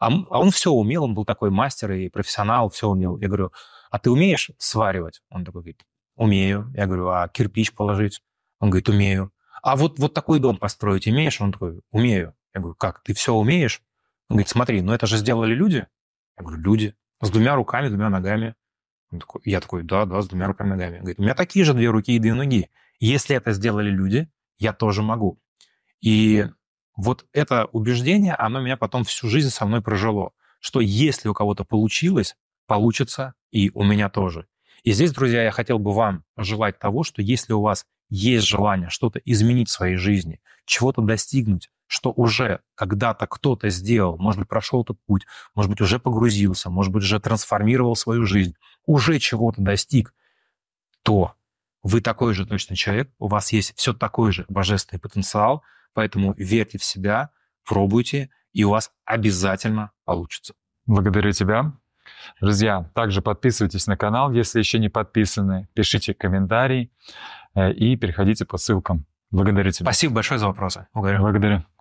а, а он все умел, он был такой мастер и профессионал, все умел. Я говорю, а ты умеешь сваривать? Он такой говорит, умею. Я говорю, а кирпич положить? Он говорит, умею а вот, вот такой дом построить имеешь, Он такой, умею. Я говорю, как, ты все умеешь? Он говорит, смотри, ну это же сделали люди. Я говорю, люди. С двумя руками, двумя ногами. Он такой, я такой, да, да, с двумя руками ногами. Он говорит, у меня такие же две руки и две ноги. Если это сделали люди, я тоже могу. И вот это убеждение, оно меня потом всю жизнь со мной прожило, что если у кого-то получилось, получится и у меня тоже. И здесь, друзья, я хотел бы вам желать того, что если у вас есть желание что-то изменить в своей жизни, чего-то достигнуть, что уже когда-то кто-то сделал, может быть, прошел этот путь, может быть, уже погрузился, может быть, уже трансформировал свою жизнь, уже чего-то достиг, то вы такой же точно человек, у вас есть все такой же божественный потенциал, поэтому верьте в себя, пробуйте, и у вас обязательно получится. Благодарю тебя. Друзья, также подписывайтесь на канал, если еще не подписаны, пишите комментарии э, и переходите по ссылкам. Благодарю тебя. Спасибо большое за вопросы. Благодарю. Благодарю.